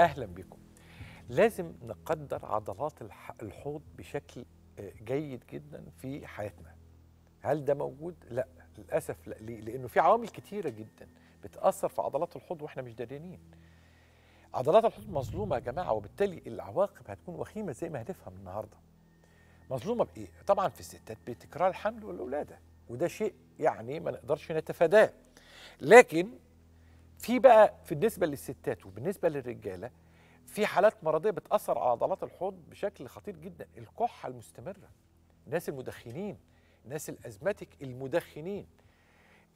اهلا بكم لازم نقدر عضلات الحوض بشكل آه، جيد جدا في حياتنا هل ده موجود لا للاسف لا ليه لانه في عوامل كتيره جدا بتاثر في عضلات الحوض واحنا مش دارينين عضلات الحوض مظلومه يا جماعه وبالتالي العواقب هتكون وخيمه زي ما هنفهم النهارده مظلومه بايه طبعا في الستات بتكرار الحمل والولاده وده شيء يعني ما نقدرش نتفاداه لكن في بقى في بالنسبه للستات وبالنسبه للرجاله في حالات مرضيه بتاثر على عضلات الحوض بشكل خطير جدا الكحه المستمره الناس المدخنين الناس الازماتيك المدخنين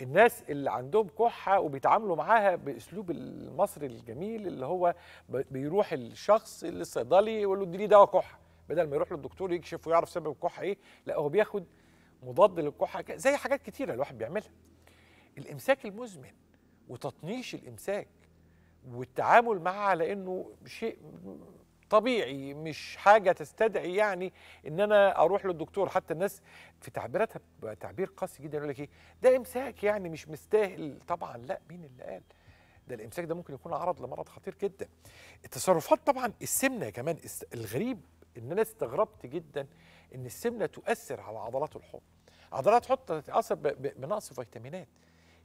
الناس اللي عندهم كحه وبيتعاملوا معاها باسلوب المصري الجميل اللي هو بيروح الشخص للصيدلي يقول له اديني دواء كحه بدل ما يروح للدكتور يكشف ويعرف سبب الكحه ايه لا هو بياخد مضاد للكحه زي حاجات كتيره الواحد بيعملها الامساك المزمن وتطنيش الامساك والتعامل معه على انه شيء طبيعي مش حاجه تستدعي يعني ان انا اروح للدكتور حتى الناس في تعبيراتها تعبير قاسي جدا يقول لك ايه ده امساك يعني مش مستاهل طبعا لا مين اللي قال ده الامساك ده ممكن يكون عرض لمرض خطير جدا التصرفات طبعا السمنه كمان الغريب ان انا استغربت جدا ان السمنه تؤثر على عضلات الحوض عضلات الحوض تتاثر بنقص فيتامينات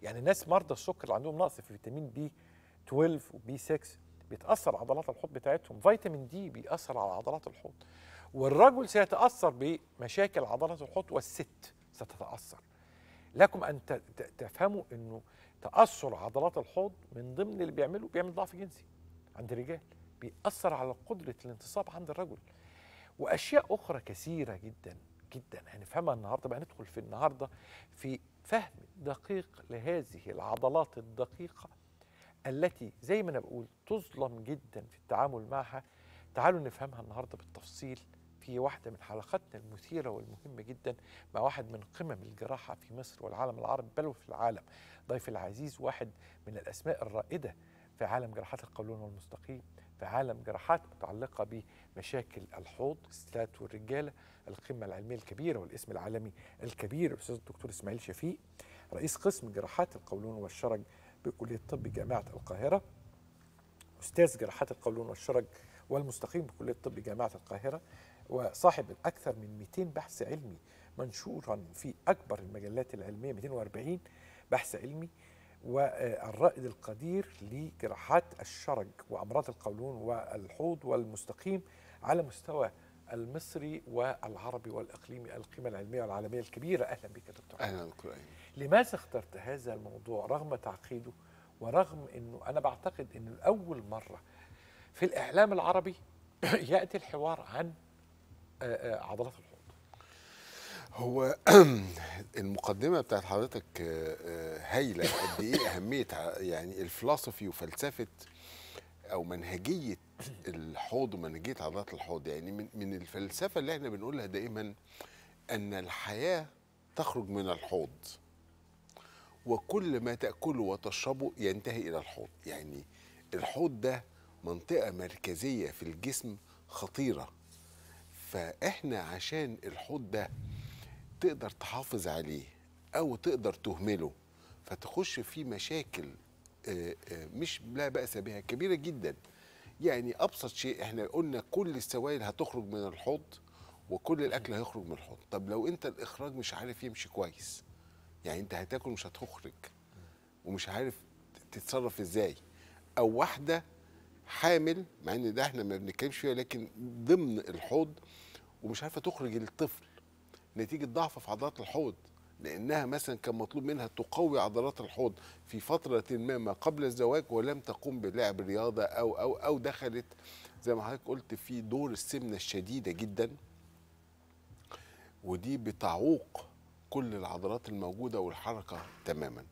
يعني الناس مرضى السكر اللي عندهم نقص في فيتامين بي 12 وبي 6 بيتاثر عضلات الحوض بتاعتهم فيتامين دي بيأثر على عضلات الحوض والرجل سيتاثر بمشاكل عضلات الحوض والست ستتاثر لكم ان تفهموا انه تاثر عضلات الحوض من ضمن اللي بيعمله بيعمل ضعف جنسي عند الرجال بيأثر على قدره الانتصاب عند الرجل واشياء اخرى كثيره جدا جدا هنفهمها يعني النهارده بقى ندخل في النهارده في فهم دقيق لهذه العضلات الدقيقة التي زي ما أنا بقول تظلم جدا في التعامل معها تعالوا نفهمها النهاردة بالتفصيل في واحدة من حلقاتنا المثيرة والمهمة جدا مع واحد من قمم الجراحة في مصر والعالم العربي بل وفي العالم ضيف العزيز واحد من الأسماء الرائدة في عالم جراحات القولون والمستقيم في عالم جراحات متعلقة بمشاكل الحوض الستات والرجالة القمه العلميه الكبيره والاسم العالمي الكبير الاستاذ الدكتور اسماعيل شفيق رئيس قسم جراحات القولون والشرج بكليه الطب جامعه القاهره استاذ جراحات القولون والشرج والمستقيم بكليه الطب جامعه القاهره وصاحب اكثر من 200 بحث علمي منشورا في اكبر المجلات العلميه 240 بحث علمي والرائد القدير لجراحات الشرج وامراض القولون والحوض والمستقيم على مستوى المصري والعربي والإقليمي القيمة العلمية والعالمية الكبيرة أهلا بك دكتور أهلا دكتور لماذا اخترت هذا الموضوع رغم تعقيده ورغم أنه أنا بعتقد أنه لاول مرة في الإعلام العربي يأتي الحوار عن آه، آه، عضلات الحوض هو المقدمة بتاعت حضرتك آه، هايلة قد إيه أهمية يعني الفلسفي وفلسفة او منهجيه الحوض ومنهجيه عضلات الحوض يعني من من الفلسفه اللي احنا بنقولها دائما ان الحياه تخرج من الحوض وكل ما تاكله وتشربه ينتهي الى الحوض يعني الحوض ده منطقه مركزيه في الجسم خطيره فاحنا عشان الحوض ده تقدر تحافظ عليه او تقدر تهمله فتخش في مشاكل آه، آه، مش لا باس بها كبيره جدا يعني ابسط شيء احنا قلنا كل السوائل هتخرج من الحوض وكل الاكل هيخرج من الحوض طب لو انت الاخراج مش عارف يمشي كويس يعني انت هتاكل مش هتخرج ومش عارف تتصرف ازاي او واحده حامل مع ان ده احنا ما بنتكلمش فيها لكن ضمن الحوض ومش عارفه تخرج الطفل نتيجه ضعف في عضلات الحوض لانها مثلا كان مطلوب منها تقوي عضلات الحوض في فتره ما ما قبل الزواج ولم تقوم بلعب رياضه او او او دخلت زي ما حضرتك قلت في دور السمنه الشديده جدا ودي بتعوق كل العضلات الموجوده والحركه تماما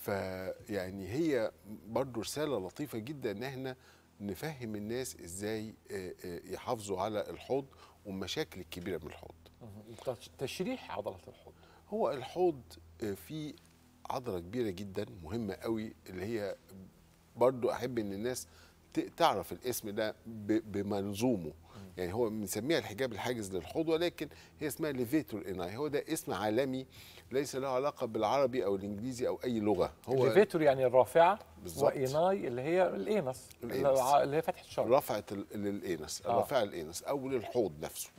فيعني هي برضو رساله لطيفه جدا ان احنا نفهم الناس ازاي آه، آه، يحافظوا على الحوض والمشاكل الكبيره من الحوض تشريح عضلات الحوض هو الحوض آه، فيه عضله كبيره جدا مهمه قوي اللي هي برضو احب ان الناس تعرف الاسم ده بمنظومه يعني هو بنسميها الحجاب الحاجز للحوض ولكن هي اسمها ليفيتور اناي هو ده اسم عالمي ليس له علاقه بالعربي او الانجليزي او اي لغه هو ليفيتور يعني الرافعه بالظبط واناي اللي هي الانس اللي هي فتحه الشعر رفعه للانس الرافعه آه. للانس او للحوض نفسه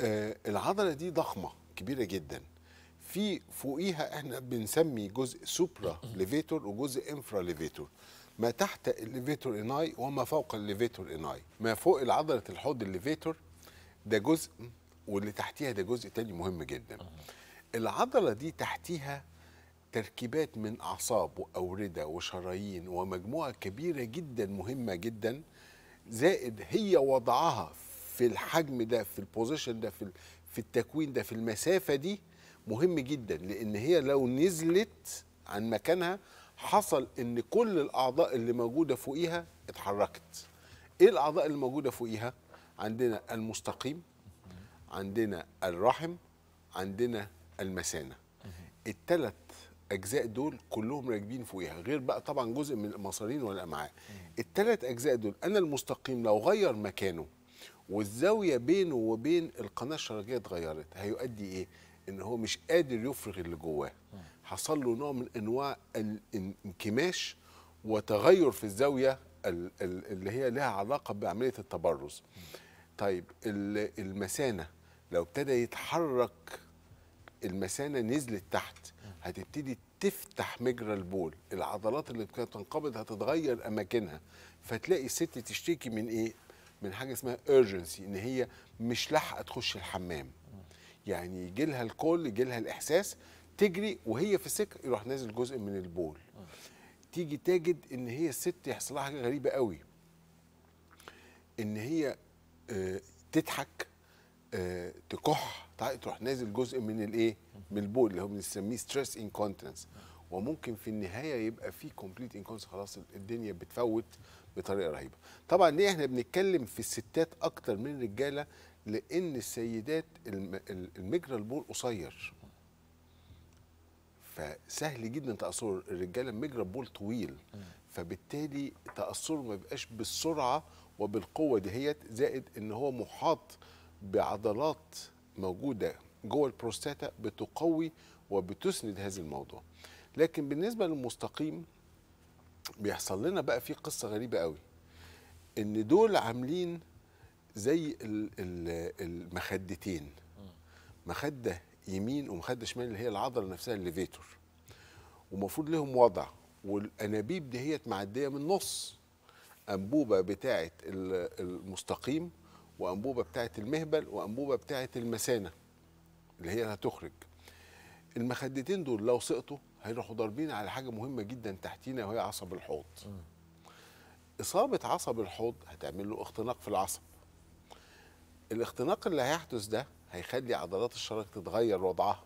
آه العضله دي ضخمه كبيره جدا في فوقيها احنا بنسمي جزء سوبرا ليفيتور وجزء انفرا ليفيتور ما تحت الليفيتور اناي وما فوق الليفيتور اناي ما فوق عضله الحوض الليفيتور ده جزء واللي تحتيها ده جزء تاني مهم جدا العضله دي تحتيها تركيبات من اعصاب واورده وشرايين ومجموعه كبيره جدا مهمه جدا زائد هي وضعها في الحجم ده في البوزيشن ده في في التكوين ده في المسافة دي مهم جدا لأن هي لو نزلت عن مكانها حصل ان كل الاعضاء اللي موجوده فوقيها اتحركت ايه الاعضاء اللي موجوده فوقيها عندنا المستقيم عندنا الرحم عندنا المثانه الثلاث اجزاء دول كلهم راكبين فوقيها غير بقى طبعا جزء من المصارين والامعاء الثلاث اجزاء دول انا المستقيم لو غير مكانه والزاويه بينه وبين القناه الشرجية اتغيرت هيؤدي ايه ان هو مش قادر يفرغ اللي جواه حصل له نوع من انواع الانكماش وتغير في الزاويه اللي هي لها علاقه بعمليه التبرز طيب المثانه لو ابتدى يتحرك المثانه نزلت تحت هتبتدي تفتح مجرى البول العضلات اللي كانت تنقبض هتتغير اماكنها فتلاقي الست تشتكي من ايه من حاجه اسمها ايرجنسي ان هي مش لاحقه تخش الحمام يعني يجي لها الكول يجي لها الاحساس تجري وهي في سكر يروح نازل جزء من البول تيجي تجد ان هي الست يحصل لها حاجه غريبه قوي ان هي آه، تضحك آه، تكح تروح نازل جزء من الايه من البول اللي هو بنسميه ستريس انكونتنس وممكن في النهايه يبقى في كومبليت انكونتنس خلاص الدنيا بتفوت بطريقه رهيبه طبعا ليه احنا بنتكلم في الستات اكتر من الرجاله لان السيدات المجرى البول قصير فسهل جدا تاثر الرجاله المجرى البول طويل فبالتالي تاثره ما بيبقاش بالسرعه وبالقوه دهيت زائد ان هو محاط بعضلات موجوده جوه البروستاتا بتقوي وبتسند هذا الموضوع لكن بالنسبه للمستقيم بيحصل لنا بقى في قصه غريبه قوي ان دول عاملين زي المخدتين مخده يمين ومخده شمال اللي هي العضله نفسها الليفيتور ومفروض لهم وضع والانابيب هي معديه من نص انبوبه بتاعه المستقيم وانبوبه بتاعه المهبل وانبوبه بتاعه المثانه اللي هي هتخرج المخدتين دول لو سقطوا هيروحوا ضاربين على حاجه مهمه جدا تحتينا وهي عصب الحوض اصابه عصب الحوض هتعمل له اختناق في العصب الاختناق اللي هيحدث ده هيخلي عضلات الشرج تتغير وضعها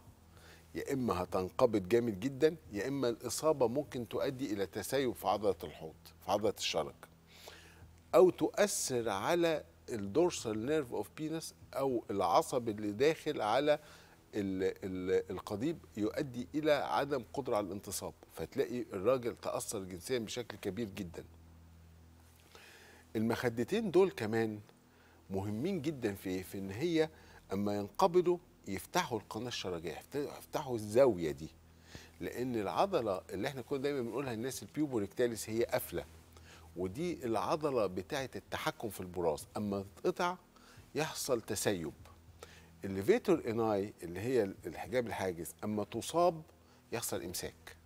يا اما هتنقبض جامد جدا يا اما الاصابه ممكن تؤدي الى تسيب في عضله الحوض في عضله الشرج او تؤثر على الدورسال نيرف اوف بينس او العصب اللي داخل على القضيب يؤدي الى عدم قدره على الانتصاب فتلاقي الراجل تاثر جنسيا بشكل كبير جدا المخدتين دول كمان مهمين جدا في في ان هي اما ينقبضوا يفتحوا القناه الشرجيه يفتحوا الزاويه دي لان العضله اللي احنا كنا دايما بنقولها للناس البيوبوريكتاليس هي قافله ودي العضله بتاعه التحكم في البراز اما تتقطع يحصل تسيب الليفيتور اناي اللي هي الحجاب الحاجز اما تصاب يحصل امساك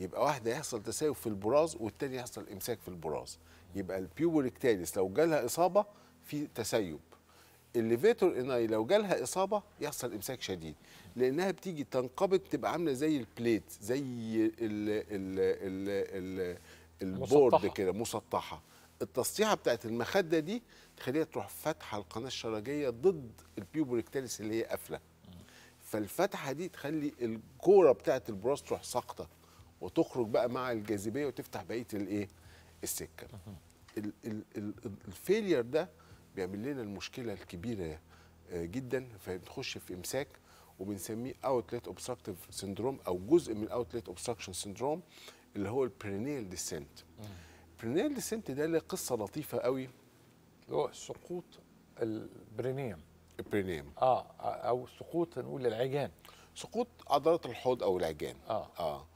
يبقى واحده يحصل تساوي في البراز والتاني يحصل امساك في البراز يبقى البيور اكتاليس لو جالها اصابه في تسيب الليفيتور اناي لو جالها اصابه يحصل امساك شديد لانها بتيجي تنقبض تبقى عامله زي البليت زي ال ال ال البورد كده مسطحه التسطيحه بتاعت المخده دي تخليها تروح فاتحه القناه الشرجيه ضد البيوبريكتاليس اللي هي قافله فالفتحه دي تخلي الكوره بتاعه البراز تروح ساقطه وتخرج بقى مع الجاذبيه وتفتح بقيه الايه السكه الفيلير ده بيعمل لنا المشكله الكبيره آه، جدا فبنخش في امساك وبنسميه اوتلت اوبستراكتيف سيندروم او جزء من الاوتلت اوبستراكشن سيندروم اللي هو البرينيل ديسنت البرينيل ديسنت ده له قصه لطيفه قوي هو سقوط البرينيوم البرينيوم اه, آه، او سقوط نقول العجان سقوط عضلات الحوض او العجان اه اه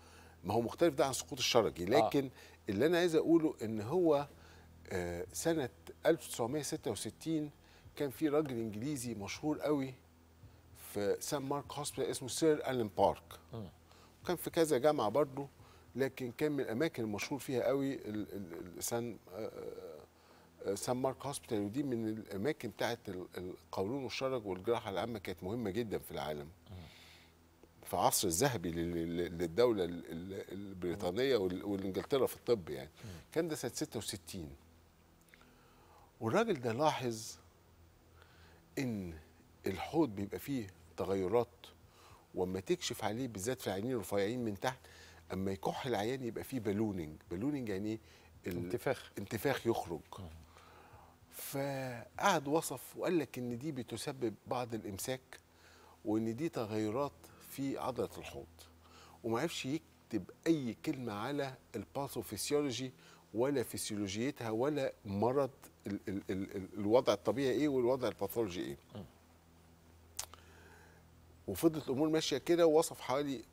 ما هو مختلف ده عن سقوط الشرجي آه. لكن آه. اللي انا عايز اقوله ان هو آه سنه 1966 كان في راجل انجليزي مشهور قوي في سان مارك هوسبيتال اسمه سير الين بارك م. كان في كذا جامعه برضه لكن كان من الاماكن المشهور فيها قوي سان آه، سان مارك هوسبيتال ودي من الاماكن بتاعت القولون والشرج والجراحه العامه كانت مهمه جدا في العالم في عصر الذهبي للدوله البريطانيه والانجلترا في الطب يعني كان ده سنه 66 والراجل ده لاحظ ان الحوض بيبقى فيه تغيرات واما تكشف عليه بالذات في العينين الرفيعين من تحت اما يكح العيان يبقى فيه بالونينج بالونينج يعني ايه انتفاخ انتفاخ يخرج فقعد وصف وقال لك ان دي بتسبب بعض الامساك وان دي تغيرات في عضله الحوض وما عرفش يكتب اي كلمه على الباثوفيسيولوجي ولا فيسيولوجيتها ولا مرض ال ال ال ال الوضع الطبيعي ايه والوضع الباثولوجي ايه وفضلت الامور ماشيه كده ووصف حوالي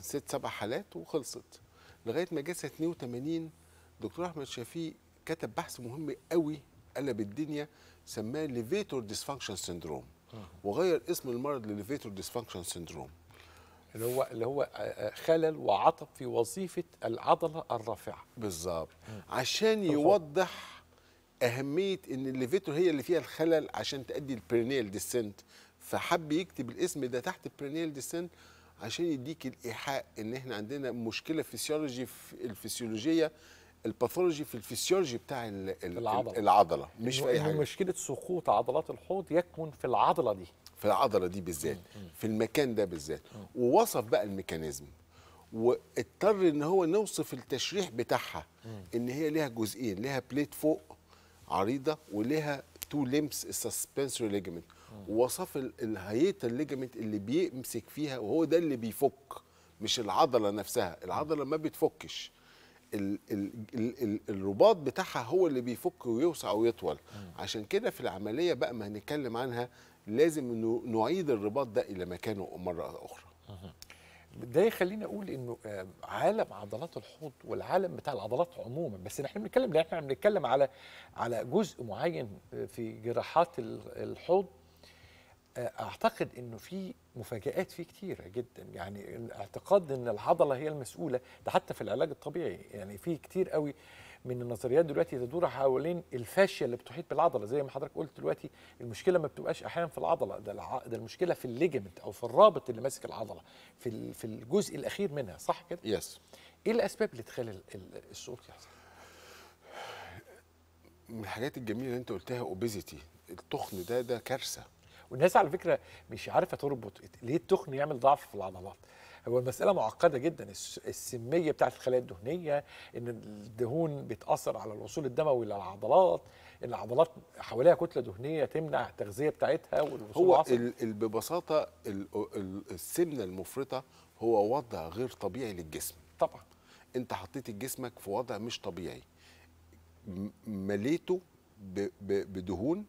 ست سبع حالات وخلصت لغايه ما جه سنه 82 دكتور احمد شفيق كتب بحث مهم قوي قلب الدنيا سماه ليفيتور ديسفانكشن سندروم وغير اسم المرض لليفيتور ديسفانكشن سندروم اللي هو اللي هو آه، آه، خلل وعطب في وظيفه العضله الرافعه بالظبط عشان يوضح اهميه ان الليفيتور هي اللي فيها الخلل عشان تؤدي البرينيل ديسنت فحب يكتب الاسم ده تحت البرينيل ديسنت عشان يديك الايحاء ان احنا عندنا مشكله فيسيولوجي في الفسيولوجيه الباثولوجي في الفسيولوجي بتاع العضلة. العضله مش في اي حاجه مشكله سقوط عضلات الحوض يكمن في العضله دي في العضله دي بالذات في المكان ده بالذات ووصف بقى الميكانيزم واضطر ان هو نوصف التشريح بتاعها ان هي ليها جزئين ليها بليت فوق عريضه وليها تو ليمس السسبنسوري ليجمنت ووصف الهيئه الليجمنت اللي بيمسك فيها وهو ده اللي بيفك مش العضله نفسها العضله ما بتفكش ال ال ال الرباط بتاعها هو اللي بيفك ويوسع ويطول عشان كده في العمليه بقى ما هنتكلم عنها لازم نعيد الرباط ده الى مكانه مره اخرى ده يخليني اقول انه آه، عالم عضلات الحوض والعالم بتاع العضلات عموما بس احنا بنتكلم احنا بنتكلم على على جزء معين آه، في جراحات الحوض آه، اعتقد انه في مفاجآت فيه كتيرة جدا يعني الاعتقاد ان العضلة هي المسؤولة ده حتى في العلاج الطبيعي يعني في كتير قوي من النظريات دلوقتي تدور حوالين الفاشيه اللي بتحيط بالعضله زي ما حضرتك قلت دلوقتي المشكله ما بتبقاش احيانا في العضله ده, الع... ده المشكله في الليجمنت او في الرابط اللي ماسك العضله في ال... في الجزء الاخير منها صح كده؟ يس yes. ايه الاسباب اللي تخلي ال... ال... السقوط يحصل؟ من الحاجات الجميله اللي انت قلتها اوبيزيتي التخن ده ده كارثه والناس على فكره مش عارفه تربط ليه التخن يعمل ضعف في العضلات هو المسألة معقدة جدا السمية بتاعت الخلايا الدهنية إن الدهون بتأثر على الوصول الدموي للعضلات إن العضلات حواليها كتلة دهنية تمنع التغذية بتاعتها والوصول هو ببساطة السمنة المفرطة هو وضع غير طبيعي للجسم طبعا أنت حطيت جسمك في وضع مش طبيعي مليته بدهون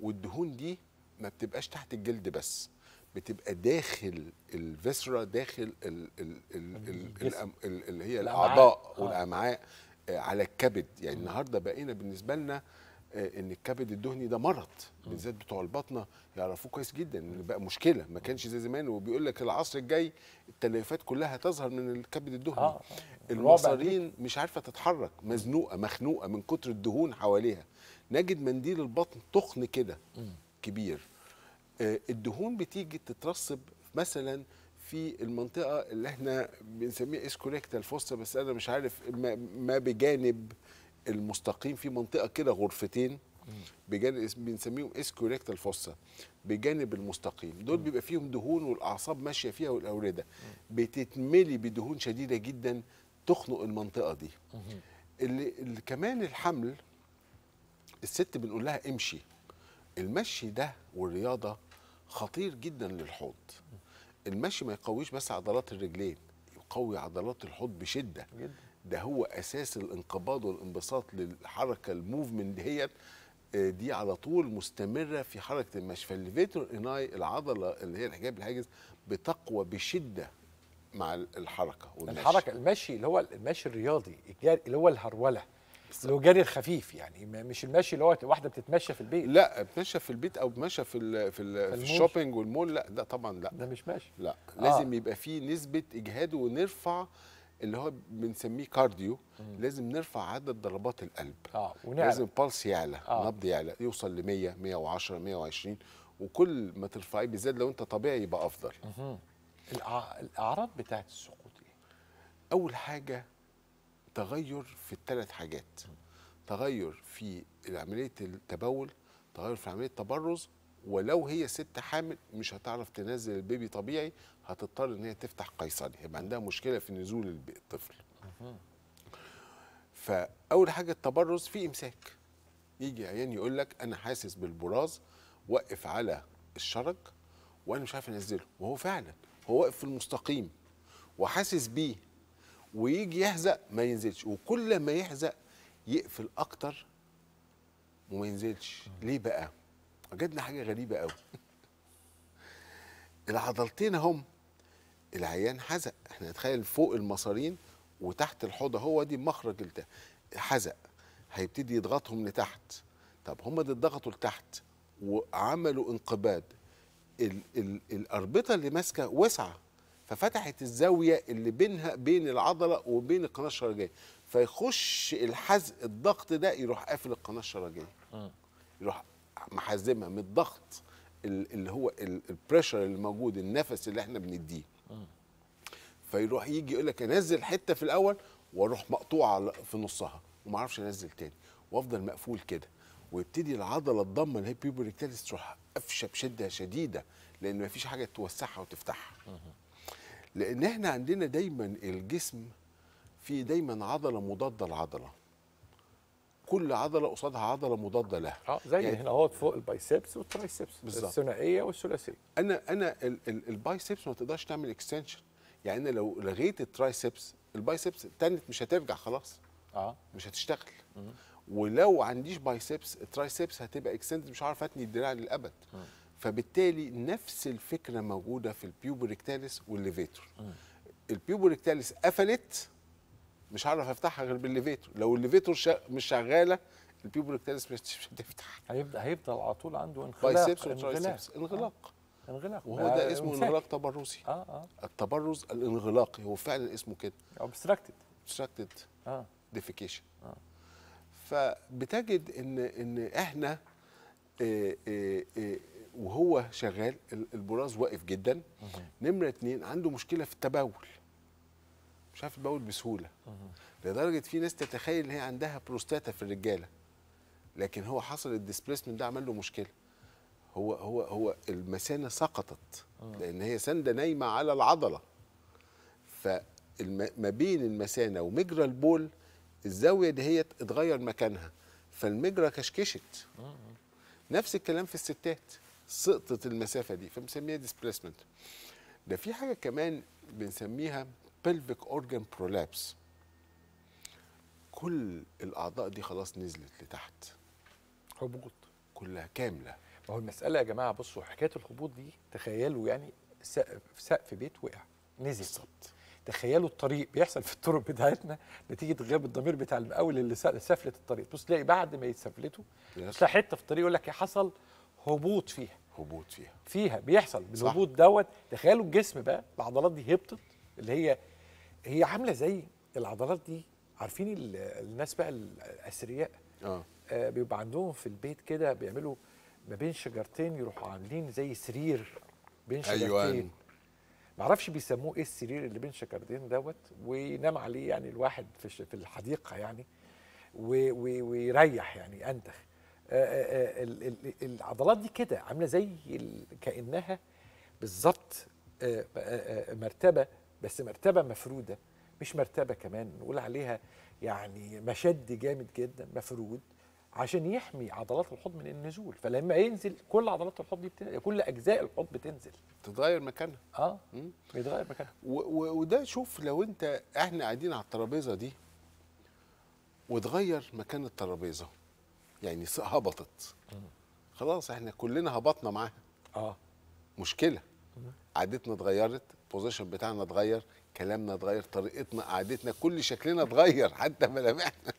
والدهون دي ما بتبقاش تحت الجلد بس بتبقى داخل الفيسرا داخل الـ الـ الـ الـ اللي هي الاعضاء آه. والامعاء آه، على الكبد يعني آه. النهارده بقينا بالنسبه لنا ان الكبد الدهني ده مرض بالذات بتوع البطنه يعرفوه كويس جدا ان بقى مشكله ما كانش زي زمان وبيقول لك العصر الجاي التليفات كلها تظهر من الكبد الدهني آه. المصارين مش عارفه تتحرك مزنوقه مخنوقه من كتر الدهون حواليها نجد منديل البطن تخن كده كبير آه، الدهون بتيجي تترسب مثلا في المنطقه اللي احنا بنسميها اسكوليكتا فوستا بس انا مش عارف ما بجانب المستقيم في منطقه كده غرفتين بجانب بنسميهم اسكوليكتا فوستا بجانب المستقيم دول بيبقى فيهم دهون والاعصاب ماشيه فيها والاورده بتتملي بدهون شديده جدا تخنق المنطقه دي اللي كمان الحمل الست بنقول لها امشي المشي ده والرياضه خطير جدا للحوض المشي ما يقويش بس عضلات الرجلين يقوي عضلات الحوض بشده جدا. ده هو اساس الانقباض والانبساط للحركه الموفمنت ديت آه، دي على طول مستمره في حركه المشي فالليفيتور اناي العضله اللي هي الحجاب الحاجز بتقوى بشده مع الحركه والمشي الحركه المشي اللي هو المشي الرياضي اللي هو الهروله لو جري الخفيف يعني مش المشي اللي هو واحده بتتمشى في البيت لا بتمشى في البيت او بتمشى في الـ في, الـ في الشوبينج والمول لا ده طبعا لا ده مش ماشي لا آه. لازم يبقى فيه نسبه اجهاد ونرفع اللي هو بنسميه كارديو مم. لازم نرفع عدد ضربات القلب اه ونعلى. لازم بالس يعلى آه. نبض يعلى يوصل ل 100 110 120 وكل ما ترفعيه بالذات لو انت طبيعي يبقى افضل الاعراض بتاعت السقوط ايه اول حاجه تغير في الثلاث حاجات تغير في عمليه التبول تغير في عمليه التبرز ولو هي ست حامل مش هتعرف تنزل البيبي طبيعي هتضطر ان هي تفتح قيصري هيبقى عندها مشكله في نزول الطفل فاول حاجه التبرز في امساك يجي عيان يقول لك انا حاسس بالبراز وقف على الشرج وانا مش عارف انزله وهو فعلا هو واقف في المستقيم وحاسس بيه ويجي يحزق ما ينزلش وكل ما يحزق يقفل اكتر وما ينزلش ليه بقى وجدنا حاجه غريبه قوي العضلتين هم العيان حزق احنا نتخيل فوق المصارين وتحت الحوضه هو دي مخرج ده حزق هيبتدي يضغطهم لتحت طب هم اللي اتضغطوا لتحت وعملوا انقباض ال... ال... الاربطه اللي ماسكه واسعه ففتحت الزاويه اللي بينها بين العضله وبين القناه الشرجيه فيخش الحزق الضغط ده يروح قافل القناه الشرجيه يروح محزمها من الضغط اللي هو البريشر اللي موجود النفس اللي احنا بنديه فيروح يجي يقول لك انزل حته في الاول واروح مقطوعه في نصها وما اعرفش انزل تاني وافضل مقفول كده ويبتدي العضله الضمه اللي هي بيوبريكتاليس تروح قفشه بشده شديده لان مفيش حاجه توسعها وتفتحها لان احنا عندنا دايما الجسم في دايما عضله مضاده لعضله كل عضله قصادها عضله مضاده لها اه زي يعني هنا اهو فوق البايسبس والترايسبس الثنائيه والثلاثيه انا انا البايسبس ما تقدرش تعمل اكستنشن يعني لو لغيت الترايسبس البايسبس التانيه مش هترجع خلاص اه مش هتشتغل ولو عنديش بايسبس الترايسبس هتبقى اكستند مش هعرف اتني الدراع للابد م. فبالتالي نفس الفكره موجوده في البيوبريكتاليس والليفيتور البيوبريكتاليس قفلت مش هعرف افتحها غير بالليفيتور لو الليفيتور شا... مش شغاله البيوبريكتاليس مش هتفتح هيبدا هيفضل على طول عنده انخلاق انغلاق انغلاق آه، انغلاق وهو ده آه، اسمه مساك. انغلاق تبرزي اه اه التبرز الانغلاقي هو فعلا اسمه كده اوبستراكتد اوبستراكتد اه ديفيكيشن اه فبتجد ان ان احنا إيه إيه إيه وهو شغال البراز واقف جدا نمره اتنين عنده مشكله في التبول مش عارف يتبول بسهوله لدرجه في ناس تتخيل ان هي عندها بروستاتا في الرجاله لكن هو حصل الديسبليسمنت ده عمل له مشكله هو هو هو المثانه سقطت آه. لان هي سنده نايمه على العضله فما بين المثانه ومجرى البول الزاويه دي هي اتغير مكانها فالمجرى كشكشت آه. نفس الكلام في الستات سقطت المسافه دي فبنسميها ديسبليسمنت ده في حاجه كمان بنسميها pelvic organ prolapse كل الاعضاء دي خلاص نزلت لتحت هبوط كلها كامله ما هو المساله يا جماعه بصوا حكايه الهبوط دي تخيلوا يعني سقف بيت وقع نزل بالظبط تخيلوا الطريق بيحصل في الطرق بتاعتنا نتيجه غياب الضمير بتاع المقاول اللي سفلت الطريق بص تلاقي بعد ما يتسفلته تلاقي حته في الطريق يقول لك حصل هبوط فيها هبوط فيها فيها بيحصل بالهبوط دوت تخيلوا الجسم بقى العضلات دي هبطت اللي هي هي عامله زي العضلات دي عارفين الناس بقى الاثرياء آه. اه, بيبقى عندهم في البيت كده بيعملوا ما بين شجرتين يروحوا عاملين زي سرير بين أيوة. شجرتين ايوه معرفش بيسموه ايه السرير اللي بين شجرتين دوت وينام عليه يعني الواحد في في الحديقه يعني ويريح يعني انتخ آه، آه، آه، العضلات دي كده عامله زي كانها بالظبط مرتبه بس مرتبه مفروده مش مرتبه كمان نقول عليها يعني مشد جامد جدا مفرود عشان يحمي عضلات الحوض من النزول فلما ينزل كل عضلات الحوض دي بتنزل كل اجزاء الحوض بتنزل تتغير مكانها اه بيتغير مكانها وده شوف لو انت احنا قاعدين على الترابيزه دي وتغير مكان الترابيزه يعني هبطت خلاص احنا كلنا هبطنا معاها اه مشكله عادتنا اتغيرت البوزيشن بتاعنا اتغير كلامنا اتغير طريقتنا قعدتنا كل شكلنا اتغير حتى ملامحنا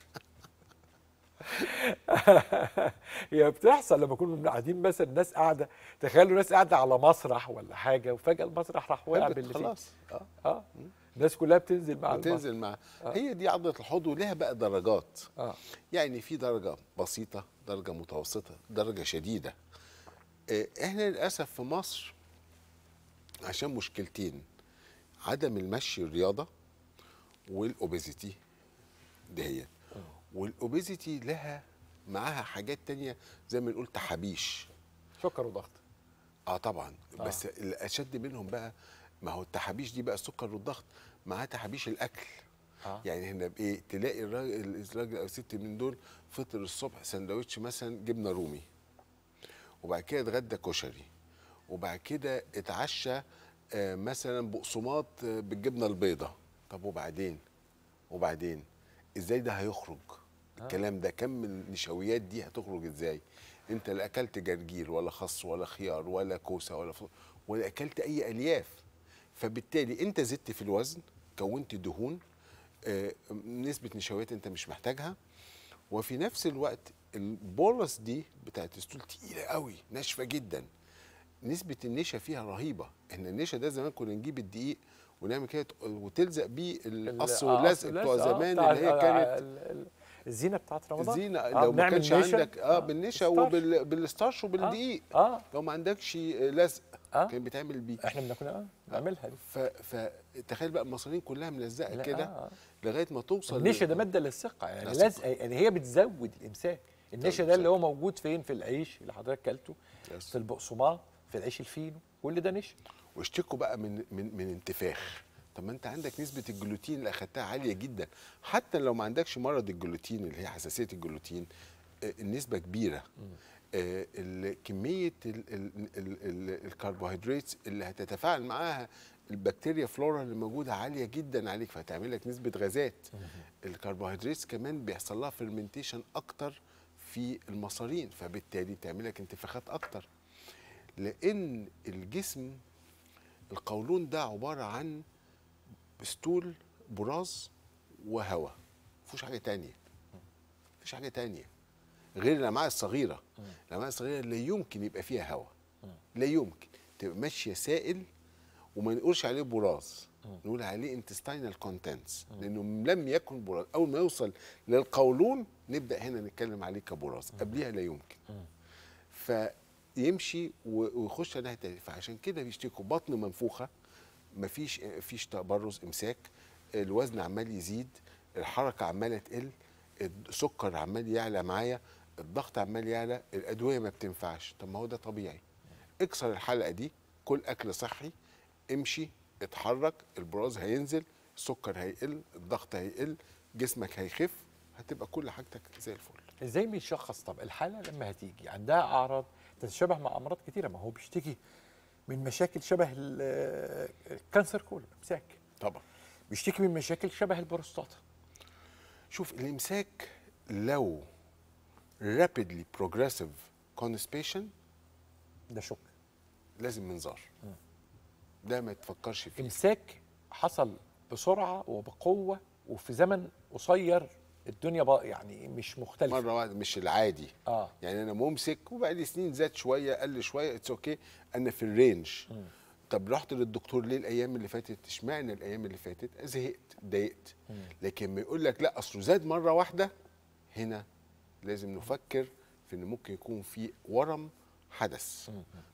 هي بتحصل لما كنا قاعدين مثلا ناس قاعده تخيلوا ناس قاعده على مسرح ولا حاجه وفجاه المسرح راح وقع باللي خلاص اه اه الناس كلها بتنزل مع بتنزل مع آه. هي دي عضله الحوض ولها بقى درجات آه. يعني في درجه بسيطه درجه متوسطه درجه شديده آه، احنا للاسف في مصر عشان مشكلتين عدم المشي الرياضه والاوبيزيتي دهيت آه. والاوبيزيتي لها معاها حاجات تانية زي ما نقول تحابيش سكر وضغط اه طبعا آه. بس الاشد منهم بقى ما هو التحابيش دي بقى السكر والضغط معاه تحابيش الاكل آه. يعني هنا بايه تلاقي الراجل او الست من دول فطر الصبح سندوتش مثلا جبنه رومي وبعد كده اتغدى كشري وبعد كده اتعشى آه، مثلا بقسماط آه، بالجبنه البيضاء طب وبعدين وبعدين ازاي ده هيخرج آه. الكلام ده كم النشويات دي هتخرج ازاي انت لا اكلت جرجير ولا خس ولا خيار ولا كوسه ولا فطر ولا اكلت اي الياف فبالتالي انت زدت في الوزن كونت دهون آه، نسبه نشويات انت مش محتاجها وفي نفس الوقت البولس دي بتاعت الستول تقيله قوي ناشفه جدا نسبه النشا فيها رهيبه احنا النشا ده زمان كنا نجيب الدقيق ونعمل كده وتلزق بيه القص آه، واللزق بتوع آه، زمان اللي هي كانت الزينه بتاعت رمضان الزينه آه لو ما كانش عندك اه بالنشا وبالستاش وبالدقيق آه. آه. لو ما عندكش لزق آه؟ كان بيتعمل بيه احنا بناكلها آه،, اه بنعملها دي فتخيل بقى المصريين كلها ملزقه كده آه. لغايه ما توصل النشا ده ماده للثقه يعني لازقه يعني هي بتزود الامساك النشا ده اللي هو موجود فين في العيش اللي حضرتك كلته في البقسماط في العيش الفينو كل ده نشا واشتكوا بقى من من من انتفاخ طب ما انت عندك نسبه الجلوتين اللي اخذتها عاليه جدا حتى لو ما عندكش مرض الجلوتين اللي هي حساسيه الجلوتين آه، النسبه كبيره م. آه، كميه الكربوهيدرات اللي هتتفاعل معاها البكتيريا فلورا اللي موجوده عاليه جدا عليك فهتعمل لك نسبه غازات الكربوهيدرات كمان بيحصل لها فيرمنتيشن اكتر في المصارين فبالتالي تعمل لك انتفاخات اكتر لان الجسم القولون ده عباره عن بستول براز وهواء مفيش حاجه تانية مفيش حاجه تانية غير الامعاء الصغيره الامعاء الصغيره لا يمكن يبقى فيها هواء لا يمكن تبقى ماشيه سائل وما نقولش عليه براز نقول عليه انتستاينال كونتنتس لانه لم يكن براز اول ما يوصل للقولون نبدا هنا نتكلم عليه كبراز قبلها لا يمكن فيمشي ويخش على ناحيه فعشان كده بيشتكوا بطن منفوخه مفيش فيش تبرز امساك الوزن عمال يزيد الحركه عماله تقل السكر عمال يعلى معايا الضغط عمال يعلى الادويه ما بتنفعش طب ما هو ده طبيعي اكسر الحلقه دي كل اكل صحي امشي اتحرك البراز هينزل السكر هيقل الضغط هيقل جسمك هيخف هتبقى كل حاجتك زي الفل ازاي بيشخص طب الحاله لما هتيجي عندها اعراض تتشابه مع امراض كتيره ما هو بيشتكي من مشاكل شبه الكانسر كول امساك طبعا بيشتكي من مشاكل شبه البروستاتا شوف الامساك لو rapidly progressive constipation ده شك لازم منظار ده ما تفكرش فيه امساك حصل بسرعه وبقوه وفي زمن قصير الدنيا بقى يعني مش مختلفه مره واحده مش العادي آه. يعني انا ممسك وبقى لي سنين زاد شويه قل شويه اتس اوكي okay. انا في الرينج م. طب رحت للدكتور ليه الايام اللي فاتت اشمعنى الايام اللي فاتت زهقت ضايقت لكن ما يقول لك لا اصله زاد مره واحده هنا لازم نفكر في ان ممكن يكون في ورم حدث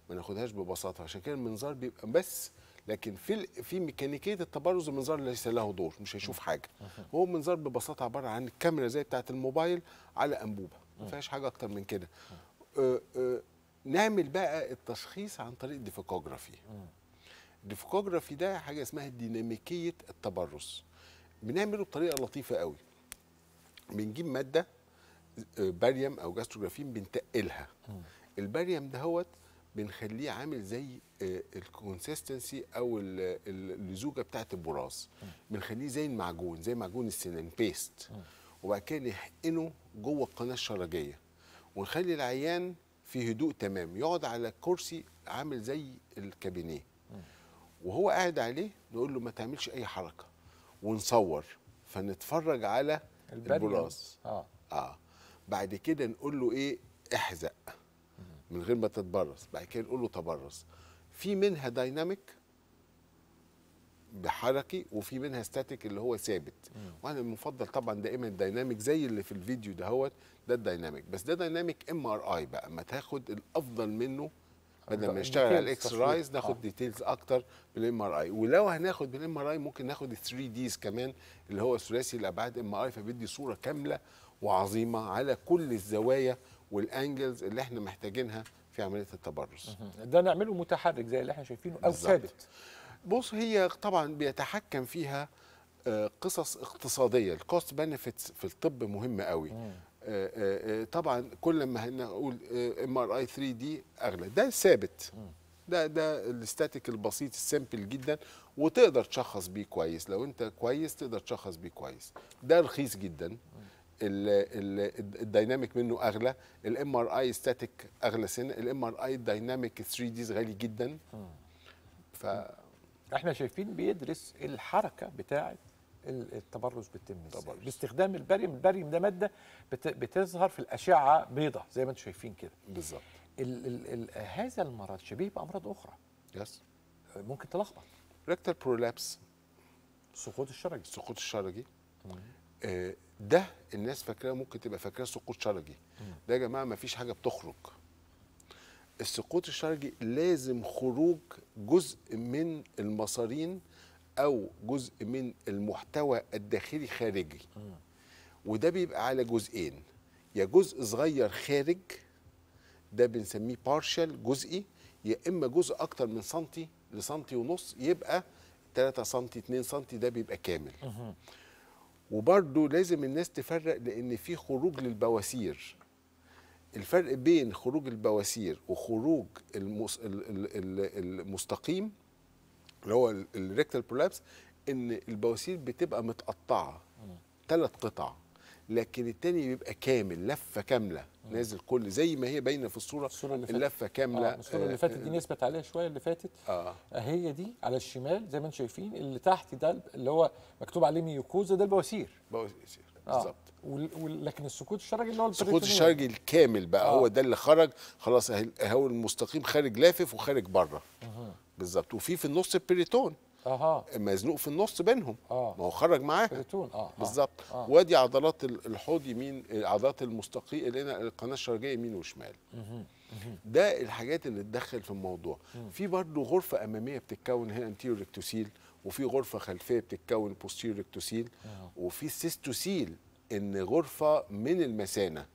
ما ناخدهاش ببساطه عشان كده المنظار بيبقى بس لكن في في ميكانيكيه التبرز المنظار ليس له دور مش هيشوف حاجه هو المنظار ببساطه عباره عن الكاميرا زي بتاعه الموبايل على انبوبه ما فيهاش حاجه اكتر من كده أه، أه، نعمل بقى التشخيص عن طريق الديفوكوجرافي الديفوكوجرافي ده حاجه اسمها ديناميكيه التبرز بنعمله بطريقه لطيفه قوي بنجيب ماده آه، بريم او جاستروجرافين بنتقلها البريم دهوت بنخليه عامل زي آه، الكونسيستنسي او اللزوجه بتاعه البراز بنخليه زي المعجون زي معجون السنان بيست وبعد كده نحقنه جوه القناه الشرجيه ونخلي العيان في هدوء تمام يقعد على كرسي عامل زي الكابينيه وهو قاعد عليه نقول له ما تعملش اي حركه ونصور فنتفرج على البراز اه اه بعد كده نقول له ايه احزق من غير ما تتبرص بعد كده نقول له تبرص في منها دايناميك بحركي وفي منها ستاتيك اللي هو ثابت وانا المفضل طبعا دائما الدايناميك زي اللي في الفيديو دهوت ده الدايناميك بس ده دايناميك ام ار اي بقى اما تاخد الافضل منه بدل ما نشتغل على الاكس رايز ناخد ديتيلز آه. اكتر بالام ار اي ولو هناخد بالام ار اي ممكن ناخد 3 ديز كمان اللي هو ثلاثي الابعاد ام ار اي فبيدي صوره كامله وعظيمه على كل الزوايا والانجلز اللي احنا محتاجينها في عمليه التبرز ده نعمله متحرك زي اللي احنا شايفينه او ثابت بص هي طبعا بيتحكم فيها آه، قصص اقتصاديه الكوست بنفيتس في الطب مهمه قوي آه، آه، طبعا كل ما هنقول ام ار اي 3 دي اغلى ده ثابت ده ده الاستاتيك البسيط السيمبل جدا وتقدر تشخص بيه كويس لو انت كويس تقدر تشخص بيه كويس ده رخيص جدا الدايناميك منه اغلى الام ار اي ستاتيك اغلى سنه الام ار اي الديناميك 3 ديز غالي جدا ف احنا شايفين بيدرس الحركه بتاعه التبرز بالتم ازاي باستخدام الباريوم الباريوم ده ماده بتظهر في الاشعه بيضة زي ما انتم شايفين كده بالظبط هذا المرض شبيه بامراض اخرى يس ممكن تلخبط ريكتال برولابس سقوط الشرجي سقوط الشرجي آه ده الناس فاكراه ممكن تبقى فاكراه سقوط شرجي ده يا جماعه ما فيش حاجه بتخرج السقوط الشرجي لازم خروج جزء من المصارين او جزء من المحتوى الداخلي خارجي وده بيبقى على جزئين يا جزء صغير خارج ده بنسميه بارشال جزئي يا اما جزء اكتر من سنتي لسنتي ونص يبقى 3 سنتي 2 سنتي ده بيبقى كامل وبرضه لازم الناس تفرق لان في خروج للبواسير الفرق بين خروج البواسير وخروج المس... المستقيم اللي هو الريكتال برولابس ان البواسير بتبقى متقطعه ثلاث قطع لكن التاني بيبقى كامل لفه كامله نازل كل زي ما هي باينه في الصوره, الصورة اللي فاتت. اللفه كامله آه الصوره اللي آه، فاتت دي آه، نسبت عليها شويه اللي فاتت آه. هي دي على الشمال زي ما انتم شايفين اللي تحت ده اللي هو مكتوب عليه ميوكوزا ده البواسير بواسير آه. بالظبط آه. لكن السكوت الشرجي اللي هو السكوت الشرجي الكامل بقى آه. هو ده اللي خرج خلاص هو المستقيم خارج لافف وخارج بره بالظبط وفي في النص البريتون اها مزنوق في النص بينهم اه ما هو خرج معاه اه،, اه بالظبط آه. وادي عضلات الحوض يمين عضلات اللي هنا القناه الشرجيه يمين وشمال ده الحاجات اللي تدخل في الموضوع مم. في برضه غرفه اماميه بتتكون هنا انتيرو ريكتوسيل وفي غرفه خلفيه بتتكون بوستيرو ريكتوسيل وفي سيستوسيل ان غرفه من المثانه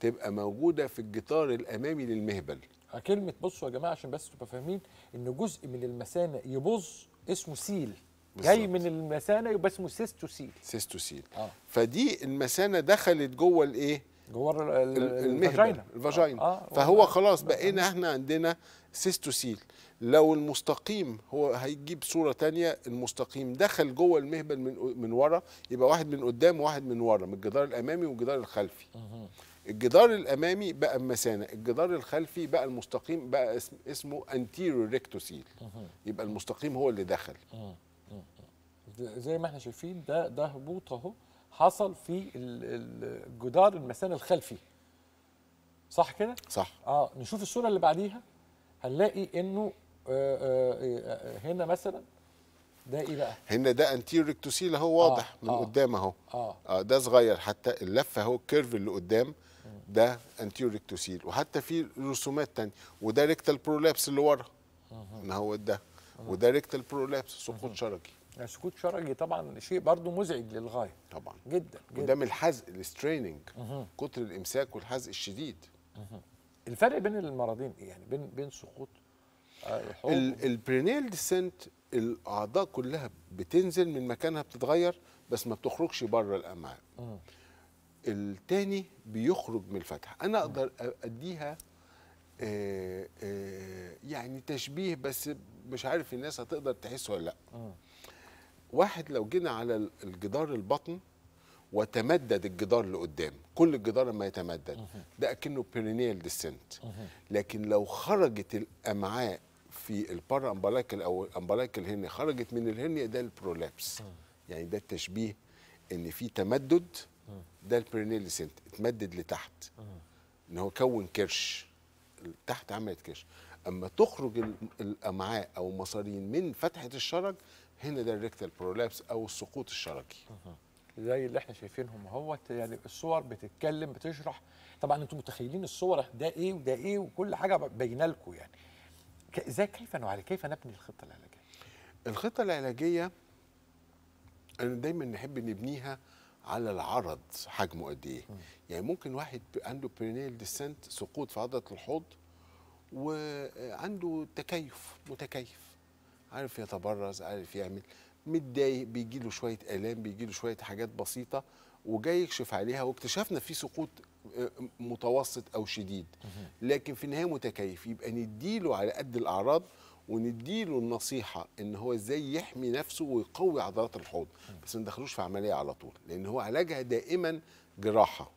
تبقى موجوده في الجدار الامامي للمهبل آه، كلمه بصوا يا جماعه عشان بس تبقى فاهمين ان جزء من المثانه يبص اسمه سيل بالزبط. جاي من المثانه يبقى اسمه سيستوسيل سيستوسيل آه. فدي المثانه دخلت جوه الايه جوه المهبل الفاجينا آه. آه. فهو آه. خلاص بقينا آه. احنا عندنا سيستوسيل لو المستقيم هو هيجيب صوره تانية المستقيم دخل جوه المهبل من من ورا يبقى واحد من قدام وواحد من ورا من الجدار الامامي والجدار الخلفي الجدار الامامي بقى المثانه الجدار الخلفي بقى المستقيم بقى اسم اسمه انتيرو ريكتوسيل يبقى المستقيم هو اللي دخل زي ما احنا شايفين ده ده هبوط اهو حصل في الجدار المثانه الخلفي صح كده صح اه نشوف الصوره اللي بعديها هنلاقي انه آه، آه، آه، هنا مثلا ده ايه بقى؟ هنا ده انتير ريكتوسيل اهو واضح آه من آه قدام اهو آه, اه ده صغير حتى اللفه اهو الكيرف اللي قدام ده انتيور ريكتوسيل وحتى في رسومات تانية وده ريكتال برولابس اللي ورا ان هو ده وده ريكتال برولابس سقوط شرجي سقوط شرجي طبعا شيء برضه مزعج للغايه طبعا جدا جدا وده من الحزق الستريننج كتر الامساك والحزق الشديد الفرق بين المرضين ايه يعني بين بين سقوط آه، البرينيل ديسنت الاعضاء كلها بتنزل من مكانها بتتغير بس ما بتخرجش بره الامعاء التاني بيخرج من الفتح انا اقدر اديها يعني تشبيه بس مش عارف الناس هتقدر تحسه ولا لا آه. واحد لو جينا على الجدار البطن وتمدد الجدار لقدام كل الجدار ما يتمدد ده اكنه بيرينيال ديسنت لكن لو خرجت الامعاء في البارا امبلاكل او الامبلاكل هنا خرجت من الهرنيا ده البرولابس آه. يعني ده التشبيه ان في تمدد ده البرينيلي سيلت اتمدد لتحت ان هو كون كرش تحت عملت كرش اما تخرج الامعاء او المصارين من فتحه الشرج هنا ده الريكتال برولابس او السقوط الشرجي زي اللي احنا شايفينهم اهوت يعني الصور بتتكلم بتشرح طبعا انتم متخيلين الصور ده ايه وده ايه وكل حاجه باينه لكم يعني ازاي كيف نعالج كيف نبني الخطه العلاجيه الخطه العلاجيه انا دايما نحب نبنيها على العرض حجمه قد ايه يعني ممكن واحد عنده برينيل ديسنت سقوط في عضله الحوض وعنده تكيف متكيف عارف يتبرز عارف يعمل متضايق بيجي له شويه الام بيجي له شويه حاجات بسيطه وجاي يكشف عليها واكتشفنا في سقوط آه، متوسط او شديد لكن في النهايه متكيف يبقى نديله على قد الاعراض ونديله النصيحه ان هو ازاي يحمي نفسه ويقوي عضلات الحوض بس ما ندخلوش في عمليه على طول لان هو علاجها دائما جراحه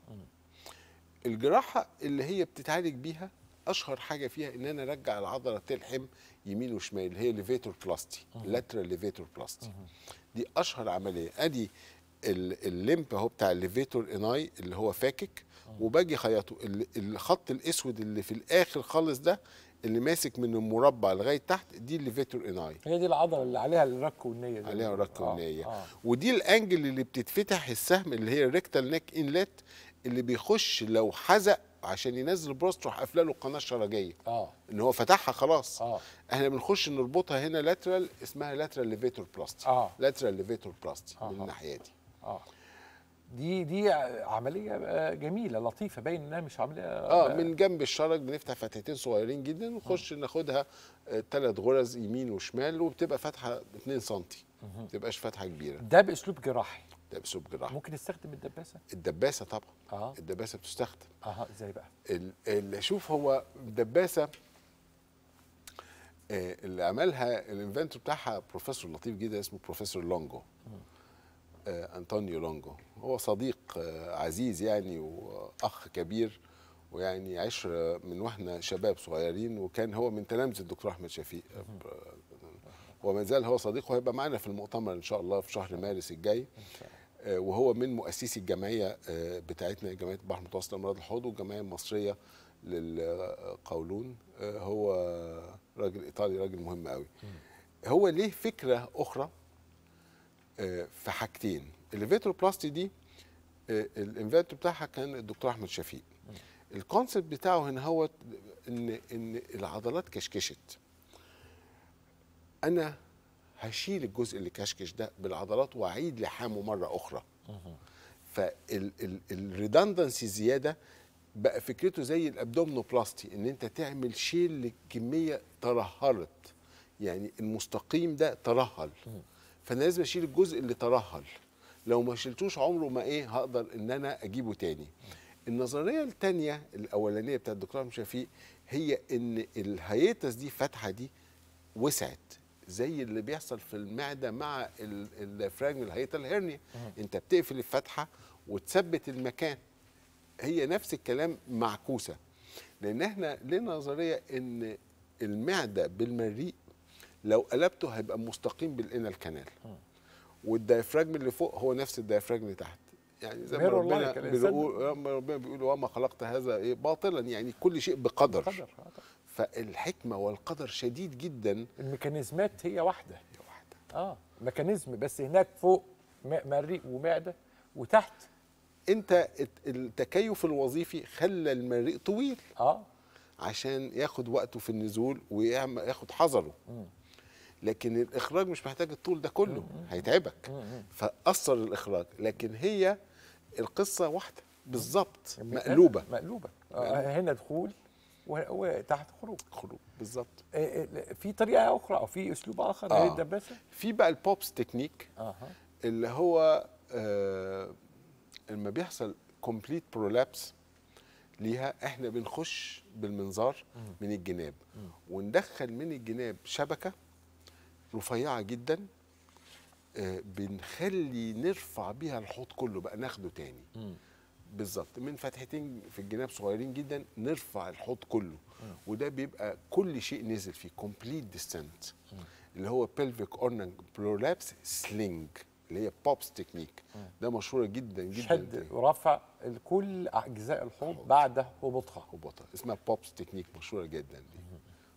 الجراحه اللي هي بتتعالج بيها اشهر حاجه فيها ان انا ارجع العضله تلحم يمين وشمال اللي هي ليفيتور بلاستي لاترال ليفيتور بلاستي دي اشهر عمليه ادي الليمب اهو بتاع الليفيتور اناي اللي هو فاكك وباجي خياطه الخط الاسود اللي في الاخر خالص ده اللي ماسك من المربع لغايه تحت دي الليفيتور اناي هي دي العضله اللي عليها الرك والنيه دي عليها الرك آه، والنيه آه. آه. ودي الانجل اللي بتتفتح السهم اللي هي الريكتال نيك انلت اللي بيخش لو حزق عشان ينزل بروست تروح قافله له القناه الشرجيه اه ان هو فتحها خلاص اه احنا بنخش نربطها هنا لاترال اسمها لاترال ليفيتور بلاستي اه لاترال ليفيتور بلاستي آه. من الناحيه دي اه دي دي عمليه آه، جميله لطيفه باين انها مش عمليه اه, آه، من جنب الشرج بنفتح فتحتين صغيرين جدا ونخش آه. ناخدها ثلاث غرز يمين وشمال وبتبقى فتحه 2 سم ما تبقاش فتحه كبيره ده باسلوب جراحي ده باسلوب جراحي ممكن نستخدم الدباسه الدباسه طبعا اه الدباسه بتستخدم اه ازاي بقى اللي شوف هو الدباسه اللي عملها الانفنتور بتاعها بروفيسور لطيف جدا اسمه بروفيسور لونجو مم. آه، أنطونيو لونجو هو صديق آه، عزيز يعني وأخ كبير ويعني عشر من واحنا شباب صغيرين وكان هو من تلامذة الدكتور أحمد شفيق وما زال هو صديق وهيبقى معنا في المؤتمر إن شاء الله في شهر مارس الجاي آه، وهو من مؤسسي الجمعية بتاعتنا جمعية البحر المتوسط لأمراض الحوض والجمعية المصرية للقولون هو راجل إيطالي راجل مهم قوي هو ليه فكرة أخرى آه، في حاجتين بلاستي دي آه، الانفيتر بتاعها كان الدكتور احمد شفيق الكونسيبت بتاعه هنا هو ان ان العضلات كشكشت انا هشيل الجزء اللي كشكش ده بالعضلات واعيد لحامه مره اخرى فالريدندنسي زياده بقى فكرته زي بلاستي ان انت تعمل شيل لكميه ترهلت يعني المستقيم ده ترهل فانا لازم اشيل الجزء اللي ترهل لو ما شلتوش عمره ما ايه هقدر ان انا اجيبه تاني النظريه الثانيه الاولانيه بتاعت الدكتور احمد شفيق هي ان الهياتس دي الفتحه دي وسعت زي اللي بيحصل في المعده مع الفراجم الهيئه الهرنية انت بتقفل الفتحه وتثبت المكان هي نفس الكلام معكوسه لان احنا لنا نظريه ان المعده بالمريء لو قلبته هيبقى مستقيم بالانال كانال والدايفراجم اللي فوق هو نفس الدايفراجم اللي تحت يعني زي ما ربنا بيقول آه، ربنا بيقول وما خلقت هذا ايه باطلا يعني كل شيء بقدر, بقدر. آه، فالحكمه والقدر شديد جدا الميكانيزمات هي واحده هي واحده اه ميكانيزم بس هناك فوق مريء ومعده وتحت انت التكيف الوظيفي خلى المريء طويل اه عشان ياخد وقته في النزول وياخد حذره لكن الاخراج مش محتاج الطول ده كله هيتعبك فاثر الاخراج لكن هي القصه واحده بالظبط مقلوبه آه، مقلوبه هنا دخول وتحت خروج خروج بالظبط آه، آه، في طريقه اخرى او في اسلوب اخر آه. للدباسه في بقى البوبس تكنيك آه. اللي هو آه لما بيحصل كومبليت برولابس ليها احنا بنخش بالمنظار من الجناب وندخل من الجناب شبكه رفيعه جدا آه، بنخلي نرفع بيها الحوض كله بقى ناخده تاني بالظبط من فتحتين في الجناب صغيرين جدا نرفع الحوض كله وده بيبقى كل شيء نزل فيه كومبليت ديسنت اللي هو بيلفيك اورنج برولابس سلينج اللي هي بوبس تكنيك ده مشهوره جدا جدا شد ورفع كل اجزاء الحوض بعد هبوطها هبوطها اسمها بوبس تكنيك مشهوره جدا دي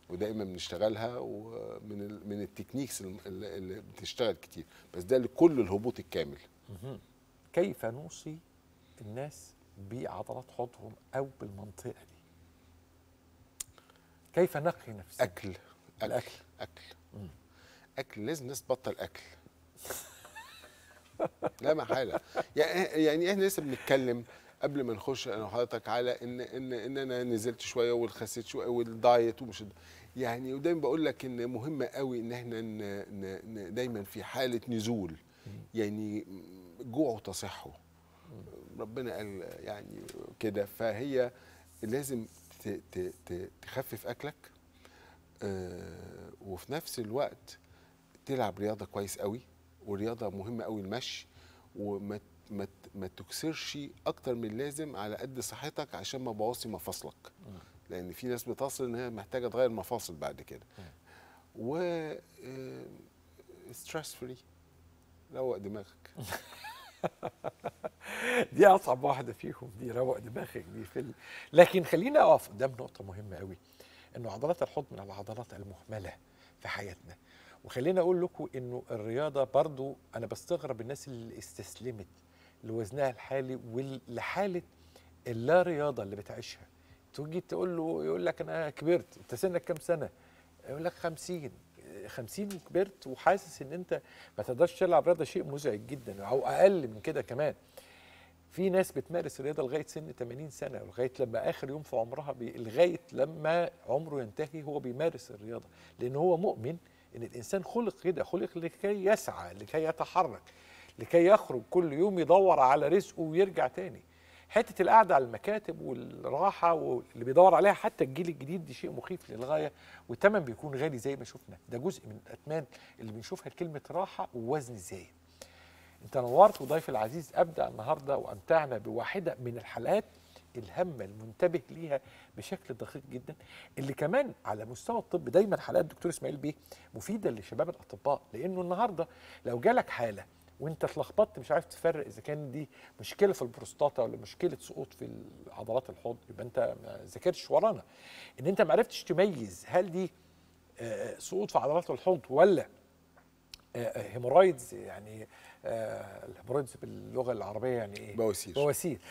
ودايما بنشتغلها ومن من التكنيكس اللي بتشتغل كتير بس ده لكل الهبوط الكامل كيف نوصي الناس بعضلات حوضهم او بالمنطقه دي كيف نقي نفسنا اكل الاكل اكل مم. اكل لازم الناس تبطل اكل لا محاله يعني احنا لسه بنتكلم قبل ما نخش انا وحضرتك على ان ان ان انا نزلت شويه والخسيت شويه والدايت ومش يعني ودايما بقول لك ان مهم قوي ان احنا دايما في حاله نزول يعني جوع وتصحه ربنا قال يعني كده فهي لازم تخفف اكلك آه، وفي نفس الوقت تلعب رياضه كويس قوي والرياضه مهمه قوي المشي وما ما تكسرش اكتر من اللازم على قد صحتك عشان ما بواصي مفاصلك لان في ناس بتصل ان هي محتاجه تغير مفاصل بعد كده و ستريس آه، فري روق دماغك دي اصعب واحده فيهم دي روق دماغك دي في ال... لكن خلينا اقف قدام نقطه مهمه قوي انه عضلات الحوض من العضلات المهمله في حياتنا وخلينا اقول لكم انه الرياضه برضو انا بستغرب الناس اللي استسلمت لوزنها الحالي ولحاله اللا رياضه اللي بتعيشها تجي تقول له يقول لك انا كبرت انت سنك كام سنه يقول لك 50 50 وكبرت وحاسس ان انت ما تقدرش تلعب رياضه شيء مزعج جدا او اقل من كده كمان في ناس بتمارس الرياضه لغايه سن 80 سنه لغايه لما اخر يوم في عمرها بي... لغايه لما عمره ينتهي هو بيمارس الرياضه لان هو مؤمن ان الانسان خلق كده خلق لكي يسعى لكي يتحرك لكي يخرج كل يوم يدور على رزقه ويرجع تاني حته القعده على المكاتب والراحه واللي بيدور عليها حتى الجيل الجديد دي شيء مخيف للغايه والثمن بيكون غالي زي ما شفنا ده جزء من الاتمان اللي بنشوفها كلمه راحه ووزن الزايد انت نورت وضيف العزيز ابدا النهارده وامتعنا بواحده من الحلقات الهامه المنتبه ليها بشكل دقيق جدا اللي كمان على مستوى الطب دايما حلقات دكتور اسماعيل بيه مفيده لشباب الاطباء لانه النهارده لو جالك حاله وانت اتلخبطت مش عارف تفرق اذا كان دي مشكله في البروستاتا ولا مشكله سقوط في عضلات الحوض يبقى انت ما ذاكرتش ورانا ان انت ما عرفتش تميز هل دي آه، آه، سقوط في عضلات الحوض ولا هيمورايدز آه، يعني الهيمورايدز باللغه العربيه يعني ايه؟ بواسير بواسير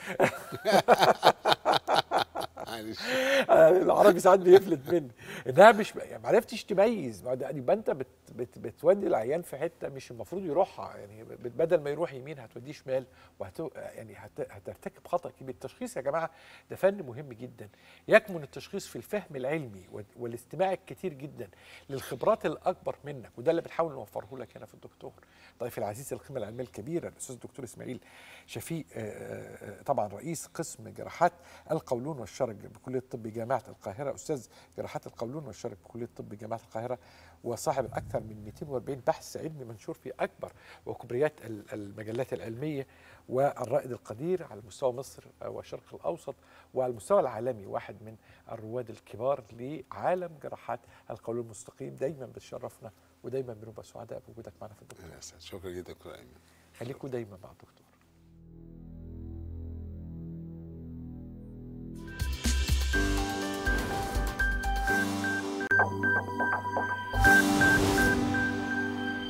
معلش العربي ساعات بيفلت مني انها مش يعني ما عرفتش تميز يبقى انت بت بت بتودي العيان في حته مش المفروض يروحها يعني بدل ما يروح يمين هتوديه شمال وهت يعني هت هترتكب خطا كبير التشخيص يا جماعه ده فن مهم جدا يكمن التشخيص في الفهم العلمي والاستماع الكتير جدا للخبرات الاكبر منك وده اللي بنحاول نوفره لك هنا في الدكتور ضيف طيب، العزيز القيمه العلميه الكبيره الاستاذ الدكتور اسماعيل شفيق آه، آه، طبعا رئيس قسم جراحات القولون والشرج بكليه الطب جامعه القاهره استاذ جراحات القولون والشرج بكليه الطب جامعه القاهره وصاحب أكثر من 240 بحث علمي منشور في أكبر وكبريات المجلات العلمية والرائد القدير على مستوى مصر والشرق الأوسط وعلى المستوى العالمي واحد من الرواد الكبار لعالم جراحات القولون المستقيم دايما بتشرفنا ودايما بنبقى سعداء بوجودك معنا في الدكتور شكرا جدا دكتور أيمن خليكم دايما مع الدكتور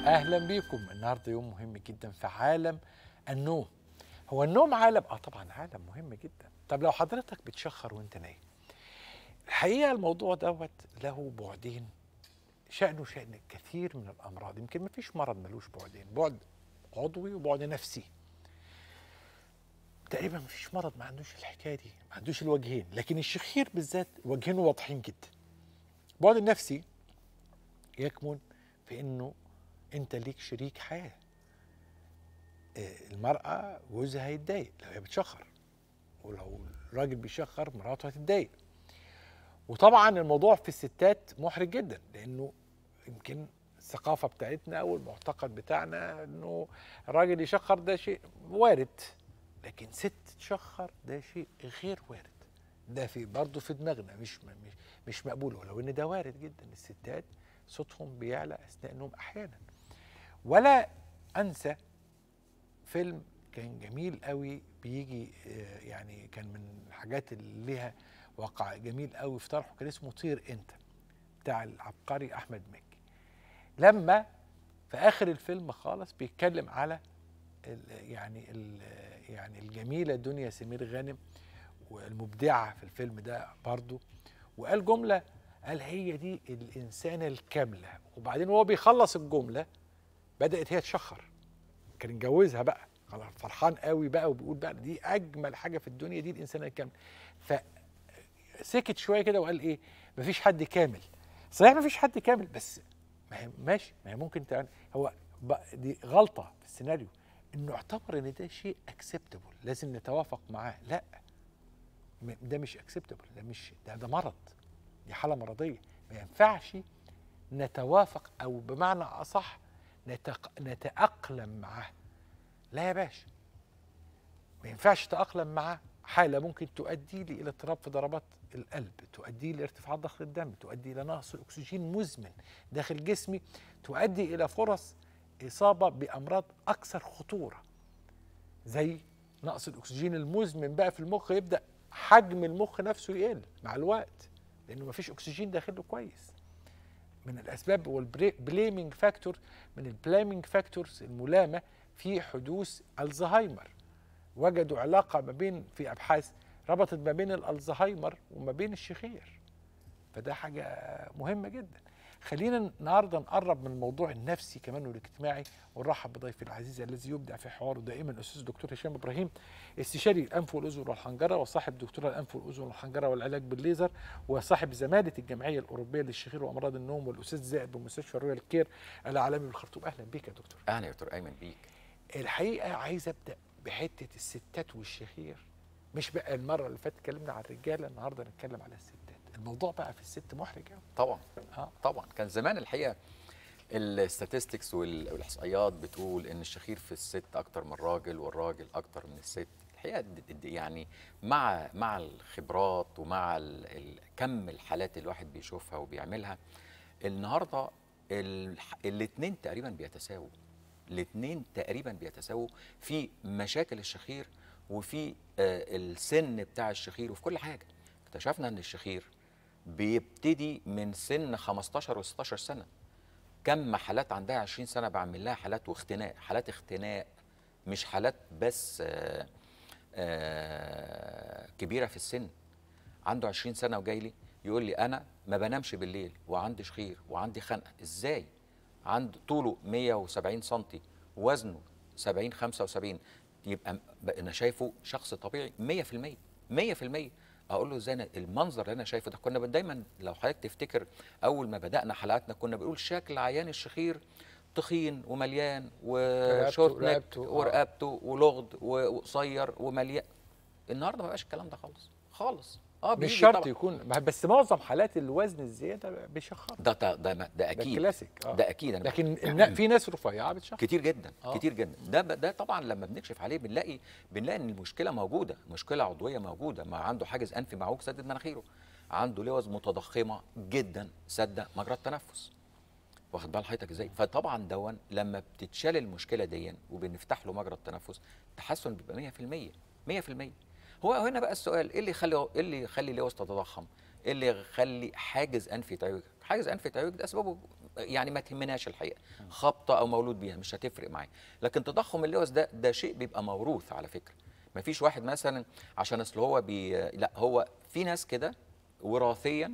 اهلا بيكم النهارده يوم مهم جدا في عالم النوم هو النوم عالم اه طبعا عالم مهم جدا طب لو حضرتك بتشخر وانت نايم الحقيقه الموضوع دوت له بعدين شأنه شأن كثير من الأمراض يمكن ما فيش مرض ملوش بعدين بعد عضوي وبعد نفسي تقريبا ما فيش مرض ما عندوش الحكاية دي ما عندوش الوجهين لكن الشخير بالذات وجهينه واضحين جدا البعد النفسي يكمن في أنه انت ليك شريك حياه آه، المرأة جوزها هيتضايق لو هي بتشخر ولو الراجل بيشخر مراته هتتضايق وطبعا الموضوع في الستات محرج جدا لانه يمكن الثقافة بتاعتنا والمعتقد بتاعنا انه الراجل يشخر ده شيء وارد لكن ست تشخر ده شيء غير وارد ده في برضه في دماغنا مش مش مش مقبول ولو ان ده وارد جدا الستات صوتهم بيعلى اثناء النوم احيانا ولا انسى فيلم كان جميل قوي بيجي آه، يعني كان من الحاجات اللي ليها واقع جميل قوي في طرحه كان اسمه طير انت بتاع العبقري احمد مكي لما في اخر الفيلم خالص بيتكلم على الـ يعني الـ يعني الجميله دنيا سمير غانم والمبدعه في الفيلم ده برضه وقال جمله قال هي دي الانسانه الكامله وبعدين وهو بيخلص الجمله بدات هي تشخر كان اتجوزها بقى خلاص فرحان قوي بقى وبيقول بقى دي اجمل حاجه في الدنيا دي الانسان الكامل فسكت شويه كده وقال ايه مفيش حد كامل صحيح مفيش حد كامل بس ما هي ماشي ما هي ممكن تعمل هو دي غلطه في السيناريو انه اعتبر ان ده شيء اكسبتبل لازم نتوافق معاه لا ده مش اكسبتبل ده مش ده ده مرض دي حاله مرضيه ما ينفعش نتوافق او بمعنى اصح نتأقلم معاه لا يا باشا ما ينفعش تأقلم معاه حالة ممكن تؤدي لي إلى اضطراب في ضربات القلب تؤدي لي ارتفاع ضغط الدم تؤدي إلى نقص الأكسجين مزمن داخل جسمي تؤدي إلى فرص إصابة بأمراض أكثر خطورة زي نقص الأكسجين المزمن بقى في المخ يبدأ حجم المخ نفسه يقل مع الوقت لأنه ما فيش أكسجين داخله كويس من الاسباب والبليمنج فاكتور من البليمنج فاكتورز الملامه في حدوث الزهايمر وجدوا علاقه ما بين في ابحاث ربطت ما بين الزهايمر وما بين الشخير فده حاجه مهمه جدا خلينا النهارده نقرب من الموضوع النفسي كمان والاجتماعي ونرحب بضيفي العزيز الذي يبدع في حواره دائما الاستاذ الدكتور هشام ابراهيم استشاري الانف والاذن والحنجره وصاحب دكتوراه الانف والاذن والحنجره والعلاج بالليزر وصاحب زماله الجمعيه الاوروبيه للشخير وامراض النوم والاستاذ زائد بمستشفى رويال كير العالمي بالخرطوم اهلا بيك يا دكتور اهلا يا دكتور ايمن بيك الحقيقه عايز ابدا بحته الستات والشخير مش بقى المره اللي فاتت اتكلمنا عن الرجاله النهارده نتكلم على الستات الموضوع بقى في الست محرج طبعا آه. طبعا كان زمان الحقيقه الاستاتستكس والاحصائيات بتقول ان الشخير في الست اكتر من الراجل والراجل اكتر من الست الحقيقه يعني مع مع الخبرات ومع كم الحالات اللي الواحد بيشوفها وبيعملها النهارده الاثنين تقريبا بيتساووا الاثنين تقريبا بيتساووا في مشاكل الشخير وفي آه، السن بتاع الشخير وفي كل حاجه اكتشفنا ان الشخير بيبتدي من سن 15 و16 سنه كم حالات عندها 20 سنه بعمل لها حالات واختناق حالات اختناق مش حالات بس آآ آه، آآ آه، كبيره في السن عنده 20 سنه وجاي لي يقول لي انا ما بنامش بالليل وعندي شخير وعندي خنقه ازاي عنده طوله 170 سم وزنه 70 75 يبقى انا شايفه شخص طبيعي 100% 100% اقول له ازاي المنظر اللي انا شايفه ده كنا دايما لو حضرتك تفتكر اول ما بدانا حلقاتنا كنا بنقول شكل عيان الشخير تخين ومليان وشورت نك آه. ورقبته ولغد وقصير ومليان النهارده ما بقاش الكلام ده خالص خالص اه مش شرط طبعًا. يكون بس معظم حالات الوزن الزياده بيشخر ده ده ده, ده اكيد ده كلاسيك آه. ده اكيد أنا لكن في ناس رفيعه بتشخر كتير جدا آه. كتير جدا ده ده طبعا لما بنكشف عليه بنلاقي بنلاقي ان المشكله موجوده مشكله عضويه موجوده ما عنده حاجز انفي معوج سدد مناخيره عنده لوز متضخمه جدا سد مجرى التنفس واخد بال حضرتك ازاي فطبعا دون لما بتتشال المشكله دي وبنفتح له مجرى التنفس التحسن بيبقى 100% 100% هو هنا بقى السؤال ايه اللي يخلي ايه اللي يخلي لوز تتضخم؟ ايه اللي يخلي حاجز انفي تعويج؟ حاجز انفي تعويج ده اسبابه يعني ما تهمناش الحقيقه خبطه او مولود بيها مش هتفرق معايا لكن تضخم اللوز ده ده شيء بيبقى موروث على فكره ما فيش واحد مثلا عشان اصل هو بي لا هو في ناس كده وراثيا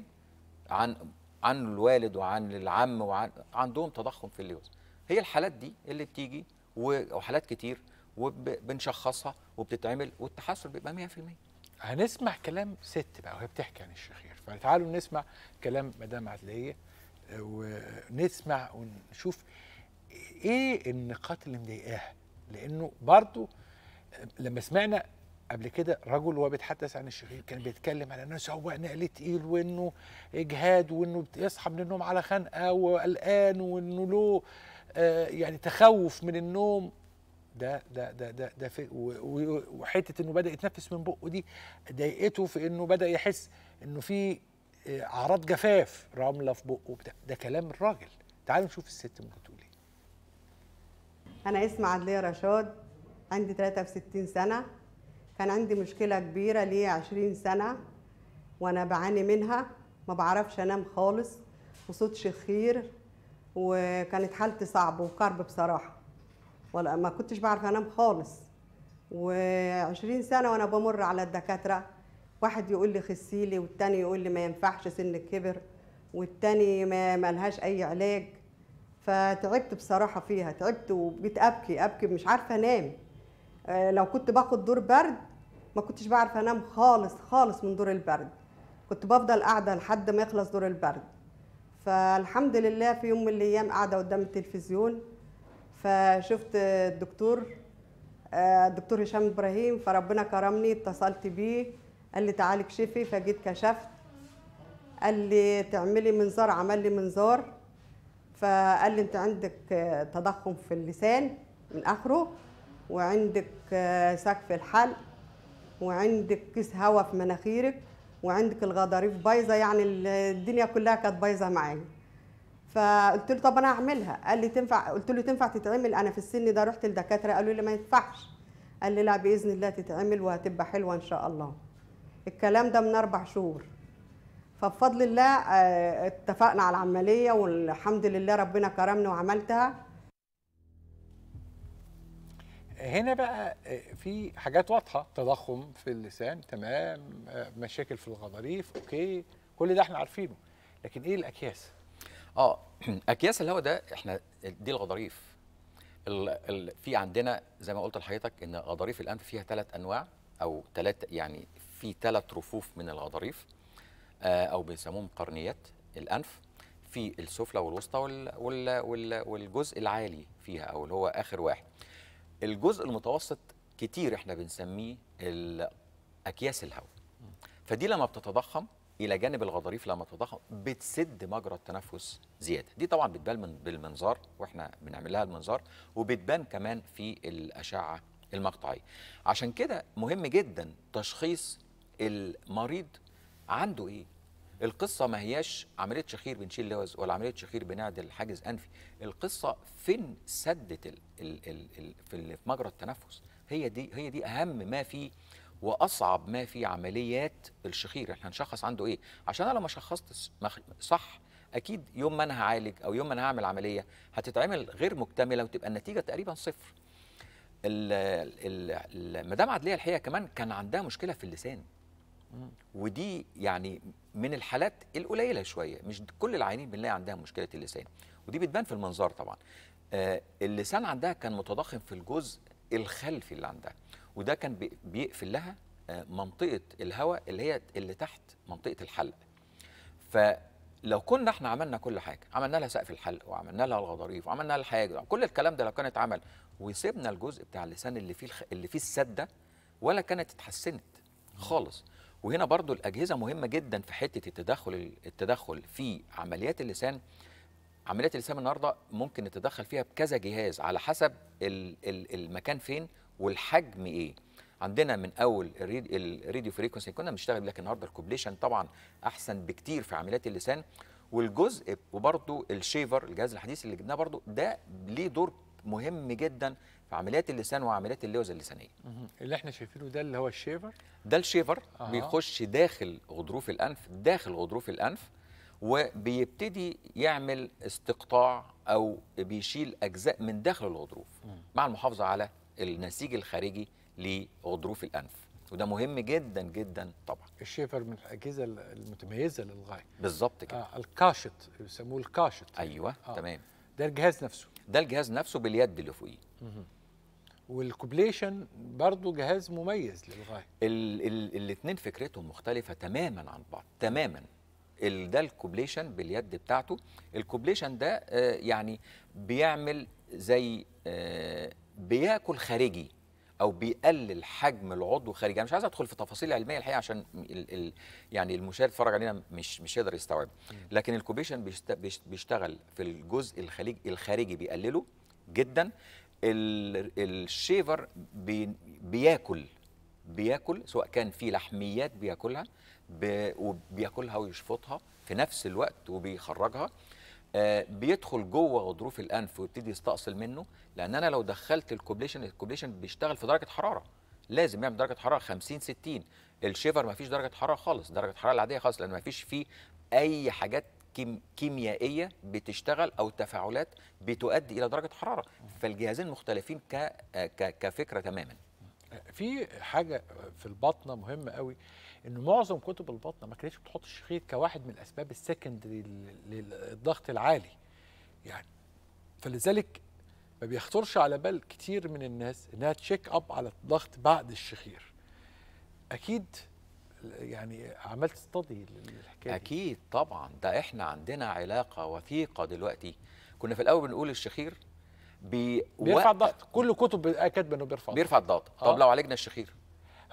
عن عن الوالد وعن العم وعن عندهم تضخم في اللوز هي الحالات دي اللي بتيجي وحالات كتير وبنشخصها وبتتعمل والتحسن بيبقى 100% هنسمع كلام ست بقى وهي بتحكي عن الشخير فتعالوا نسمع كلام مدام عدليه آه، ونسمع ونشوف ايه النقاط اللي مضايقاها لانه برضو آه، لما سمعنا قبل كده رجل وهو بيتحدث عن الشخير كان بيتكلم على انه سواق نقل تقيل وانه اجهاد وانه بيصحى من النوم على خنقه وقلقان وانه له آه يعني تخوف من النوم ده ده ده ده, ده في وحته انه بدا يتنفس من بقه دي ضايقته في انه بدا يحس انه في آه، اعراض جفاف رمله في بقه وبتاع ده كلام الراجل تعالوا نشوف الست ممكن تقول ايه انا اسمي عدليه رشاد عندي 63 سنه كان عندي مشكله كبيره لي 20 سنه وانا بعاني منها ما بعرفش انام خالص وصوت شخير وكانت حالتي صعبه وكرب بصراحه ولا ما كنتش بعرف انام خالص و20 سنه وانا بمر على الدكاتره واحد يقول لي خسيلي والتاني يقول لي ما ينفعش سنك كبر والتاني ما مالهاش اي علاج فتعبت بصراحه فيها تعبت وبقيت ابكي ابكي مش عارفه انام آه، لو كنت باخد دور برد ما كنتش بعرف انام خالص خالص من دور البرد كنت بفضل قاعده لحد ما يخلص دور البرد فالحمد لله في يوم من الايام قاعده قدام التلفزيون فشفت الدكتور آه، الدكتور هشام ابراهيم فربنا كرمني اتصلت بيه قال لي تعالي كشفي فجيت كشفت قال لي تعملي منظار عمل لي منظار فقال لي انت عندك آه، تضخم في اللسان من اخره وعندك آه، سقف الحلق وعندك كيس هواء في مناخيرك وعندك الغضاريف بايظه يعني الدنيا كلها كانت بايظه معايا فقلت له طب انا هعملها قال لي تنفع قلت له تنفع تتعمل انا في السن ده رحت لدكاتره قالوا لي ما ينفعش قال لي لا باذن الله تتعمل وهتبقى حلوه ان شاء الله الكلام ده من اربع شهور فبفضل الله آه، اتفقنا على العمليه والحمد لله ربنا كرمني وعملتها هنا بقى آه، في حاجات واضحه تضخم في اللسان تمام آه، مشاكل في الغضاريف اوكي كل ده احنا عارفينه لكن ايه الاكياس اه اكياس الهواء ده احنا دي الغضاريف ال... ال... في عندنا زي ما قلت لحضرتك ان غضاريف الانف فيها ثلاث انواع او ثلاث يعني في ثلاث رفوف من الغضاريف آه او بيسموهم قرنيات الانف في السفلى والوسطى وال... وال... وال... والجزء العالي فيها او اللي هو اخر واحد الجزء المتوسط كتير احنا بنسميه اكياس الهواء فدي لما بتتضخم الى جانب الغضاريف لما تتضخم بتسد مجرى التنفس زياده دي طبعا بتبان بالمنظار واحنا بنعمل لها المنظار وبتبان كمان في الاشعه المقطعيه عشان كده مهم جدا تشخيص المريض عنده ايه القصة ما هياش عملية شخير بنشيل لوز ولا عملية شخير بنعدل حاجز أنفي القصة فين سدت في مجرى التنفس هي دي هي دي أهم ما في واصعب ما في عمليات الشخير احنا هنشخص عنده ايه عشان انا لما شخصت صح اكيد يوم ما انا هعالج او يوم ما انا هعمل عمليه هتتعمل غير مكتمله وتبقى النتيجه تقريبا صفر المدام عدليه الحقيقه كمان كان عندها مشكله في اللسان ودي يعني من الحالات القليله شويه مش كل العيانين بنلاقي عندها مشكله اللسان ودي بتبان في المنظار طبعا آه، اللسان عندها كان متضخم في الجزء الخلفي اللي عندها وده كان بيقفل لها آه، منطقه الهواء اللي هي اللي تحت منطقه الحلق فلو كنا احنا عملنا كل حاجه عملنا لها سقف الحلق وعملنا لها الغضاريف وعملنا لها الحاجه كل الكلام ده لو كان اتعمل وسيبنا الجزء بتاع اللسان اللي فيه الخ... اللي فيه السده ولا كانت اتحسنت خالص وهنا برضو الاجهزه مهمه جدا في حته التدخل التدخل في عمليات اللسان عمليات اللسان النهارده ممكن نتدخل فيها بكذا جهاز على حسب المكان فين والحجم ايه عندنا من اول الريديو فريكونسي كنا بنشتغل لكن النهارده الكوبليشن طبعا احسن بكتير في عمليات اللسان والجزء وبرده الشيفر الجهاز الحديث اللي جبناه برده ده ليه دور مهم جدا في عمليات اللسان وعمليات اللوزه اللسانيه. اللي احنا شايفينه ده اللي هو الشيفر؟ ده الشيفر آه. بيخش داخل غضروف الانف داخل غضروف الانف وبيبتدي يعمل استقطاع او بيشيل اجزاء من داخل الغضروف مع المحافظه على النسيج الخارجي لغضروف الانف وده مهم جدا جدا طبعا الشيفر من الاجهزه المتميزه للغايه بالظبط كده آه الكاشط بيسموه الكاشط ايوه آه. تمام ده الجهاز نفسه ده الجهاز نفسه باليد اللي فوقيه والكوبليشن برضه جهاز مميز للغايه الاثنين فكرتهم مختلفه تماما عن بعض تماما ده الكوبليشن باليد بتاعته الكوبليشن ده آه، يعني بيعمل زي آه، بياكل خارجي او بيقلل حجم العضو خارجي انا يعني مش عايز ادخل في تفاصيل علميه الحقيقه عشان الـ الـ يعني المشاهد اتفرج علينا مش مش هيقدر يستوعب لكن الكوبيشن بيشتغل في الجزء الخليج الخارجي بيقلله جدا الشيفر بي بياكل بياكل سواء كان في لحميات بياكلها بي وبياكلها ويشفطها في نفس الوقت وبيخرجها آه، بيدخل جوه غضروف الانف ويبتدي يستأصل منه لان انا لو دخلت الكوبليشن الكوبليشن بيشتغل في درجه حراره لازم يعمل درجه حراره 50 60 الشيفر ما فيش درجه حراره خالص درجه حراره العاديه خالص لان ما فيش فيه اي حاجات كيميائيه بتشتغل او تفاعلات بتؤدي الى درجه حراره فالجهازين مختلفين ك... آه، ك... كفكره تماما في حاجه في البطنه مهمه قوي ان معظم كتب البطنه ما كانتش بتحط الشخير كواحد من الاسباب السكندري للضغط العالي يعني فلذلك ما بيخطرش على بال كتير من الناس انها تشيك اب على الضغط بعد الشخير اكيد يعني عملت استدي للحكايه اكيد طبعا ده احنا عندنا علاقه وثيقه دلوقتي كنا في الاول بنقول الشخير بي بيرفع الضغط كل كتب اكد انه بيرفع بيرفع الضغط طب آه. لو عالجنا الشخير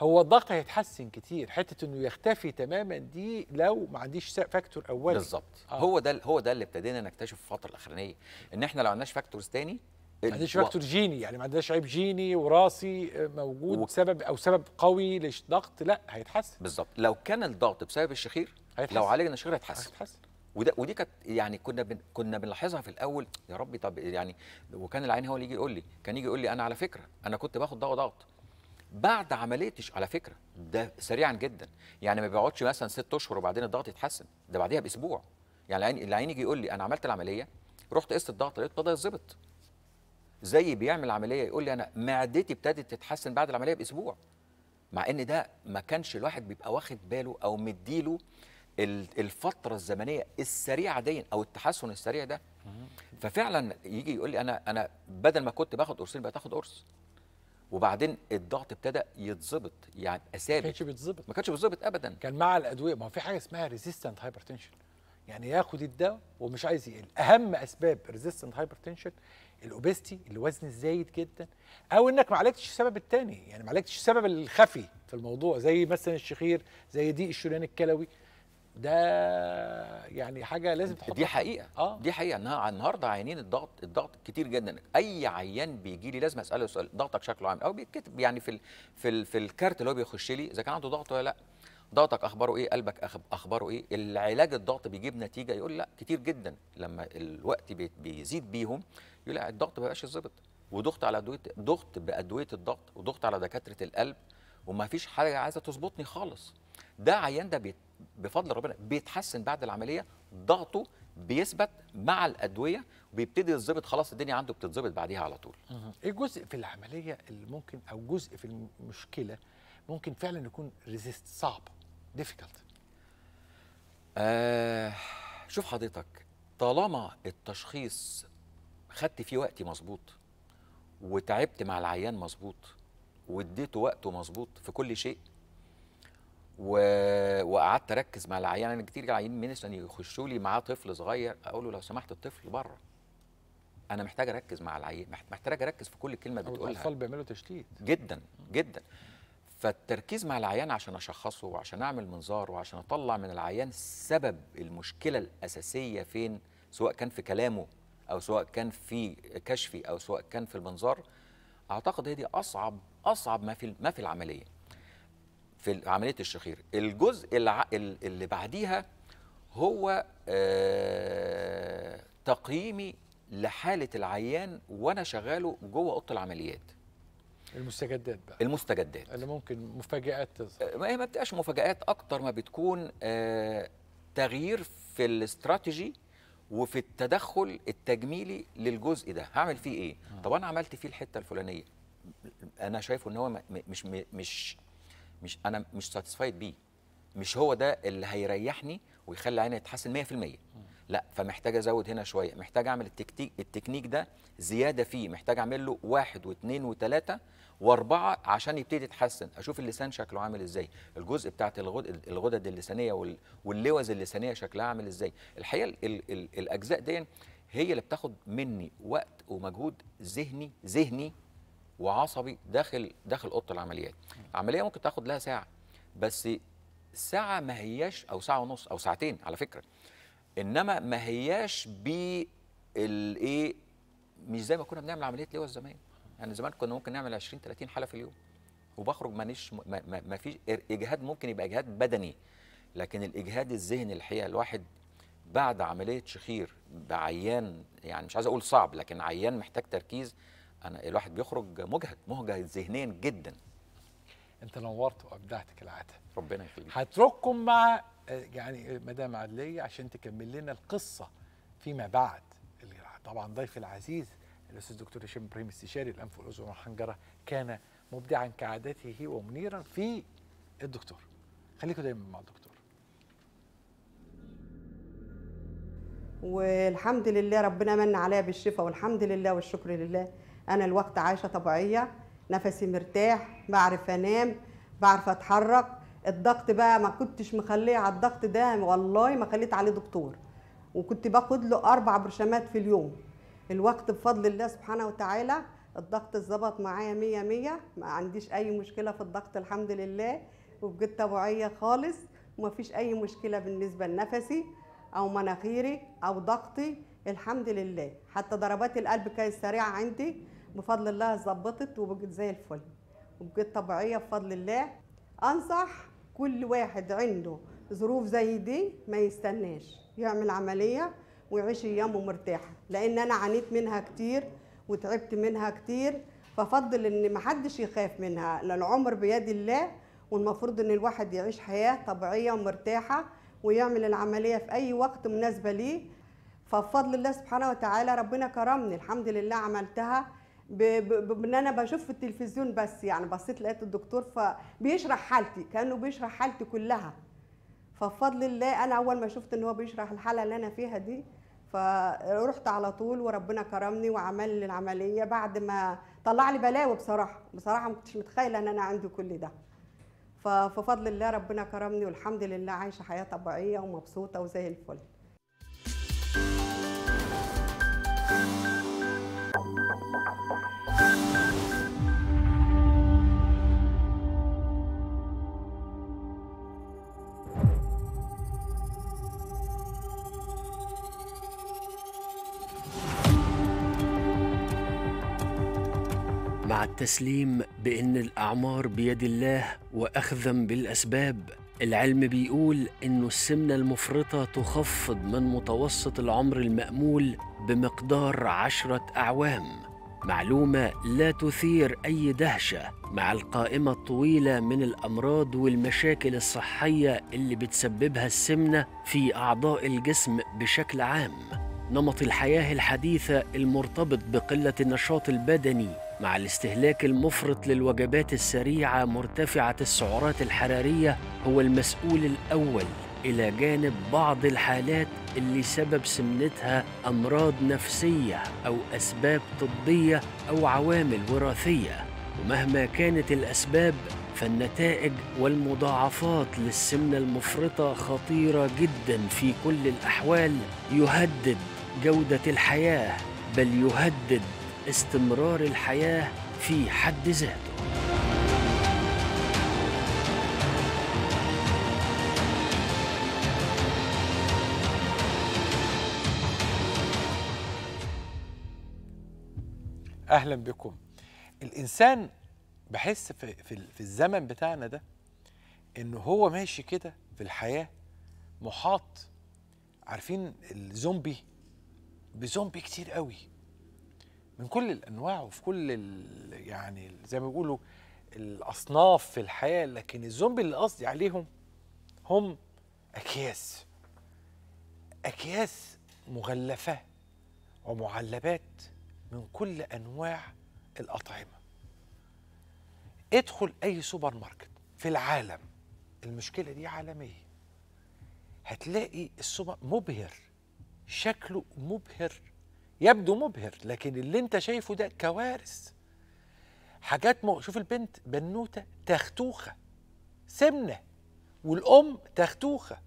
هو الضغط هيتحسن كتير حته انه يختفي تماما دي لو ما عنديش فاكتور اولي بالظبط آه. هو ده هو ده اللي ابتدينا نكتشفه في الفتره الاخرانيه ان احنا لو ما عندناش فاكتورز تاني ما عندناش فاكتور جيني يعني ما عندناش عيب جيني وراثي آه، موجود و... سبب او سبب قوي للضغط لا هيتحسن بالظبط لو كان الضغط بسبب الشخير هيتحسن. لو عالجنا الشخير هيتحسن هيتحسن وده ودي كانت يعني كنا بن كنا بنلاحظها في الاول يا ربي طب يعني وكان العين هو اللي يجي يقول لي كان يجي يقول لي انا على فكره انا كنت باخد دواء ضغط بعد عمليه على فكره ده سريعا جدا يعني ما بيقعدش مثلا ست اشهر وبعدين الضغط يتحسن ده بعديها باسبوع يعني العين يجي يقول لي انا عملت العمليه رحت قست الضغط لقيت بدا يتظبط زي بيعمل عمليه يقول لي انا معدتي ابتدت تتحسن بعد العمليه باسبوع مع ان ده ما كانش الواحد بيبقى واخد باله او مديله الفتره الزمنيه السريعه دي او التحسن السريع ده ففعلا يجي يقول لي انا انا بدل ما كنت باخد قرصين بقيت اخد قرص وبعدين الضغط ابتدى يتظبط يعني اسابيع ما كانش بيتظبط ما كانش بيتظبط ابدا كان مع الادويه ما هو في حاجه اسمها ريزيستنت هايبرتنشن يعني ياخد الدواء ومش عايز يقل اهم اسباب ريزيستنت هايبرتنشن الاوبستي الوزن الزايد جدا او انك ما عالجتش السبب الثاني يعني ما عالجتش السبب الخفي في الموضوع زي مثلا الشخير زي ضيق الشريان الكلوي ده يعني حاجه لازم تحطها دي حقيقه آه. دي حقيقه انها النهارده عيانين الضغط الضغط كتير جدا اي عيان بيجي لي لازم اساله سؤال ضغطك شكله عامل او بيتكتب يعني في ال في ال في الكارت اللي هو بيخش لي اذا كان عنده ضغط ولا لا ضغطك اخباره ايه قلبك اخباره ايه العلاج الضغط بيجيب نتيجه يقول لا كتير جدا لما الوقت بيزيد بيهم يقول لا الضغط ما بقاش يظبط وضغط على ادويه ضغط بادويه الضغط وضغط على دكاتره القلب وما فيش حاجه عايزه تظبطني خالص ده عيان ده بيت بفضل ربنا بيتحسن بعد العمليه ضغطه بيثبت مع الادويه وبيبتدي يتظبط خلاص الدنيا عنده بتتظبط بعديها على طول. ايه جزء في العمليه اللي ممكن او جزء في المشكله ممكن فعلا يكون ريزيست صعب ديفيكلت؟ آه شوف حضرتك طالما التشخيص خدت فيه وقتي مظبوط وتعبت مع العيان مظبوط واديته وقته مظبوط في كل شيء و... وقعدت اركز مع العيان انا كتير جاي من عشان يخشوا لي معاه طفل صغير اقول له لو سمحت الطفل بره انا محتاج اركز مع العيان محتاج اركز في كل كلمه بتقولها الاطفال بيعملوا تشتيت جدا جدا فالتركيز مع العيان عشان اشخصه وعشان اعمل منظار وعشان اطلع من العيان سبب المشكله الاساسيه فين سواء كان في كلامه او سواء كان في كشفي او سواء كان في المنظار اعتقد هي دي اصعب اصعب ما في ما في العمليه في عمليه الشخير الجزء اللي بعديها هو آه، تقييمي لحاله العيان وانا شغاله جوه اوضه العمليات المستجدات بقى المستجدات اللي ممكن مفاجآت تظهر آه، ما هي ما بتبقاش مفاجآت اكتر ما بتكون آه، تغيير في الاستراتيجي وفي التدخل التجميلي للجزء ده هعمل فيه ايه آه. طب انا عملت فيه الحته الفلانيه انا شايفه ان هو مش مش مش انا مش ساتيسفايد بيه مش هو ده اللي هيريحني ويخلي عيني تتحسن 100% لا فمحتاج ازود هنا شويه محتاج اعمل التكتيك التكنيك ده زياده فيه محتاج اعمل له واحد واثنين وثلاثه واربعه عشان يبتدي يتحسن اشوف اللسان شكله عامل ازاي الجزء بتاعت الغدد, الغدد اللسانيه واللوز اللسانيه شكلها عامل ازاي الحقيقه الـ الـ الاجزاء دي هي اللي بتاخد مني وقت ومجهود ذهني ذهني وعصبي داخل داخل اوضه العمليات العمليه ممكن تاخد لها ساعه بس ساعه ما هياش او ساعه ونص او ساعتين على فكره انما ما هياش بالايه مش زي ما كنا بنعمل عمليه لواء زمان يعني زمان كنا ممكن نعمل 20 30 حاله في اليوم وبخرج مانيش ما, ما, ما فيش اجهاد ممكن يبقى اجهاد بدني لكن الاجهاد الذهني الحقيقه الواحد بعد عمليه شخير بعيان يعني مش عايز اقول صعب لكن عيان محتاج تركيز انا الواحد بيخرج مجهد مجهد ذهنيا جدا انت نورت وابدعت كالعاده ربنا يخليك هترككم مع آه، يعني آه، مدام عدليه عشان تكمل لنا القصه فيما بعد اللي طبعا ضيفي العزيز الاستاذ دكتور هشام ابراهيم استشاري الانف والاذن والحنجره كان مبدعا كعادته ومنيرا في الدكتور خليكم دايما مع الدكتور والحمد لله ربنا من عليا بالشفاء والحمد لله والشكر لله انا الوقت عايشه طبيعيه نفسي مرتاح بعرف انام بعرف اتحرك الضغط بقى ما كنتش مخليه على الضغط ده والله ما خليت عليه دكتور وكنت باخد له اربع برشامات في اليوم الوقت بفضل الله سبحانه وتعالى الضغط اتظبط معايا مية مية ما عنديش اي مشكله في الضغط الحمد لله وبجد طبيعيه خالص وما فيش اي مشكله بالنسبه لنفسي او مناخيري او ضغطي الحمد لله حتى ضربات القلب كانت سريعه عندي بفضل الله ظبطت وبقت زي الفل وبقت طبيعيه بفضل الله انصح كل واحد عنده ظروف زي دي ما يستناش يعمل عمليه ويعيش ايامه مرتاحه لان انا عانيت منها كتير وتعبت منها كتير بفضل ان محدش يخاف منها لان العمر بيد الله والمفروض ان الواحد يعيش حياه طبيعيه ومرتاحه ويعمل العمليه في اي وقت مناسبه ليه ففضل الله سبحانه وتعالى ربنا كرمني الحمد لله عملتها بان انا بشوف في التلفزيون بس يعني بصيت لقيت الدكتور فبيشرح حالتي كانه بيشرح حالتي كلها فبفضل الله انا اول ما شفت ان هو بيشرح الحاله اللي انا فيها دي فرحت على طول وربنا كرمني وعمل لي العمليه بعد ما طلع لي بلاوي بصراحه بصراحه ما كنتش متخيله ان انا عندي كل ده ففضل الله ربنا كرمني والحمد لله عايشه حياه طبيعيه ومبسوطه وزي الفل التسليم بأن الأعمار بيد الله وأخذا بالأسباب العلم بيقول إنه السمنة المفرطة تخفض من متوسط العمر المأمول بمقدار عشرة أعوام معلومة لا تثير أي دهشة مع القائمة الطويلة من الأمراض والمشاكل الصحية اللي بتسببها السمنة في أعضاء الجسم بشكل عام نمط الحياة الحديثة المرتبط بقلة النشاط البدني مع الاستهلاك المفرط للوجبات السريعة مرتفعة السعرات الحرارية هو المسؤول الأول إلى جانب بعض الحالات اللي سبب سمنتها أمراض نفسية أو أسباب طبية أو عوامل وراثية ومهما كانت الأسباب فالنتائج والمضاعفات للسمنة المفرطة خطيرة جدا في كل الأحوال يهدد جودة الحياة بل يهدد استمرار الحياة في حد ذاته اهلا بكم الانسان بحس في, في, الزمن بتاعنا ده ان هو ماشي كده في الحياه محاط عارفين الزومبي بزومبي كتير قوي من كل الانواع وفي كل يعني زي ما بيقولوا الاصناف في الحياه لكن الزومبي اللي قصدي عليهم هم اكياس اكياس مغلفه ومعلبات من كل انواع الاطعمه ادخل اي سوبر ماركت في العالم المشكله دي عالميه هتلاقي السوبر مبهر شكله مبهر يبدو مبهر لكن اللي انت شايفه ده كوارث حاجات مو... شوف البنت بنوته تختوخه سمنه والام تختوخه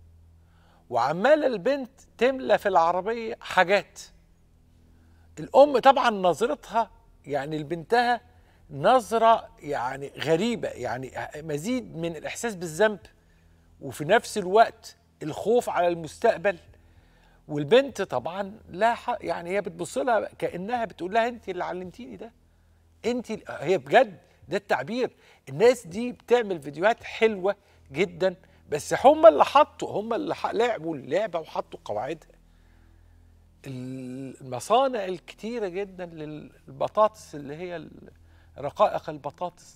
وعماله البنت تملى في العربيه حاجات الام طبعا نظرتها يعني لبنتها نظره يعني غريبه يعني مزيد من الاحساس بالذنب وفي نفس الوقت الخوف على المستقبل والبنت طبعا لا حق يعني هي بتبص لها كانها بتقول لها انت اللي علمتيني ده انت هي بجد ده التعبير الناس دي بتعمل فيديوهات حلوه جدا بس هم اللي حطوا هم اللي لعبوا اللعبه وحطوا قواعدها المصانع الكتيره جدا للبطاطس اللي هي رقائق البطاطس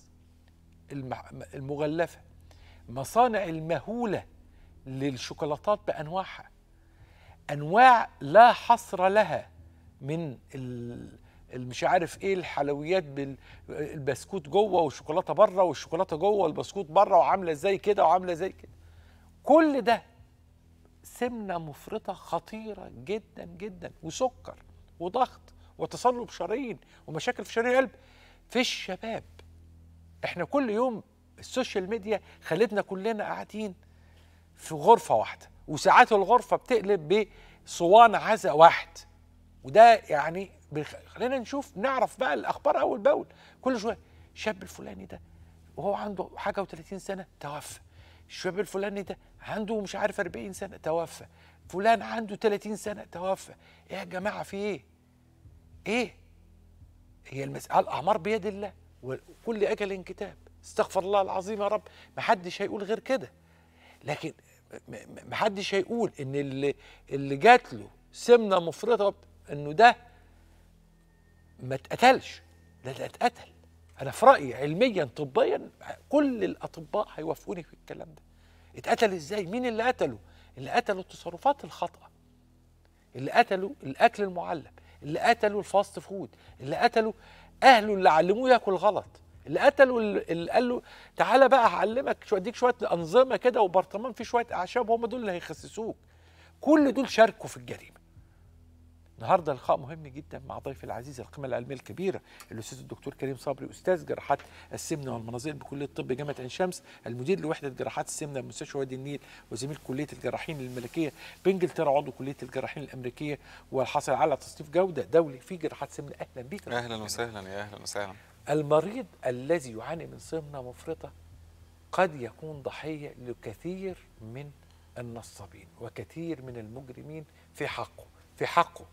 المغلفه مصانع المهوله للشوكولاتات بانواعها انواع لا حصر لها من مش عارف ايه الحلويات بالبسكوت جوه والشوكولاته بره والشوكولاته جوه والبسكوت بره وعامله ازاي كده وعامله ازاي كده كل ده سمنه مفرطه خطيره جدا جدا وسكر وضغط وتصلب شرايين ومشاكل في شرايين القلب في الشباب احنا كل يوم السوشيال ميديا خلتنا كلنا قاعدين في غرفه واحده وساعات الغرفه بتقلب بصوان عزا واحد وده يعني خلينا نشوف نعرف بقى الاخبار اول باول كل شويه الشاب الفلاني ده وهو عنده حاجه و30 سنه توفى الشاب الفلاني ده عنده مش عارف 40 سنه توفى فلان عنده 30 سنه توفى ايه يا جماعه في ايه ايه هي المساله الاعمار بيد الله وكل اجل كتاب استغفر الله العظيم يا رب ما حدش هيقول غير كده لكن محدش هيقول ان اللي اللي جات له سمنه مفرطه انه ده ما اتقتلش ده ده اتقتل انا في رايي علميا طبيا كل الاطباء هيوافقوني في الكلام ده اتقتل ازاي مين اللي قتله اللي قتله التصرفات الخاطئه اللي قتله الاكل المعلب اللي قتله الفاست فود اللي قتله اهله اللي علموه ياكل غلط اللي قتله اللي قال له تعالى بقى هعلمك شو اديك شويه انظمه كده وبرطمان فيه شويه اعشاب هم دول اللي هيخسسوك كل دول شاركوا في الجريمه النهارده لقاء مهم جدا مع ضيفي العزيز القيمه العلميه الكبيره الاستاذ الدكتور كريم صبري استاذ جراحات السمنه والمناظير بكليه الطب جامعه عين شمس المدير لوحده جراحات السمنه بمستشفى وادي النيل وزميل كليه الجراحين الملكيه بانجلترا عضو كليه الجراحين الامريكيه والحاصل على تصنيف جوده دولي في جراحات سمنه اهلا بيك اهلا وسهلا يا اهلا وسهلا المريض الذي يعاني من سمنة مفرطة قد يكون ضحية لكثير من النصابين وكثير من المجرمين في حقه في حقه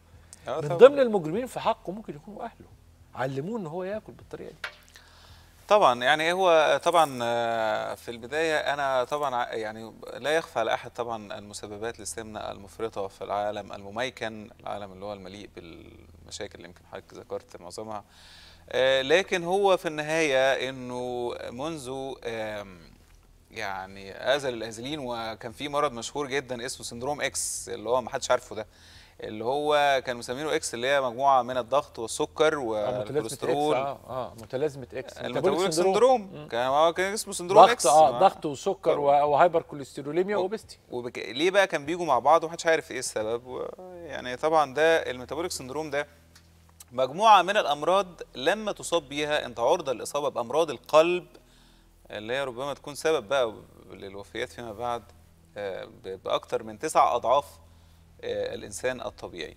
اه من ضمن المجرمين في حقه ممكن يكونوا أهله علموه ان هو ياكل بالطريقه دي طبعا يعني هو طبعا آه، في البدايه انا طبعا يعني لا يخفى على احد طبعا المسببات للسمنه المفرطه في العالم المميكن العالم اللي هو المليء بالمشاكل اللي يمكن حضرتك ذكرت معظمها آه، لكن هو في النهاية أنه منذ يعني أزل الأزلين وكان في مرض مشهور جدا اسمه سندروم إكس اللي هو ما حدش عارفه ده اللي هو كان مسمينه اكس اللي هي مجموعه من الضغط والسكر آه، والكوليسترول اه اه متلازمه اكس الميتابوليك سندروم كان هو كان اسمه سندروم اكس اه ضغط وسكر وهايبر كوليستروليميا وبستي وبك... ليه بقى كان بيجوا مع بعض ومحدش عارف ايه السبب و... يعني طبعا ده الميتابوليك سندروم ده مجموعة من الأمراض لما تصاب بيها أنت عرضة للإصابة بأمراض القلب اللي هي ربما تكون سبب بقى للوفيات فيما بعد آه، بأكثر من تسع أضعاف آه، الإنسان الطبيعي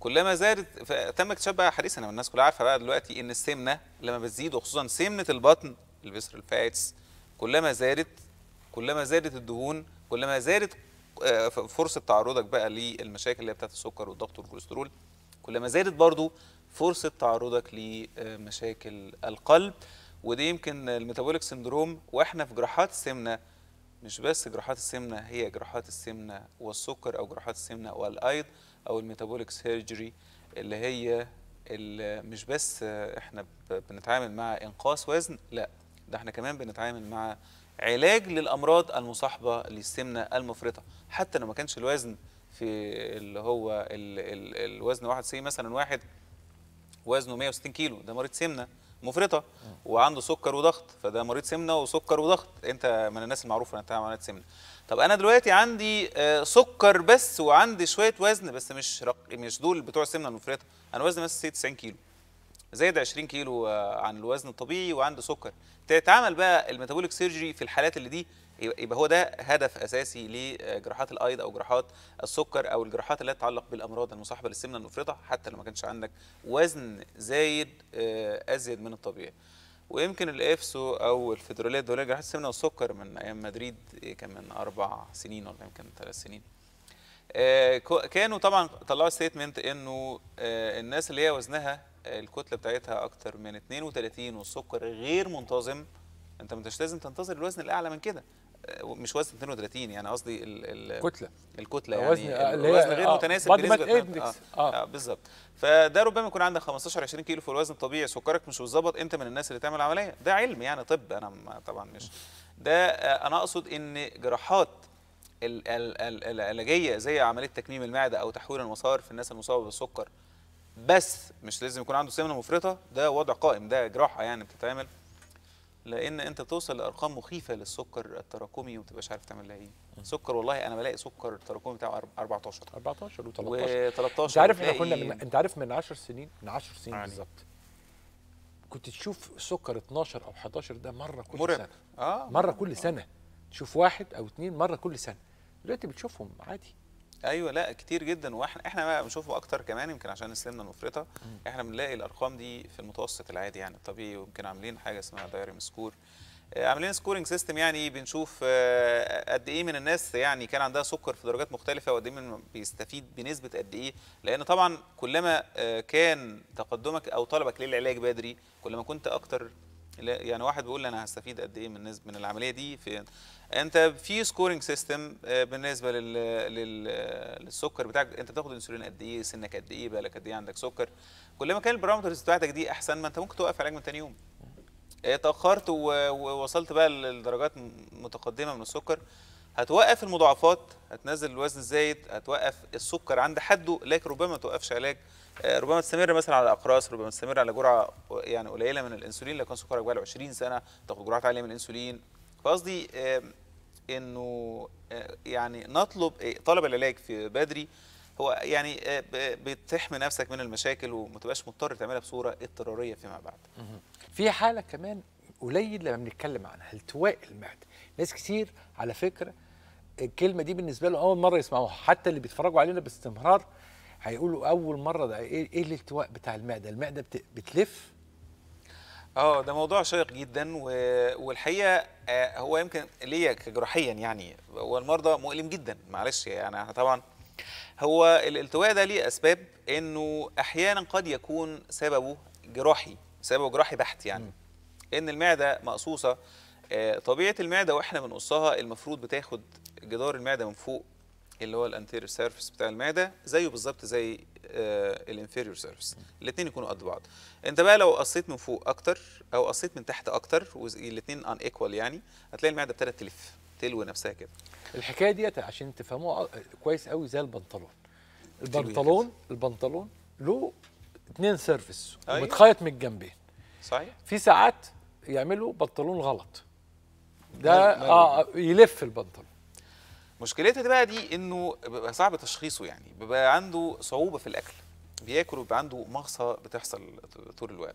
كلما زادت تم اكتشاف بقى حديثا الناس كلها عارفه بقى دلوقتي ان السمنه لما بتزيد وخصوصا سمنه البطن البسر الفاتس كلما زادت كلما زادت الدهون كلما زادت آه، فرصه تعرضك بقى للمشاكل اللي هي بتاعت السكر والضغط والكوليسترول كلما زادت برضو فرصه تعرضك لمشاكل القلب ودي يمكن الميتابوليك سندروم واحنا في جراحات السمنه مش بس جراحات السمنه هي جراحات السمنه والسكر او جراحات السمنه والايض او الميتابوليك سيرجري اللي هي اللي مش بس احنا بنتعامل مع انقاص وزن لا ده احنا كمان بنتعامل مع علاج للامراض المصاحبه للسمنه المفرطه حتى لو ما كانش الوزن في اللي هو الـ الـ الوزن واحد سي مثلا واحد وزنه 160 كيلو ده مريض سمنه مفرطه وعنده سكر وضغط فده مريض سمنه وسكر وضغط انت من الناس المعروفه انت مريض سمنه طب انا دلوقتي عندي آه، سكر بس وعندي شويه وزن بس مش رق... مش دول بتوع السمنه المفرطه انا وزني بس 90 كيلو زايد 20 كيلو آه، عن الوزن الطبيعي وعنده سكر تتعمل بقى الميتابوليك سيرجري في الحالات اللي دي يبقى هو ده هدف اساسي لجراحات الايض او جراحات السكر او الجراحات اللي تتعلق بالامراض المصاحبه للسمنه المفرطه حتى لو ما كانش عندك وزن زايد آه، ازيد من الطبيعي ويمكن الافسو او الفيدراليه الدوليه جراحات السمنه والسكر من ايام مدريد إيه كان من اربع سنين ولا يمكن ثلاث سنين آه، كانوا طبعا طلعوا ستيتمنت انه آه، الناس اللي هي وزنها الكتله بتاعتها اكتر من 32 والسكر غير منتظم انت مش لازم تنتظر الوزن الاعلى من كده مش وزن 32 يعني قصدي الكتله الكتله يعني وزن آه، الوزن غير آه متناسب بالنسبه اه, آه, آه بالظبط فده ربما يكون عندك 15 20 كيلو في الوزن الطبيعي سكرك مش متظبط انت من الناس اللي تعمل عمليه ده علم يعني طب انا طبعا مش ده آه، انا اقصد ان جراحات العلاجيه زي عمليه تكميم المعده او تحويل المسار في الناس المصابه بالسكر بس مش لازم يكون عنده سمنه مفرطه ده وضع قائم ده جراحه يعني بتتعمل لان انت توصل لارقام مخيفه للسكر التراكمي وما تبقاش عارف تعمل لها ايه سكر والله انا بلاقي سكر التراكمي بتاعه 14 14 و13 و13 انت عارف احنا كنا من... انت عارف من 10 سنين من 10 سنين بالظبط كنت تشوف سكر 12 او 11 ده مره كل مرعب. سنه آه. مره كل آه. سنه تشوف واحد او اثنين مره كل سنه دلوقتي بتشوفهم عادي ايوه لا كتير جدا واحنا احنا بقى بنشوفه اكتر كمان يمكن عشان سلمنا المفرطه احنا بنلاقي الارقام دي في المتوسط العادي يعني الطبيعي ويمكن عاملين حاجه اسمها دايري سكور آه، عاملين سكورنج سيستم يعني بنشوف آه، قد ايه من الناس يعني كان عندها سكر في درجات مختلفه وقد ايه بيستفيد بنسبه قد ايه لان طبعا كلما آه، كان تقدمك او طلبك للعلاج بدري كلما كنت اكتر يعني واحد بيقول لي انا هستفيد قد ايه من من العمليه دي في انت في سكورنج سيستم آه، بالنسبه لل... لل... للسكر بتاعك انت بتاخد انسولين قد ايه سنك قد ايه بقالك قد ايه عندك سكر كل ما كان البارامترز بتاعتك دي احسن ما انت ممكن توقف علاج من تاني يوم اتاخرت ووصلت بقى لدرجات متقدمه من السكر هتوقف المضاعفات هتنزل الوزن الزايد هتوقف السكر عند حده لكن ربما ما توقفش علاج ربما تستمر مثلا على اقراص ربما تستمر على جرعه يعني قليله من الانسولين لو كان سكرك بقى 20 سنه تاخد جرعات عاليه من الانسولين فقصدي انه آه، يعني نطلب إيه، طلب العلاج في بدري هو يعني آه، بتحمي نفسك من المشاكل وما تبقاش مضطر تعملها بصوره اضطراريه فيما بعد. في حاله كمان قليل لما بنتكلم عنها التواء المعده، ناس كتير على فكره الكلمه دي بالنسبه لهم اول مره يسمعوها حتى اللي بيتفرجوا علينا باستمرار هيقولوا اول مره ده ايه, إيه الالتواء بتاع المعده المعده بتلف اه ده موضوع شيق جدا و... والحقيقه آه هو يمكن ليا كجراحيا يعني والمرضى مؤلم جدا معلش يعني احنا طبعا هو الالتواء ده ليه اسباب انه احيانا قد يكون سببه جراحي سببه جراحي بحت يعني م. ان المعده مقصوصه آه طبيعه المعده واحنا بنقصها المفروض بتاخد جدار المعده من فوق اللي هو الانتيريور سيرفيس بتاع المعده زيه بالظبط زي آه، الانفيريور سيرفيس الاثنين يكونوا قد بعض انت بقى لو قصيت من فوق اكتر او قصيت من تحت اكتر والاثنين ان ايكوال يعني هتلاقي المعده ابتدت تلف تلوي نفسها كده الحكايه ديت عشان تفهموها آه، كويس قوي زي البنطلون البنطلون البنطلون له اثنين سيرفيس أيوه. ومتخيط من الجنبين صحيح في ساعات يعملوا بنطلون غلط ده مل اه يلف البنطلون مشكلتها دي بقى دي انه بيبقى صعب تشخيصه يعني بيبقى عنده صعوبه في الاكل بياكل وبيبقى عنده مغصه بتحصل طول الوقت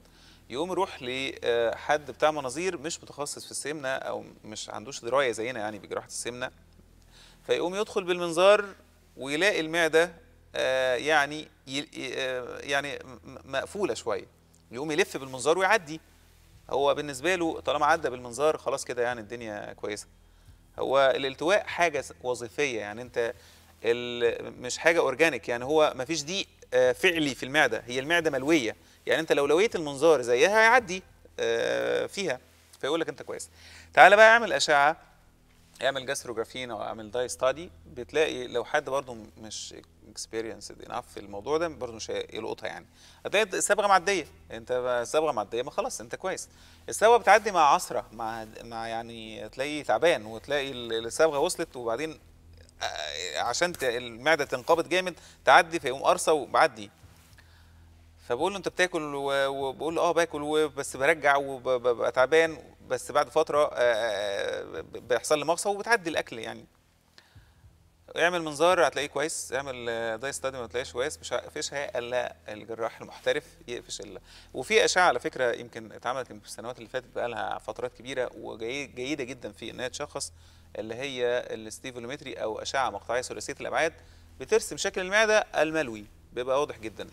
يقوم يروح لحد آه، بتاع مناظير مش متخصص في السمنه او مش عندوش درايه زينا يعني بجراحه السمنه فيقوم يدخل بالمنظار ويلاقي المعده آه، يعني آه، يعني مقفوله شويه يقوم يلف بالمنظار ويعدي هو بالنسبه له طالما عدى بالمنظار خلاص كده يعني الدنيا كويسه هو الالتواء حاجه وظيفيه يعني انت مش حاجه اورجانيك يعني هو ما فيش ضيق آه، فعلي في المعده هي المعده ملويه يعني انت لو لويت المنظار زيها هيعدي آه، فيها فيقول لك انت كويس تعالى بقى اعمل اشعه اعمل جاستروجرافين او اعمل داي ستادي بتلاقي لو حد برضه مش اكسبيرينسد انف في الموضوع ده برضه مش هيلقطها إيه يعني هتلاقي الصبغه معديه انت الصبغه معديه ما خلاص انت كويس الصبغه بتعدي مع عصره مع مع يعني تلاقي تعبان وتلاقي الصبغه وصلت وبعدين عشان المعده تنقبض جامد تعدي فيقوم قرصه وبعدي فبقول له انت بتاكل وبقول له اه باكل بس برجع وببقى تعبان بس بعد فتره آه، آه، بيحصل لي مغصه وبتعدي الاكل يعني اعمل منظار هتلاقيه كويس اعمل داي آه، ستادي ما تلاقيش كويس مش هي الا الجراح المحترف يقفش الا وفي اشعه على فكره يمكن اتعملت في السنوات اللي فاتت بقى لها فترات كبيره وجيده جدا في ان هي تشخص اللي هي الاستيفولومتري او اشعه مقطعيه ثلاثيه الابعاد بترسم شكل المعده الملوي بيبقى واضح جدا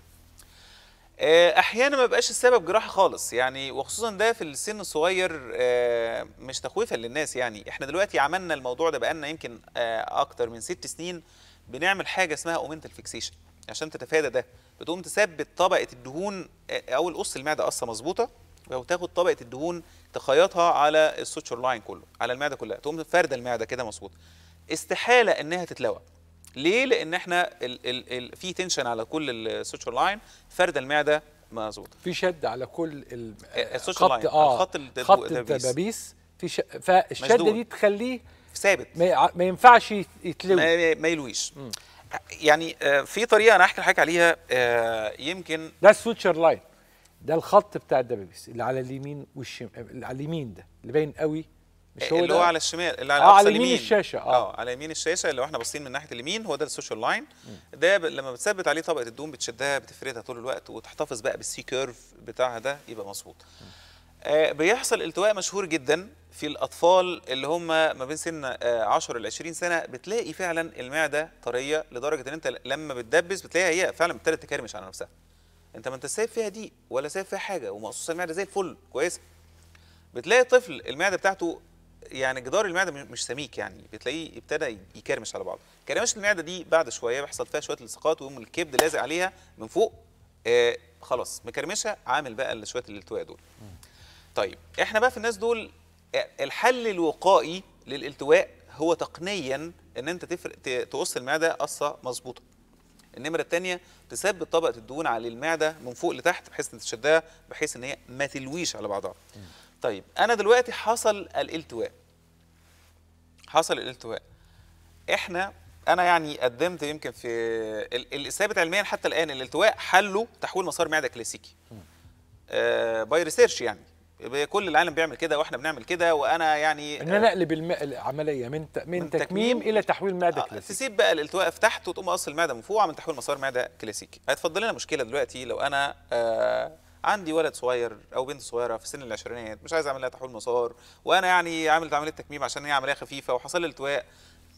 آه، احيانا ما بقاش السبب جراحه خالص يعني وخصوصا ده في السن الصغير آه، مش تخويفا للناس يعني احنا دلوقتي عملنا الموضوع ده بقالنا يمكن آه، اكتر من ست سنين بنعمل حاجه اسمها اومنتال فيكسيشن عشان تتفادى ده بتقوم تثبت طبقه الدهون او القص المعده قصه مظبوطه وتاخد طبقه الدهون تخيطها على السوتشر لاين كله على المعده كلها تقوم فارده المعده كده مظبوط استحاله انها تتلوى ليه لان احنا في تنشن على كل السوشيال لاين فرد المعده مظبوط في شد على كل السوشيال لاين آه خط آه، خط الدبابيس في ش... فالشده مشدود. دي تخليه ثابت ما, ما ينفعش يتلوي ما, ما يلويش م. يعني آه، في طريقه انا هحكي لحضرتك عليها آه، يمكن ده السوتشر لاين ده الخط بتاع الدبابيس اللي على اليمين والشمال اللي على اليمين ده اللي باين قوي مش إيه، هو اللي هو على الشمال اللي على, آه على يمين الشاشه اه, آه على يمين الشاشه اللي احنا باصين من ناحيه اليمين هو ده السوشيال لاين ده لما بتثبت عليه طبقه الدوم بتشدها بتفردها طول الوقت وتحتفظ بقى بالسي كيرف بتاعها ده يبقى مظبوط آه بيحصل التواء مشهور جدا في الاطفال اللي هم ما بين سن 10 ل 20 سنه بتلاقي فعلا المعده طريه لدرجه ان انت لما بتدبس بتلاقيها هي فعلا ابتدت تكرمش على نفسها انت ما انت سايب فيها دي ولا سايب فيها حاجه ومقصوصه المعده زي الفل كويس بتلاقي الطفل المعده بتاعته يعني جدار المعده مش سميك يعني بتلاقيه ابتدى يكرمش على بعضه كرمشه المعده دي بعد شويه بيحصل فيها شويه التصاقات ويقوم الكبد لازق عليها من فوق آه خلاص مكرمشه عامل بقى شويه الالتواء دول طيب احنا بقى في الناس دول آه، الحل الوقائي للالتواء هو تقنيا ان انت تفرق تقص المعده قصه مظبوطه النمره الثانيه تثبت طبقه الدهون على المعده من فوق لتحت بحيث ان تشدها بحيث ان هي ما تلويش على بعضها طيب انا دلوقتي حصل الالتواء حصل الالتواء احنا انا يعني قدمت يمكن في الثابت علميا حتى الان الالتواء حله تحويل مسار معده كلاسيكي آه باي ريسيرش يعني كل العالم بيعمل كده واحنا بنعمل كده وانا يعني ان انا اقلب الم... العمليه من من, تكميم, تكميم الى تحويل معده آه كلاسيكي تسيب بقى الالتواء فتحت وتقوم اصل المعده منفوعه من تحويل مسار معده كلاسيكي هيتفضل لنا مشكله دلوقتي لو انا آه عندي ولد صغير او بنت صغيره في سن العشرينات مش عايز اعمل لها تحويل مسار وانا يعني عامل عمليه تكميم عشان هي عمليه خفيفه وحصل التواء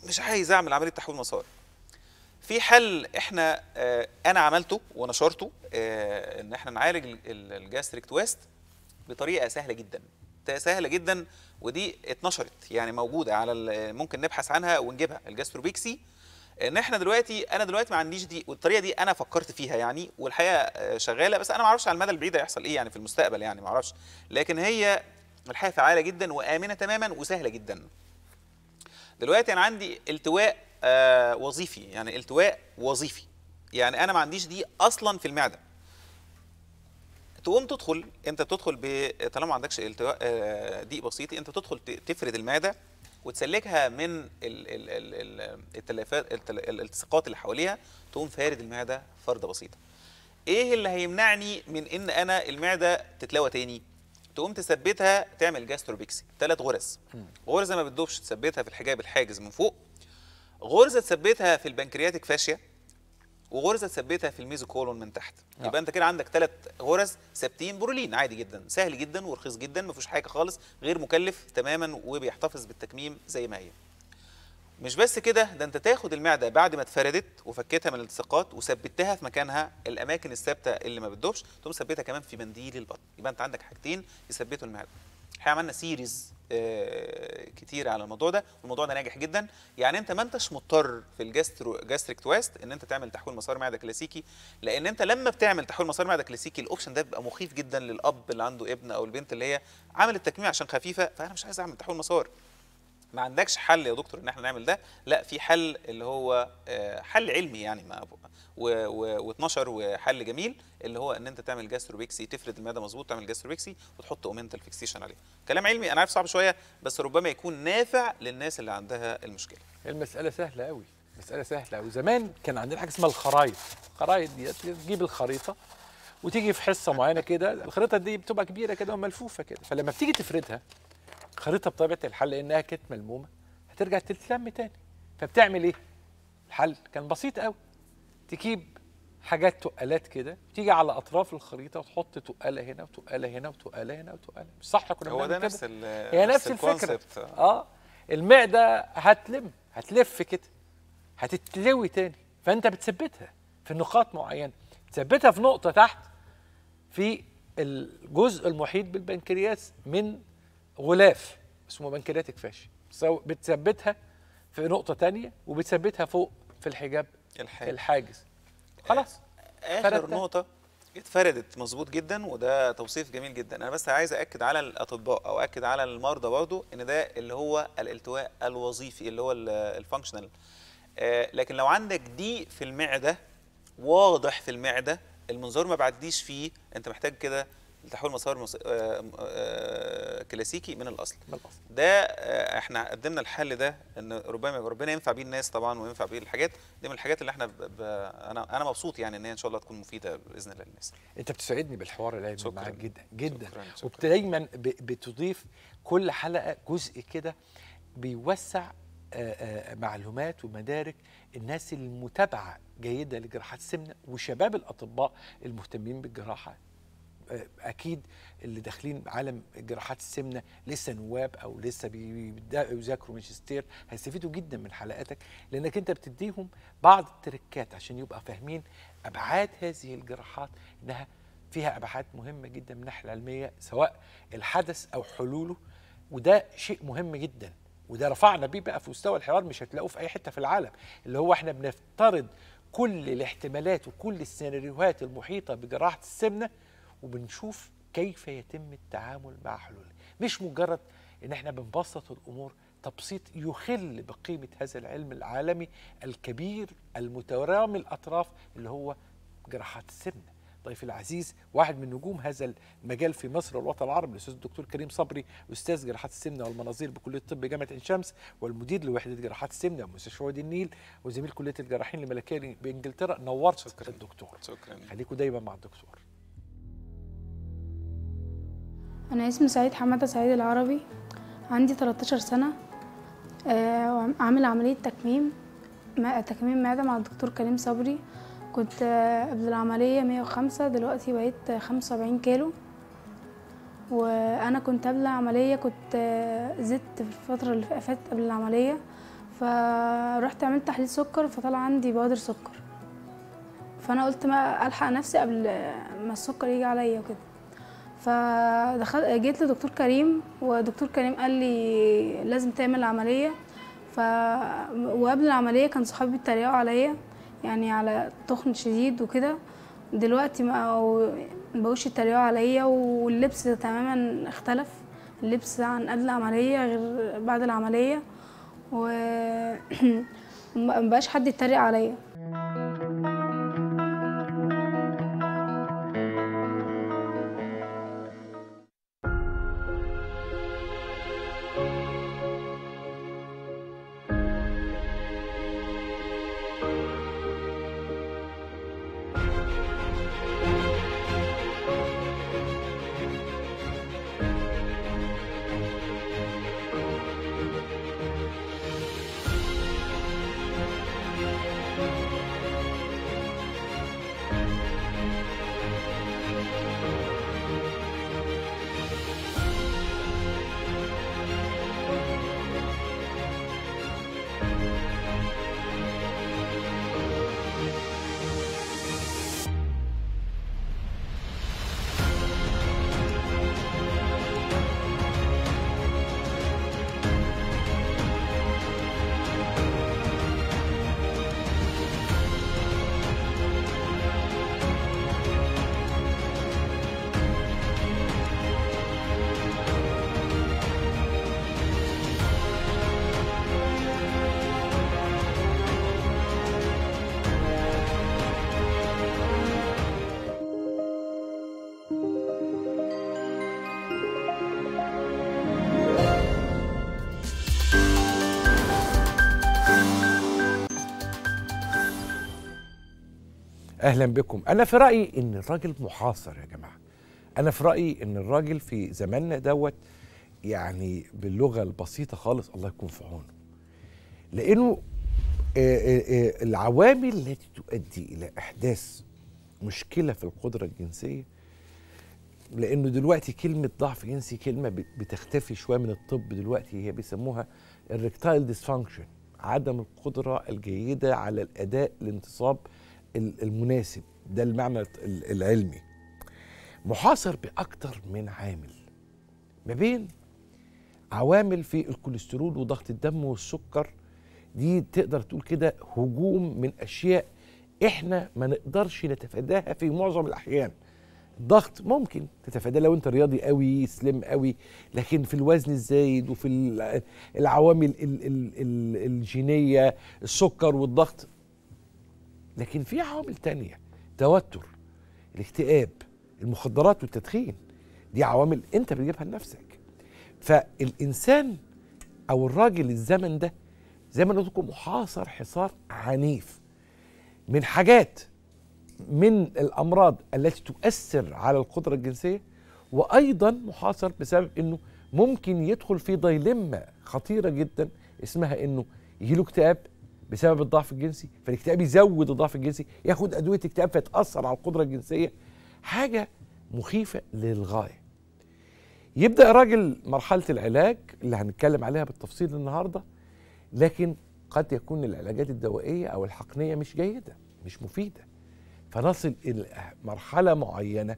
مش عايز اعمل عمليه تحويل مسار في حل احنا اه انا عملته ونشرته اه ان احنا نعالج الجاستريك تويست بطريقه سهله جدا سهله جدا ودي اتنشرت يعني موجوده على ممكن نبحث عنها ونجيبها الجاستروبيكسي ان احنا دلوقتي انا دلوقتي ما عنديش دي والطريقه دي انا فكرت فيها يعني والحقيقه آه، شغاله بس انا ما اعرفش على المدى البعيد هيحصل ايه يعني في المستقبل يعني ما اعرفش لكن هي الحقيقه فعاله جدا وامنه تماما وسهله جدا دلوقتي انا عندي التواء آه وظيفي يعني التواء وظيفي يعني انا ما عنديش دي اصلا في المعده تقوم تدخل انت بتدخل طالما ما عندكش التواء آه ضيق بسيط انت بتدخل تفرد المعده وتسلكها من التلفات الالتصاقات اللي حواليها تقوم فارد المعده فرده بسيطه ايه اللي هيمنعني من ان انا المعده تتلوى تاني تقوم تثبتها تعمل جاستروبيكسي ثلاث غرز غرزه ما بتدوبش تثبتها في الحجاب الحاجز من فوق غرزه تثبتها في البنكرياتيك فاشيه وغرزه تثبتها في الميزوكولون من تحت لا. آه. يبقى انت كده عندك ثلاث غرز ثابتين برولين عادي جدا سهل جدا ورخيص جدا ما فيهوش حاجه خالص غير مكلف تماما وبيحتفظ بالتكميم زي ما هي مش بس كده ده انت تاخد المعده بعد ما اتفردت وفكيتها من الالتصاقات وثبتها في مكانها الاماكن الثابته اللي ما بتدوبش تقوم ثبتها كمان في منديل البطن يبقى انت عندك حاجتين يثبتوا المعده احنا عملنا سيريز آه، كتير على الموضوع ده والموضوع ده ناجح جدا يعني انت ما انتش مضطر في الجاسترو جاستريك تويست ان انت تعمل تحويل مسار معده كلاسيكي لان انت لما بتعمل تحويل مسار معده كلاسيكي الاوبشن ده بيبقى مخيف جدا للاب اللي عنده ابن او البنت اللي هي عملت تكميم عشان خفيفه فانا مش عايز اعمل تحويل مسار ما عندكش حل يا دكتور ان احنا نعمل ده لا في حل اللي هو آه، حل علمي يعني ما واتنشر وحل جميل اللي هو ان انت تعمل جاستروبيكسي تفرد المعده مظبوط تعمل جاستروبيكسي وتحط اومنتال فيكسيشن عليها كلام علمي انا عارف صعب شويه بس ربما يكون نافع للناس اللي عندها المشكله المساله سهله قوي مساله سهله وزمان كان عندنا حاجه اسمها الخرايط الخرايط دي تجيب الخريطه وتيجي في حصه معينه كده الخريطه دي بتبقى كبيره كده وملفوفه كده فلما بتيجي تفردها خريطه بطبيعه الحل لانها كانت ملمومه هترجع تتلم تاني فبتعمل ايه؟ الحل كان بسيط قوي تجيب حاجات تقالات كده تيجي على اطراف الخريطه وتحط تقاله هنا وتقاله هنا وتقاله هنا وتقاله مش صح كنا هو ده نفس هي نفس الفكره اه المعده هتلم هتلف كده هتتلوي تاني فانت بتثبتها في نقاط معينه تثبتها في نقطه تحت في الجزء المحيط بالبنكرياس من غلاف اسمه بنكرياتيك فاشي بتثبتها في نقطه تانية وبتثبتها فوق في الحجاب الحاجز, الحاجز. آه، خلاص اخر نقطه اتفردت مظبوط جدا وده توصيف جميل جدا انا بس عايز اكد على الاطباء او اكد على المرضى برضو ان ده اللي هو الالتواء الوظيفي اللي هو الفانكشنال آه لكن لو عندك ضيق في المعده واضح في المعده المنظار ما بعديش فيه انت محتاج كده لتحويل مسار مص... آه، آه، كلاسيكي من الاصل من الاصل ده آه، احنا قدمنا الحل ده ان ربما ربنا ينفع بيه الناس طبعا وينفع بيه الحاجات دي من الحاجات اللي احنا ب... ب... انا انا مبسوط يعني ان هي ان شاء الله تكون مفيده باذن الله للناس انت بتسعدني بالحوار اللي معاك جدا جدا ودايما ب... بتضيف كل حلقه جزء كده بيوسع معلومات ومدارك الناس المتابعه جيده لجراحات السمنه وشباب الاطباء المهتمين بالجراحه اكيد اللي داخلين عالم جراحات السمنه لسه نواب او لسه بيذاكروا ماجستير هيستفيدوا جدا من حلقاتك لانك انت بتديهم بعض التركات عشان يبقى فاهمين ابعاد هذه الجراحات انها فيها ابعاد مهمه جدا من الناحيه العلميه سواء الحدث او حلوله وده شيء مهم جدا وده رفعنا بيه بقى في مستوى الحوار مش هتلاقوه في اي حته في العالم اللي هو احنا بنفترض كل الاحتمالات وكل السيناريوهات المحيطه بجراحه السمنه وبنشوف كيف يتم التعامل مع حلولها مش مجرد ان احنا بنبسط الامور تبسيط يخل بقيمه هذا العلم العالمي الكبير المترامي الاطراف اللي هو جراحات السمنه ضيف العزيز واحد من نجوم هذا المجال في مصر والوطن العربي الاستاذ الدكتور كريم صبري استاذ جراحات السمنه والمناظير بكليه الطب جامعه عين شمس والمدير لوحده جراحات السمنه بمستشفى وادي النيل وزميل كليه الجراحين الملكيه بانجلترا نورت شكرا. الدكتور شكرا خليكم دايما مع الدكتور أنا اسمي سعيد حمادة سعيد العربي عندي 13 سنة آه، عامل عملية تكميم تكميم معدة مع الدكتور كريم صبري كنت آه، قبل العملية 105 دلوقتي بقيت 75 كيلو وأنا كنت قبل العملية كنت آه، زدت في الفترة اللي فاتت قبل العملية فرحت عملت تحليل سكر فطلع عندي بوادر سكر فأنا قلت ما ألحق نفسي قبل ما السكر يجي عليا وكده فدخل جيت لدكتور كريم ودكتور كريم قال لي لازم تعمل عمليه ف وقبل العمليه كان صحابي بيتريقوا عليا يعني على تخن شديد وكده دلوقتي ما بقوش يتريقوا عليا واللبس تماما اختلف اللبس عن قبل العمليه غير بعد العمليه و مبقاش حد يتريق عليا اهلا بكم انا في رايي ان الراجل محاصر يا جماعه انا في رايي ان الراجل في زماننا دوت يعني باللغه البسيطه خالص الله يكون في عونه لانه آه، آه، آه، العوامل التي تؤدي الى احداث مشكله في القدره الجنسيه لانه دلوقتي كلمه ضعف جنسي كلمه بتختفي شويه من الطب دلوقتي هي بيسموها الريكتايل ديسفانكشن عدم القدره الجيده على الاداء لانتصاب المناسب ده المعنى العلمي محاصر باكتر من عامل ما بين عوامل في الكوليسترول وضغط الدم والسكر دي تقدر تقول كده هجوم من اشياء احنا ما نقدرش نتفاداها في معظم الاحيان الضغط ممكن تتفاداه لو انت رياضي قوي سليم قوي لكن في الوزن الزايد وفي العوامل الجينيه السكر والضغط لكن في عوامل تانية توتر الاكتئاب المخدرات والتدخين دي عوامل انت بتجيبها لنفسك فالانسان او الراجل الزمن ده زي ما قلت لكم محاصر حصار عنيف من حاجات من الامراض التي تؤثر على القدره الجنسيه وايضا محاصر بسبب انه ممكن يدخل في ديلمة خطيره جدا اسمها انه يجيله اكتئاب بسبب الضعف الجنسي فالاكتئاب يزود الضعف الجنسي ياخد ادويه اكتئاب فيتاثر على القدره الجنسيه حاجه مخيفه للغايه يبدا الراجل مرحله العلاج اللي هنتكلم عليها بالتفصيل النهارده لكن قد يكون العلاجات الدوائيه او الحقنيه مش جيده مش مفيده فنصل الى مرحله معينه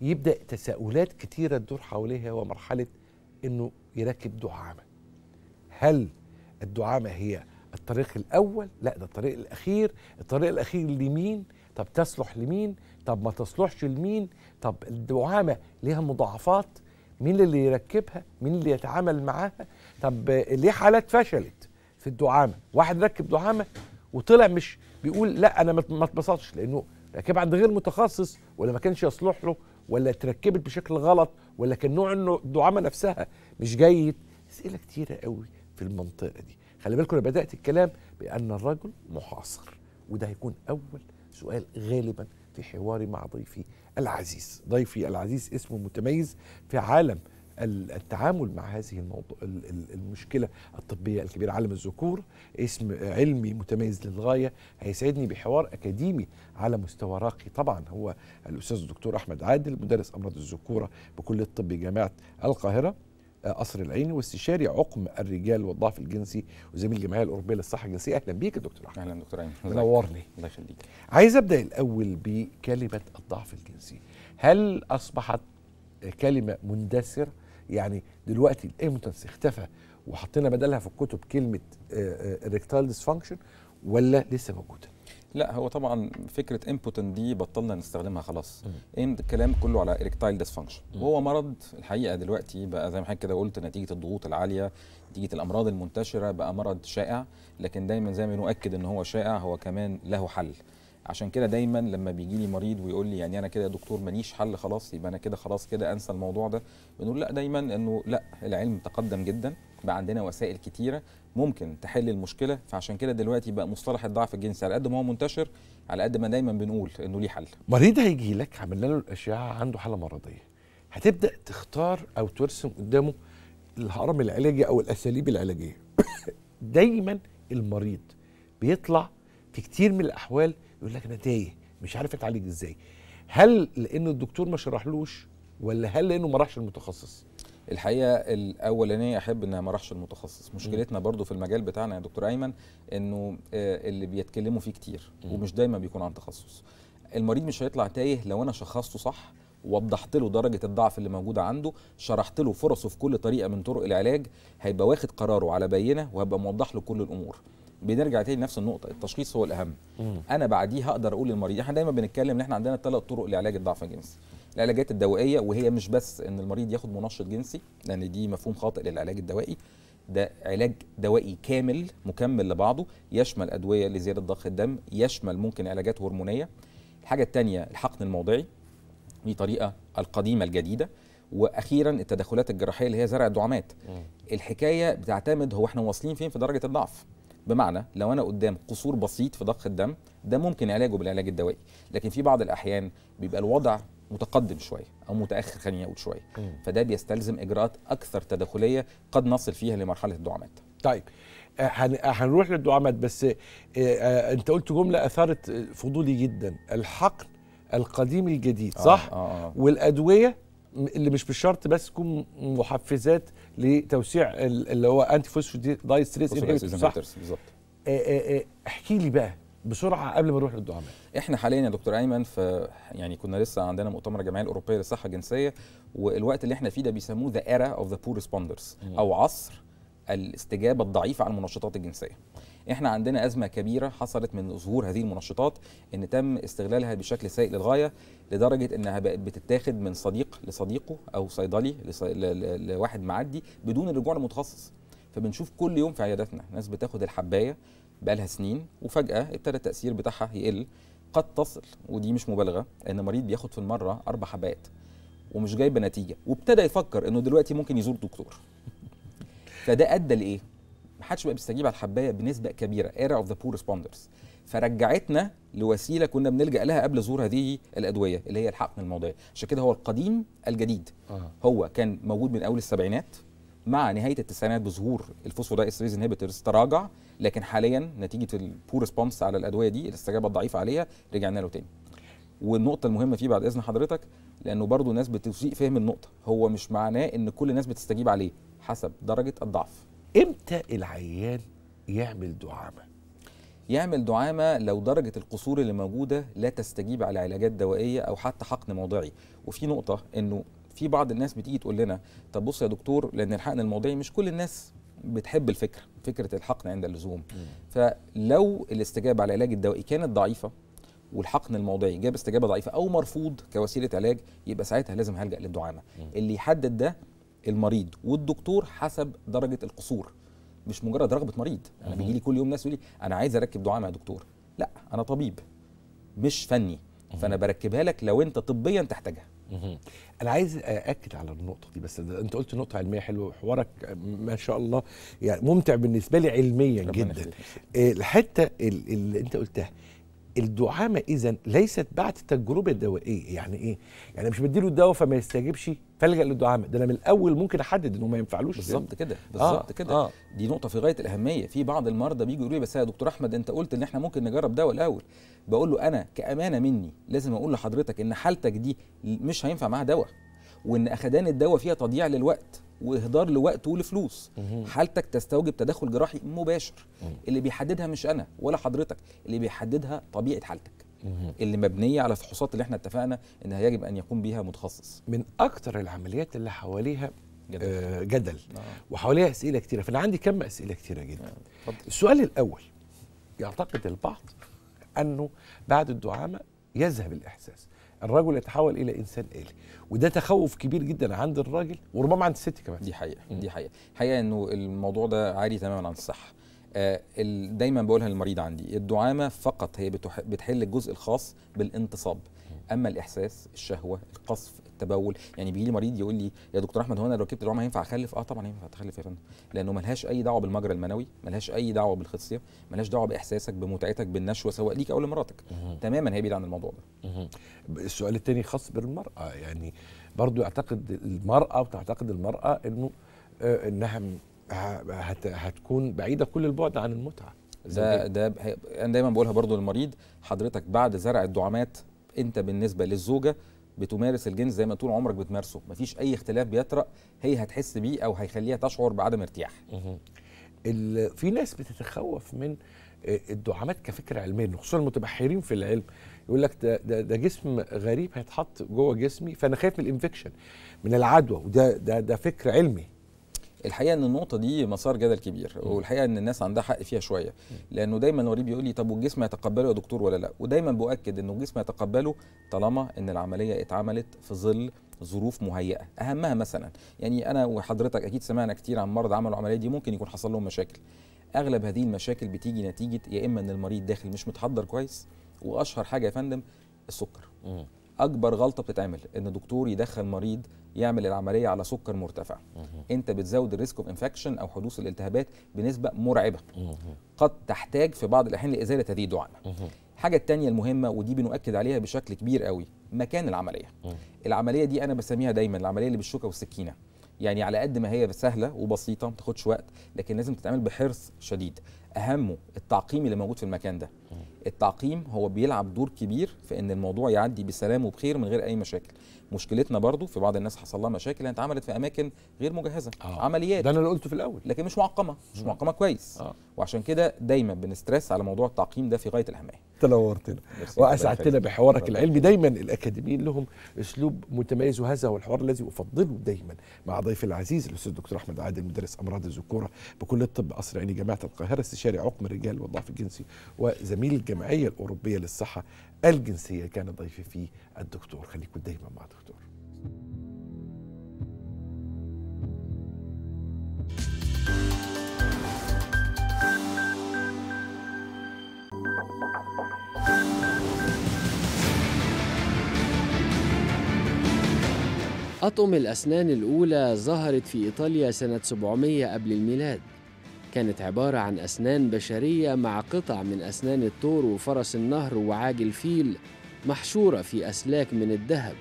يبدا تساؤلات كتيره تدور حواليها ومرحله انه يركب دعامه هل الدعامه هي الطريق الاول لا ده الطريق الاخير الطريق الاخير لمين طب تصلح لمين طب ما تصلحش لمين طب الدعامه ليها مضاعفات مين اللي يركبها مين اللي يتعامل معاها طب ليه حالات فشلت في الدعامه واحد ركب دعامه وطلع مش بيقول لا انا ما اتبسطش لانه ركب عند غير متخصص ولا ما كانش يصلح له ولا اتركبت بشكل غلط ولا كان نوع انه الدعامه نفسها مش جيد اسئله كتيره قوي في المنطقه دي خلي بالكم انا بدات الكلام بان الرجل محاصر وده هيكون اول سؤال غالبا في حواري مع ضيفي العزيز ضيفي العزيز اسمه متميز في عالم التعامل مع هذه الموضوع المشكله الطبيه الكبيره عالم الذكور اسم علمي متميز للغايه هيسعدني بحوار اكاديمي على مستوى راقي طبعا هو الاستاذ الدكتور احمد عادل مدرس امراض الذكوره بكليه الطب جامعه القاهره قصر العيني واستشاري عقم الرجال والضعف الجنسي وزميل الجمعيه الاوروبيه للصحه الجنسيه اهلا بيك يا دكتور احمد اهلا دكتور ايمن نورني الله يخليك عايز ابدا الاول بكلمه الضعف الجنسي هل اصبحت كلمه مندثر يعني دلوقتي الامتنس اختفى وحطينا بدلها في الكتب كلمه ريكتال آه، ديسفانكشن آه، ولا لسه موجوده لا هو طبعا فكره امبوتن دي بطلنا نستخدمها خلاص الكلام كله على اريكتايل ديسفانكشن وهو مرض الحقيقه دلوقتي بقى زي ما حضرتك كده قلت نتيجه الضغوط العاليه نتيجه الامراض المنتشره بقى مرض شائع لكن دايما زي ما نؤكد ان هو شائع هو كمان له حل عشان كده دايما لما بيجي لي مريض ويقول لي يعني انا كده يا دكتور ماليش حل خلاص يبقى انا كده خلاص كده انسى الموضوع ده بنقول لا دايما انه لا العلم تقدم جدا بقى عندنا وسائل كتيره ممكن تحل المشكله فعشان كده دلوقتي بقى مصطلح الضعف الجنسي على قد ما هو منتشر على قد ما دايما بنقول انه ليه حل مريض هيجي لك عملنا له الاشعه عنده حاله مرضيه هتبدا تختار او ترسم قدامه الهرم العلاجي او الاساليب العلاجيه دايما المريض بيطلع في كتير من الاحوال يقول لك انا تايه مش عارف اتعالج ازاي هل لان الدكتور ما شرحلوش ولا هل لانه ما راحش المتخصص الحقيقه الاولانيه احب ان ما راحش المتخصص مشكلتنا برضو في المجال بتاعنا يا دكتور ايمن انه آه، اللي بيتكلموا فيه كتير ومش دايما بيكون عن تخصص المريض مش هيطلع تايه لو انا شخصته صح ووضحت له درجة الضعف اللي موجودة عنده شرحت له فرصه في كل طريقة من طرق العلاج هيبقى واخد قراره على بينة وهبقى موضح له كل الأمور بنرجع تاني لنفس النقطة التشخيص هو الأهم مم. أنا بعديها أقدر أقول للمريض إحنا دايما بنتكلم إن إحنا عندنا ثلاث طرق لعلاج الضعف الجنسي العلاجات الدوائيه وهي مش بس ان المريض ياخد منشط جنسي لان دي مفهوم خاطئ للعلاج الدوائي ده علاج دوائي كامل مكمل لبعضه يشمل ادويه لزياده ضخ الدم يشمل ممكن علاجات هرمونيه الحاجه الثانيه الحقن الموضعي دي طريقه القديمه الجديده واخيرا التدخلات الجراحيه اللي هي زرع الدعامات الحكايه بتعتمد هو احنا واصلين فين في درجه الضعف بمعنى لو انا قدام قصور بسيط في ضخ الدم ده ممكن علاجه بالعلاج الدوائي لكن في بعض الاحيان بيبقى الوضع متقدم شويه او متاخر خليني اقول شويه فده بيستلزم اجراءات اكثر تداخليه قد نصل فيها لمرحله الدعامات طيب آه، آه، هنروح للدعامات بس آه، انت قلت جمله اثارت فضولي جدا الحقن القديم الجديد صح آه آه. آه. والادويه اللي مش بالشرط بس تكون محفزات لتوسيع اللي هو انتي فوسفو انهبيتور صح بالظبط احكي لي بقى بسرعه قبل ما نروح للدعامه احنا حاليا يا دكتور ايمن في يعني كنا لسه عندنا مؤتمر الجمعيه الاوروبيه للصحه الجنسيه والوقت اللي احنا فيه ده بيسموه ذا ايرا اوف ذا بور ريسبوندرز او عصر الاستجابه الضعيفه على المنشطات الجنسيه احنا عندنا ازمه كبيره حصلت من ظهور هذه المنشطات ان تم استغلالها بشكل سيء للغايه لدرجه انها بقت بتتاخد من صديق لصديقه او صيدلي لواحد معدي بدون الرجوع لمتخصص فبنشوف كل يوم في عياداتنا ناس بتاخد الحبايه بقالها سنين وفجأة ابتدى التأثير بتاعها يقل قد تصل ودي مش مبالغة إن مريض بياخد في المرة أربع حبات ومش جايب نتيجة وابتدى يفكر إنه دلوقتي ممكن يزور دكتور فده أدى لإيه؟ محدش بقى بيستجيب على الحباية بنسبة كبيرة ايرا اوف ذا بور ريسبوندرز فرجعتنا لوسيلة كنا بنلجأ لها قبل ظهور هذه الأدوية اللي هي الحقن الموضعي عشان كده هو القديم الجديد آه. هو كان موجود من أول السبعينات مع نهاية التسعينات بظهور الفوسفودايستريز انهبيتورز تراجع لكن حاليا نتيجه البور ريسبونس على الادويه دي الاستجابه الضعيفه عليها رجعنا له تاني والنقطه المهمه فيه بعد اذن حضرتك لانه برضو ناس بتسيء فهم النقطه هو مش معناه ان كل الناس بتستجيب عليه حسب درجه الضعف امتى العيان يعمل دعامه يعمل دعامة لو درجة القصور اللي موجودة لا تستجيب على علاجات دوائية أو حتى حقن موضعي وفي نقطة أنه في بعض الناس بتيجي تقول لنا طب بص يا دكتور لأن الحقن الموضعي مش كل الناس بتحب الفكره فكره الحقن عند اللزوم فلو الاستجابه على العلاج الدوائي كانت ضعيفه والحقن الموضعي جاب استجابه ضعيفه او مرفوض كوسيله علاج يبقى ساعتها لازم هلجا للدعامه اللي يحدد ده المريض والدكتور حسب درجه القصور مش مجرد رغبه مريض انا بيجي لي كل يوم ناس يقول لي انا عايز اركب دعامه يا دكتور لا انا طبيب مش فني فانا بركبها لك لو انت طبيا تحتاجها انا عايز ااكد على النقطه دي بس انت قلت نقطه علميه حلوه وحوارك ما شاء الله يعني ممتع بالنسبه لي علميا جدا آه، الحته اللي انت قلتها الدعامة إذا ليست بعد التجربة الدوائية يعني إيه؟ يعني مش بديله الدواء فما يستجيبش فالجأ للدعامة ده أنا من الأول ممكن أحدد إنه ما ينفعلوش بالظبط كده آه، بالظبط آه كده آه. دي نقطة في غاية الأهمية في بعض المرضى بيجوا يقولوا لي بس يا دكتور أحمد أنت قلت إن إحنا ممكن نجرب دواء الأول بقول له أنا كأمانة مني لازم أقول لحضرتك إن حالتك دي مش هينفع معاها دواء وإن أخدان الدواء فيها تضييع للوقت واهدار لوقت ولفلوس حالتك تستوجب تدخل جراحي مباشر اللي بيحددها مش انا ولا حضرتك اللي بيحددها طبيعه حالتك اللي مبنيه على الفحوصات اللي احنا اتفقنا انها يجب ان يقوم بها متخصص من اكتر العمليات اللي حواليها جدل, آه جدل. آه. وحواليها اسئله كتيره فانا عندي كم اسئله كتيره جدا آه. السؤال الاول يعتقد البعض انه بعد الدعامه يذهب الاحساس الرجل يتحول الى انسان الي وده تخوف كبير جدا عند الراجل وربما عند الست كمان دي حقيقه دي حقيقه حقيقه انه الموضوع ده عالي تماما عن الصحه آه دايما بقولها للمريض عندي الدعامه فقط هي بتحل الجزء الخاص بالانتصاب اما الاحساس الشهوه القصف التبول يعني بيجي لي مريض يقول لي يا دكتور احمد هو انا لو ركبت العمى ينفع اخلف اه طبعا ينفع تخلف يا فندم لانه ملهاش اي دعوه بالمجرى المنوي ملهاش اي دعوه بالخصيه ملهاش دعوه باحساسك بمتعتك بالنشوه سواء ليك او لمراتك تماما هي بعيد عن الموضوع ده السؤال الثاني خاص بالمراه يعني برضو يعتقد المراه وتعتقد المراه انه آه، انها هتكون بعيده كل البعد عن المتعه ده ده انا دايما بقولها برضو للمريض حضرتك بعد زرع الدعامات انت بالنسبه للزوجه بتمارس الجنس زي ما طول عمرك بتمارسه مفيش اي اختلاف بيطرأ هي هتحس بيه او هيخليها تشعر بعدم ارتياح في ناس بتتخوف من آه، الدعامات كفكره علميه خصوصا المتبحرين في العلم يقول لك ده, ده, ده جسم غريب هيتحط جوه جسمي فانا خايف من الانفكشن من العدوى وده ده ده فكر علمي الحقيقه ان النقطه دي مسار جدل كبير والحقيقه ان الناس عندها حق فيها شويه لانه دايما وريه بيقول لي طب والجسم هيتقبله يا دكتور ولا لا ودايما بؤكد انه الجسم هيتقبله طالما ان العمليه اتعملت في ظل ظروف مهيئه اهمها مثلا يعني انا وحضرتك اكيد سمعنا كتير عن مرضى عملوا العمليه دي ممكن يكون حصل لهم مشاكل اغلب هذه المشاكل بتيجي نتيجه يا اما ان المريض داخل مش متحضر كويس واشهر حاجه يا فندم السكر اكبر غلطه بتتعمل ان دكتور يدخل مريض يعمل العمليه على سكر مرتفع انت بتزود الريسك اوف انفكشن او حدوث الالتهابات بنسبه مرعبه قد تحتاج في بعض الاحيان لازاله هذه الدعامه الحاجه الثانيه المهمه ودي بنؤكد عليها بشكل كبير قوي مكان العمليه العمليه دي انا بسميها دايما العمليه اللي بالشوكه والسكينه يعني على قد ما هي سهله وبسيطه ما تاخدش وقت لكن لازم تتعمل بحرص شديد اهمه التعقيم اللي موجود في المكان ده التعقيم هو بيلعب دور كبير في ان الموضوع يعدي بسلام وبخير من غير اي مشاكل مشكلتنا برضو في بعض الناس حصل لها مشاكل انت اتعملت في اماكن غير مجهزه آه. عمليات ده انا اللي قلته في الاول لكن مش معقمه مش معقمه كويس آه. وعشان كده دايما بنسترس على موضوع التعقيم ده في غايه الاهميه تنورتنا واسعدتنا بحوارك العلمي دايما الاكاديميين لهم اسلوب متميز وهذا هو الحوار الذي افضله دايما مع ضيفي العزيز الاستاذ الدكتور احمد عادل مدرس امراض الذكوره بكليه الطب قصر عيني جامعه القاهره استشاري عقم الرجال والضعف الجنسي وزميل زميل الجمعية الأوروبية للصحة الجنسية كان ضيفي فيه الدكتور خليكم دايما مع الدكتور أطم الأسنان الأولى ظهرت في إيطاليا سنة 700 قبل الميلاد كانت عبارة عن أسنان بشرية مع قطع من أسنان الطور وفرس النهر وعاج الفيل محشورة في أسلاك من الذهب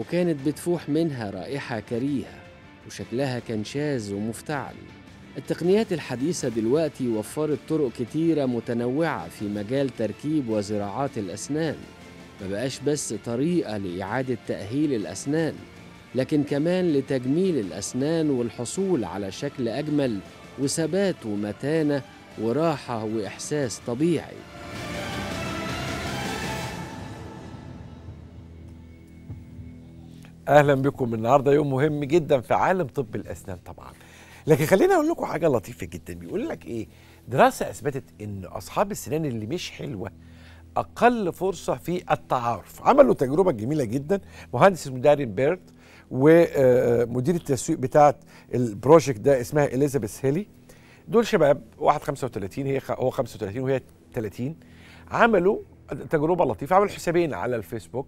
وكانت بتفوح منها رائحة كريهة وشكلها كان شاذ ومفتعل التقنيات الحديثة دلوقتي وفرت طرق كتيرة متنوعة في مجال تركيب وزراعات الأسنان ما بقاش بس طريقة لإعادة تأهيل الأسنان لكن كمان لتجميل الأسنان والحصول على شكل أجمل وثبات ومتانة وراحة وإحساس طبيعي اهلا بكم النهارده يوم مهم جدا في عالم طب الاسنان طبعا لكن خليني اقول لكم حاجه لطيفه جدا بيقول لك ايه دراسه اثبتت ان اصحاب السنان اللي مش حلوه اقل فرصه في التعارف عملوا تجربه جميله جدا مهندس اسمه دارين بيرد ومدير التسويق بتاعه البروجكت ده اسمها اليزابيث هيلي دول شباب واحد 35 هي هو 35 وهي 30 عملوا تجربه لطيفه عملوا حسابين على الفيسبوك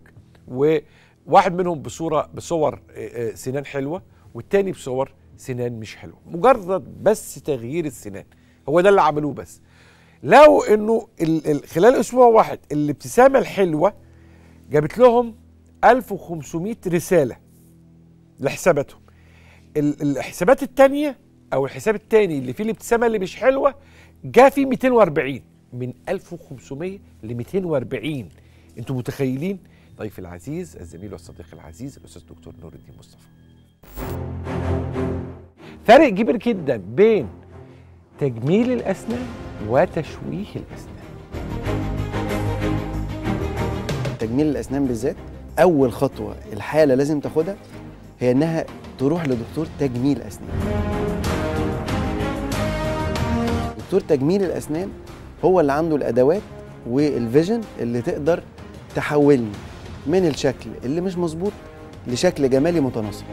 وواحد منهم بصوره بصور سنان حلوه والتاني بصور سنان مش حلوه مجرد بس تغيير السنان هو ده اللي عملوه بس لو انه خلال اسبوع واحد الابتسامه الحلوه جابت لهم 1500 رساله لحساباتهم الحسابات الثانيه او الحساب الثاني اللي فيه الابتسامه اللي مش حلوه جاء فيه 240 من 1500 ل 240 انتوا متخيلين ضيف العزيز الزميل والصديق العزيز الاستاذ دكتور نور الدين مصطفى فرق كبير جدا بين تجميل الاسنان وتشويه الاسنان تجميل الاسنان بالذات اول خطوه الحاله لازم تاخدها هي انها تروح لدكتور تجميل اسنان دكتور تجميل الاسنان هو اللي عنده الادوات والفيجن اللي تقدر تحولني من الشكل اللي مش مظبوط لشكل جمالي متناسق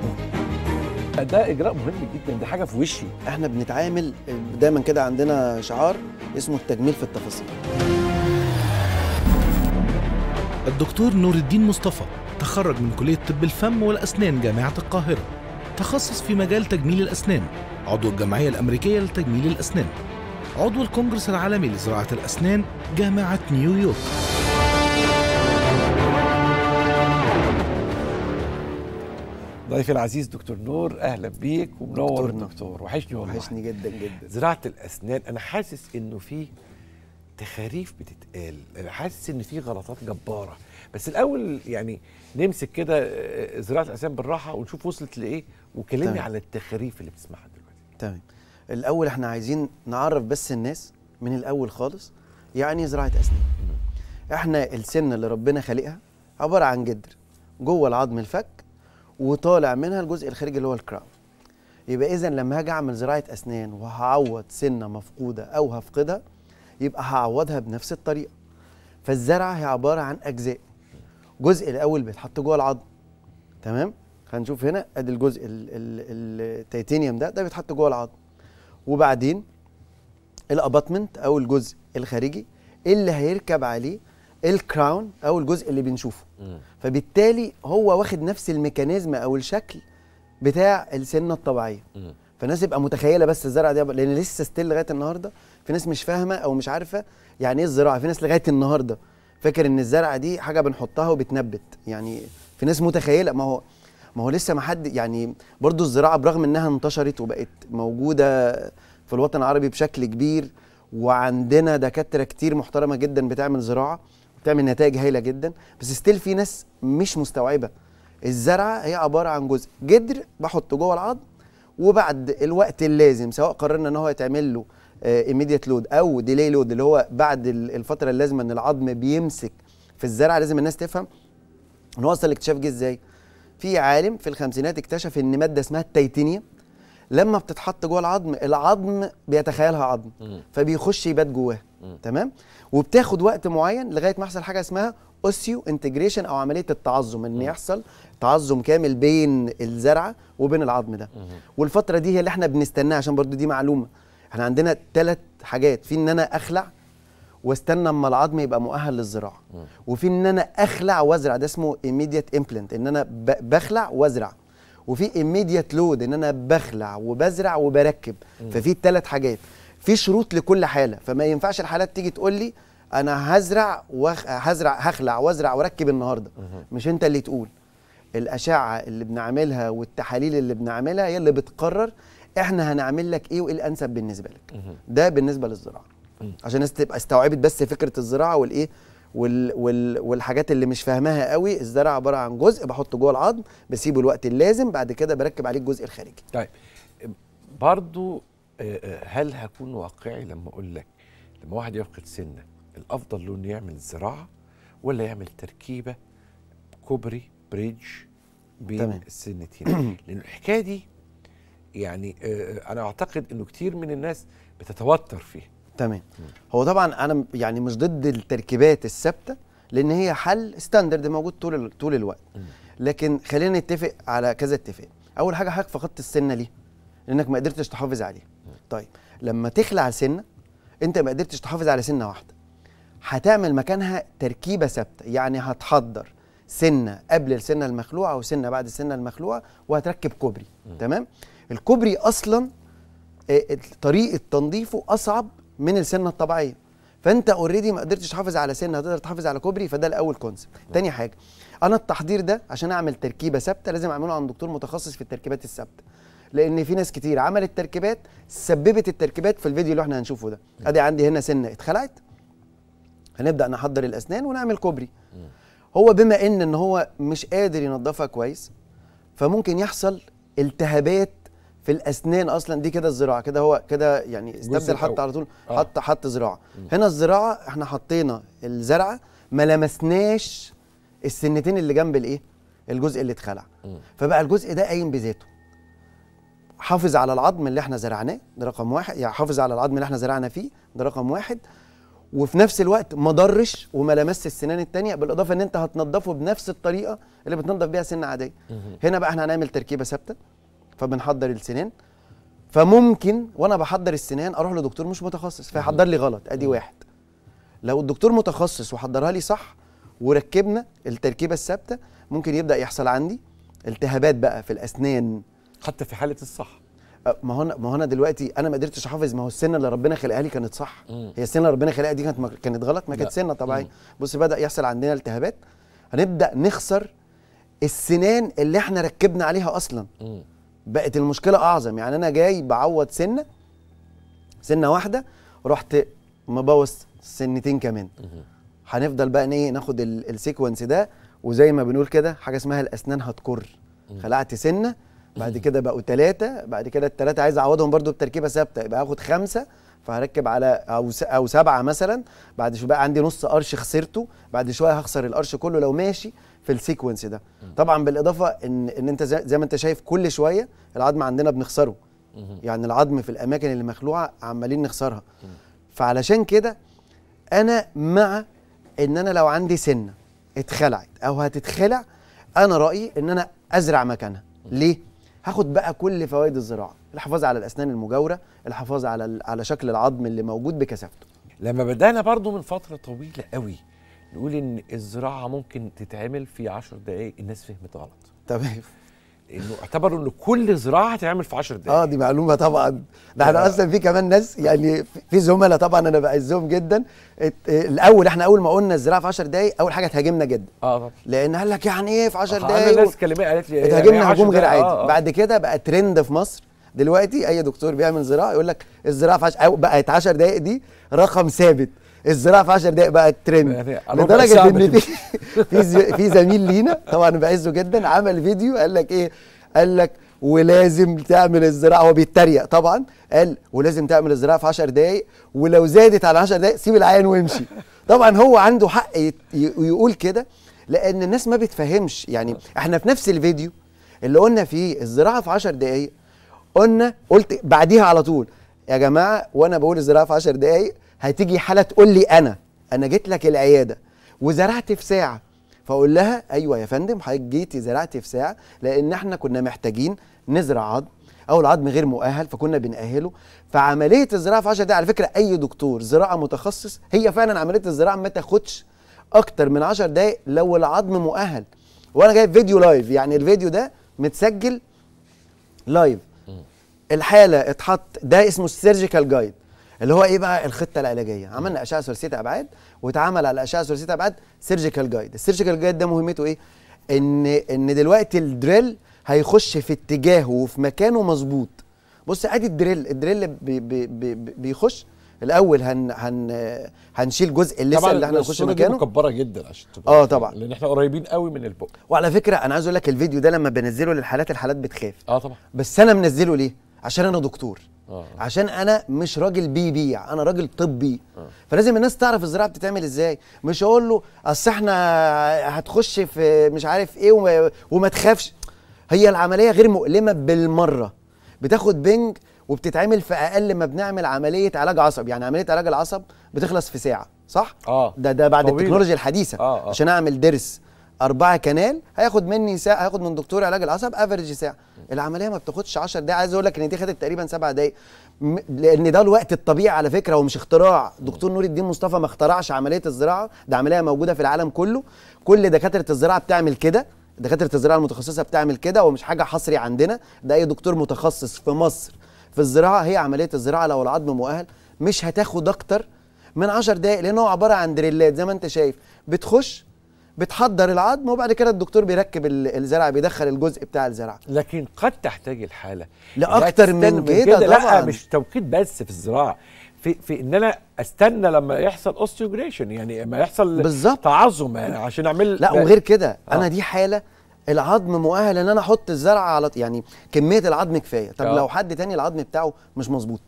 ده اجراء مهم جدا دي حاجه في وشي احنا بنتعامل دايما كده عندنا شعار اسمه التجميل في التفاصيل الدكتور نور الدين مصطفى تخرج من كلية طب الفم والأسنان جامعة القاهرة تخصص في مجال تجميل الأسنان عضو الجمعية الأمريكية لتجميل الأسنان عضو الكونجرس العالمي لزراعة الأسنان جامعة نيويورك ضيفي العزيز دكتور نور اهلا بيك ومنور الدكتور وحشني والله وحشني جدا جدا زراعه الاسنان انا حاسس انه في تخاريف بتتقال انا حاسس ان في غلطات جباره بس الاول يعني نمسك كده آه، آه، زراعه الاسنان بالراحه ونشوف وصلت لايه وكلمني طيب. على التخاريف اللي بتسمعها دلوقتي تمام طيب. الاول احنا عايزين نعرف بس الناس من الاول خالص يعني زراعه اسنان احنا السن اللي ربنا خالقها عباره عن جدر جوه العظم الفك وطالع منها الجزء الخارجي اللي هو الكراون يبقى اذا لما هاجي اعمل زراعه اسنان وهعوض سنه مفقوده او هفقدها يبقى هعوضها بنفس الطريقه فالزرعه هي عباره عن اجزاء الجزء الاول بيتحط جوه العظم تمام هنشوف هنا ادي الجزء التيتانيوم ده ده بيتحط جوه العظم وبعدين الاباتمنت او الجزء الخارجي اللي هيركب عليه الكراون او الجزء اللي بنشوفه فبالتالي هو واخد نفس الميكانيزم او الشكل بتاع السنه الطبيعيه فالناس تبقى متخيله بس الزرعه دي لان لسه ستيل لغايه النهارده في ناس مش فاهمه او مش عارفه يعني ايه الزراعه في ناس لغايه النهارده فاكر ان الزرعه دي حاجه بنحطها وبتنبت يعني في ناس متخيله ما هو ما هو لسه ما حد يعني برضو الزراعه برغم انها انتشرت وبقت موجوده في الوطن العربي بشكل كبير وعندنا دكاتره كتير محترمه جدا بتعمل زراعه بتعمل نتائج هايله جدا بس ستيل في ناس مش مستوعبه الزرعه هي عباره عن جزء جدر بحطه جوه العظم وبعد الوقت اللازم سواء قررنا ان هو يتعمل له ايميديت آه، لود او ديلي لود اللي هو بعد الفتره اللازمه ان العظم بيمسك في الزرع لازم الناس تفهم نوصل الاكتشاف جه ازاي في عالم في الخمسينات اكتشف ان ماده اسمها التيتانيوم لما بتتحط جوه العظم العظم بيتخيلها عظم فبيخش يبات جواه تمام وبتاخد وقت معين لغايه ما يحصل حاجه اسمها اوسيو انتجريشن او عمليه التعظم ان يحصل تعظم كامل بين الزرعه وبين العظم ده والفتره دي هي اللي احنا بنستناها عشان برضو دي معلومه احنا عندنا ثلاث حاجات في ان انا اخلع واستنى اما العظم يبقى مؤهل للزراعه وفي ان انا اخلع وازرع ده اسمه ايميديت امبلنت ان انا بخلع وازرع وفي ايميديت لود ان انا بخلع وبزرع وبركب ففي ثلاث حاجات في شروط لكل حاله فما ينفعش الحالات تيجي تقول لي انا هزرع وخ... هزرع هخلع وازرع واركب النهارده مش انت اللي تقول الاشعه اللي بنعملها والتحاليل اللي بنعملها هي اللي بتقرر احنا هنعمل لك ايه وايه الانسب بالنسبه لك ده بالنسبه للزراعه عشان الناس تبقى استوعبت بس فكره الزراعه والايه وال وال والحاجات اللي مش فاهماها قوي الزرع عباره عن جزء بحطه جوه العظم بسيبه الوقت اللازم بعد كده بركب عليه الجزء الخارجي طيب برضو آه، آه، هل هكون واقعي لما اقول لك لما واحد يفقد سنه الافضل له انه يعمل زراعه ولا يعمل تركيبه كوبري بريدج بين السنتين لان الحكايه دي يعني آه، آه، انا اعتقد انه كتير من الناس بتتوتر فيه تمام هو طبعا انا يعني مش ضد التركيبات الثابته لان هي حل ستاندرد موجود طول طول الوقت لكن خلينا نتفق على كذا اتفاق اول حاجه حضرتك فقدت السنه ليه لانك ما قدرتش تحافظ عليها طيب لما تخلع سنه انت ما قدرتش تحافظ على سنه واحده هتعمل مكانها تركيبه ثابته يعني هتحضر سنه قبل السنه المخلوعه وسنه بعد السنه المخلوعه وهتركب كوبري تمام الكوبري اصلا آه، طريقه تنظيفه اصعب من السنه الطبيعيه فانت اوريدي ما قدرتش تحافظ على سنه هتقدر تحافظ على كوبري فده الاول كونسبت تاني حاجه انا التحضير ده عشان اعمل تركيبه ثابته لازم اعمله عند دكتور متخصص في التركيبات الثابته لان في ناس كتير عملت تركيبات سببت التركيبات في الفيديو اللي احنا هنشوفه ده ادي عندي هنا سنه اتخلعت هنبدا نحضر الاسنان ونعمل كوبري هو بما ان ان هو مش قادر ينظفها كويس فممكن يحصل التهابات في الاسنان اصلا دي كده الزراعه كده هو كده يعني استبدل حط على طول آه. حط حط زراعه م. هنا الزراعه احنا حطينا الزرعه ما لمسناش السنتين اللي جنب الايه الجزء اللي اتخلع فبقى الجزء ده قايم بذاته حافظ على العظم اللي احنا زرعناه ده رقم واحد يعني حافظ على العظم اللي احنا زرعنا فيه ده رقم واحد وفي نفس الوقت ما ضرش وما لمس السنان الثانيه بالاضافه ان انت هتنضفه بنفس الطريقه اللي بتنضف بيها سن عاديه هنا بقى احنا هنعمل تركيبه ثابته فبنحضر السنان فممكن وانا بحضر السنان اروح لدكتور مش متخصص فيحضر لي غلط ادي واحد لو الدكتور متخصص وحضرها لي صح وركبنا التركيبه الثابته ممكن يبدا يحصل عندي التهابات بقى في الاسنان حتى في حاله الصح أه، ما هو ما هو انا دلوقتي انا ما قدرتش احافظ ما هو السنه اللي ربنا خلقها لي كانت صح هي السنه اللي ربنا خلقها دي كانت كانت غلط ما كانت سنه طبيعيه بص بدا يحصل عندنا التهابات هنبدا نخسر السنان اللي احنا ركبنا عليها اصلا مم. بقت المشكله اعظم يعني انا جاي بعوض سنه سنه واحده رحت مبوظ سنتين كمان هنفضل بقى ايه ناخد السيكونس ده وزي ما بنقول كده حاجه اسمها الاسنان هتكر خلعت سنه بعد كده بقوا ثلاثه بعد كده الثلاثه عايز اعوضهم برده بتركيبه ثابته يبقى هاخد خمسه فهركب على او او سبعه مثلا بعد شويه بقى عندي نص قرش خسرته بعد شويه هخسر القرش كله لو ماشي في السيكونس ده طبعا بالاضافه ان ان انت زي ما انت شايف كل شويه العظم عندنا بنخسره يعني العظم في الاماكن اللي مخلوعه عمالين نخسرها فعلشان كده انا مع ان انا لو عندي سنه اتخلعت او هتتخلع انا رايي ان انا ازرع مكانها ليه هاخد بقى كل فوائد الزراعه الحفاظ على الاسنان المجاوره الحفاظ على على شكل العظم اللي موجود بكثافته لما بدانا برضو من فتره طويله قوي نقول ان الزراعه ممكن تتعمل في 10 دقائق الناس فهمت غلط تمام انه اعتبروا ان كل زراعه هتتعمل في 10 دقائق اه دي معلومه طبعا ده احنا آه. اصلا في كمان ناس يعني في زملاء طبعا انا بعزهم جدا الاول احنا اول ما قلنا الزراعه في 10 دقائق اول حاجه تهاجمنا جدا اه طبعا لان قال لك يعني ايه في 10 دقائق انا ناس كلمه قالت لي يعني هجوم غير عادي آه آه. بعد كده بقى ترند في مصر دلوقتي اي دكتور بيعمل زراعه يقول لك الزراعه في 10 او بقت 10 دقائق دي رقم ثابت الزراعه في 10 دقائق بقت ترند لدرجه ان في في زميل لينا طبعا بعزه جدا عمل فيديو قال لك ايه قال لك ولازم تعمل الزراعه هو بيتريق طبعا قال ولازم تعمل الزراعه في 10 دقائق ولو زادت عن 10 دقائق سيب العيان وامشي طبعا هو عنده حق يقول كده لان الناس ما بتفهمش يعني احنا في نفس الفيديو اللي قلنا فيه الزراعه في 10 دقائق قلنا قلت بعديها على طول يا جماعه وانا بقول الزراعه في 10 دقائق هتيجي حاله تقول لي انا انا جيت لك العياده وزرعت في ساعه فاقول لها ايوه يا فندم حضرتك جيتي زرعتي في ساعه لان احنا كنا محتاجين نزرع عظم او العظم غير مؤهل فكنا بنأهله فعمليه الزراعه في 10 دقائق على فكره اي دكتور زراعه متخصص هي فعلا عمليه الزراعه ما تاخدش اكتر من 10 دقائق لو العظم مؤهل وانا جايب فيديو لايف يعني الفيديو ده متسجل لايف الحاله اتحط ده اسمه السيرجيكال جايد اللي هو ايه بقى الخطه العلاجيه عملنا اشعه ثلاثيه ابعاد واتعمل على اشعه ثلاثيه ابعاد سيرجيكال جايد السيرجيكال جايد ده مهمته ايه ان ان دلوقتي الدريل هيخش في اتجاهه وفي مكانه مظبوط بص ادي الدريل الدريل بي بي بي بيخش الاول هن هن هنشيل جزء اللسه اللي احنا هنخش مكانه طبعا مكبره جدا عشان تبقى اه طبعا لان احنا قريبين قوي من البق وعلى فكره انا عايز اقول لك الفيديو ده لما بنزله للحالات الحالات بتخاف اه طبعا بس انا منزله ليه عشان انا دكتور آه. عشان انا مش راجل بيبيع يعني انا راجل طبي آه. فلازم الناس تعرف الزراعه بتتعمل ازاي مش اقول له اصل احنا هتخش في مش عارف ايه وما, وما تخافش هي العمليه غير مؤلمه بالمره بتاخد بنج وبتتعمل في اقل ما بنعمل عمليه علاج عصب يعني عمليه علاج العصب بتخلص في ساعه صح اه ده ده بعد طبيعي. التكنولوجيا الحديثه آه آه. عشان اعمل ضرس أربعة كنال هياخد مني ساعة هياخد من دكتور علاج العصب افرج ساعة العمليه ما بتاخدش 10 دقايق عايز اقول لك ان دي خدت تقريبا 7 دقايق لان ده الوقت الطبيعي على فكره ومش اختراع دكتور نور الدين مصطفى ما اخترعش عمليه الزراعه ده عمليه موجوده في العالم كله كل دكاتره الزراعه بتعمل كده دكاتره الزراعه المتخصصه بتعمل كده ومش حاجه حصري عندنا ده اي دكتور متخصص في مصر في الزراعه هي عمليه الزراعه لو العظم مؤهل مش هتاخد اكتر من 10 دقائق لانه عباره عن دريلات زي ما انت شايف بتخش بتحضر العظم وبعد كده الدكتور بيركب الزرع بيدخل الجزء بتاع الزرع لكن قد تحتاج الحاله لاكتر من كده لا مش توقيت بس في الزراعه في في ان انا استنى لما يحصل اوستيوجريشن يعني لما يحصل بالظبط تعظم يعني عشان اعمل لا وغير كده آه. انا دي حاله العظم مؤهل ان انا احط الزرعه على يعني كميه العظم كفايه طب آه. لو حد تاني العظم بتاعه مش مظبوط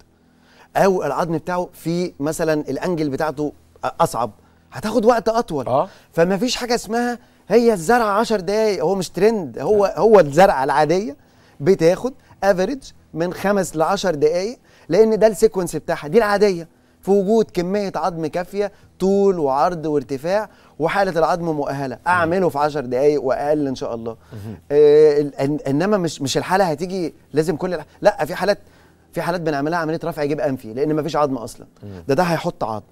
او العظم بتاعه في مثلا الانجل بتاعته اصعب هتاخد وقت اطول اه فما فيش حاجه اسمها هي الزرعه 10 دقائق هو مش ترند هو آه. هو الزرعه العاديه بتاخد افريج من خمس ل 10 دقائق لان ده السيكونس بتاعها دي العاديه في وجود كميه عظم كافيه طول وعرض وارتفاع وحاله العظم مؤهله اعمله في 10 دقائق واقل ان شاء الله آه انما مش مش الحاله هتيجي لازم كل الح... لا في حالات في حالات بنعملها عمليه رفع جيب انفي لان مفيش عظم اصلا ده ده هيحط عظم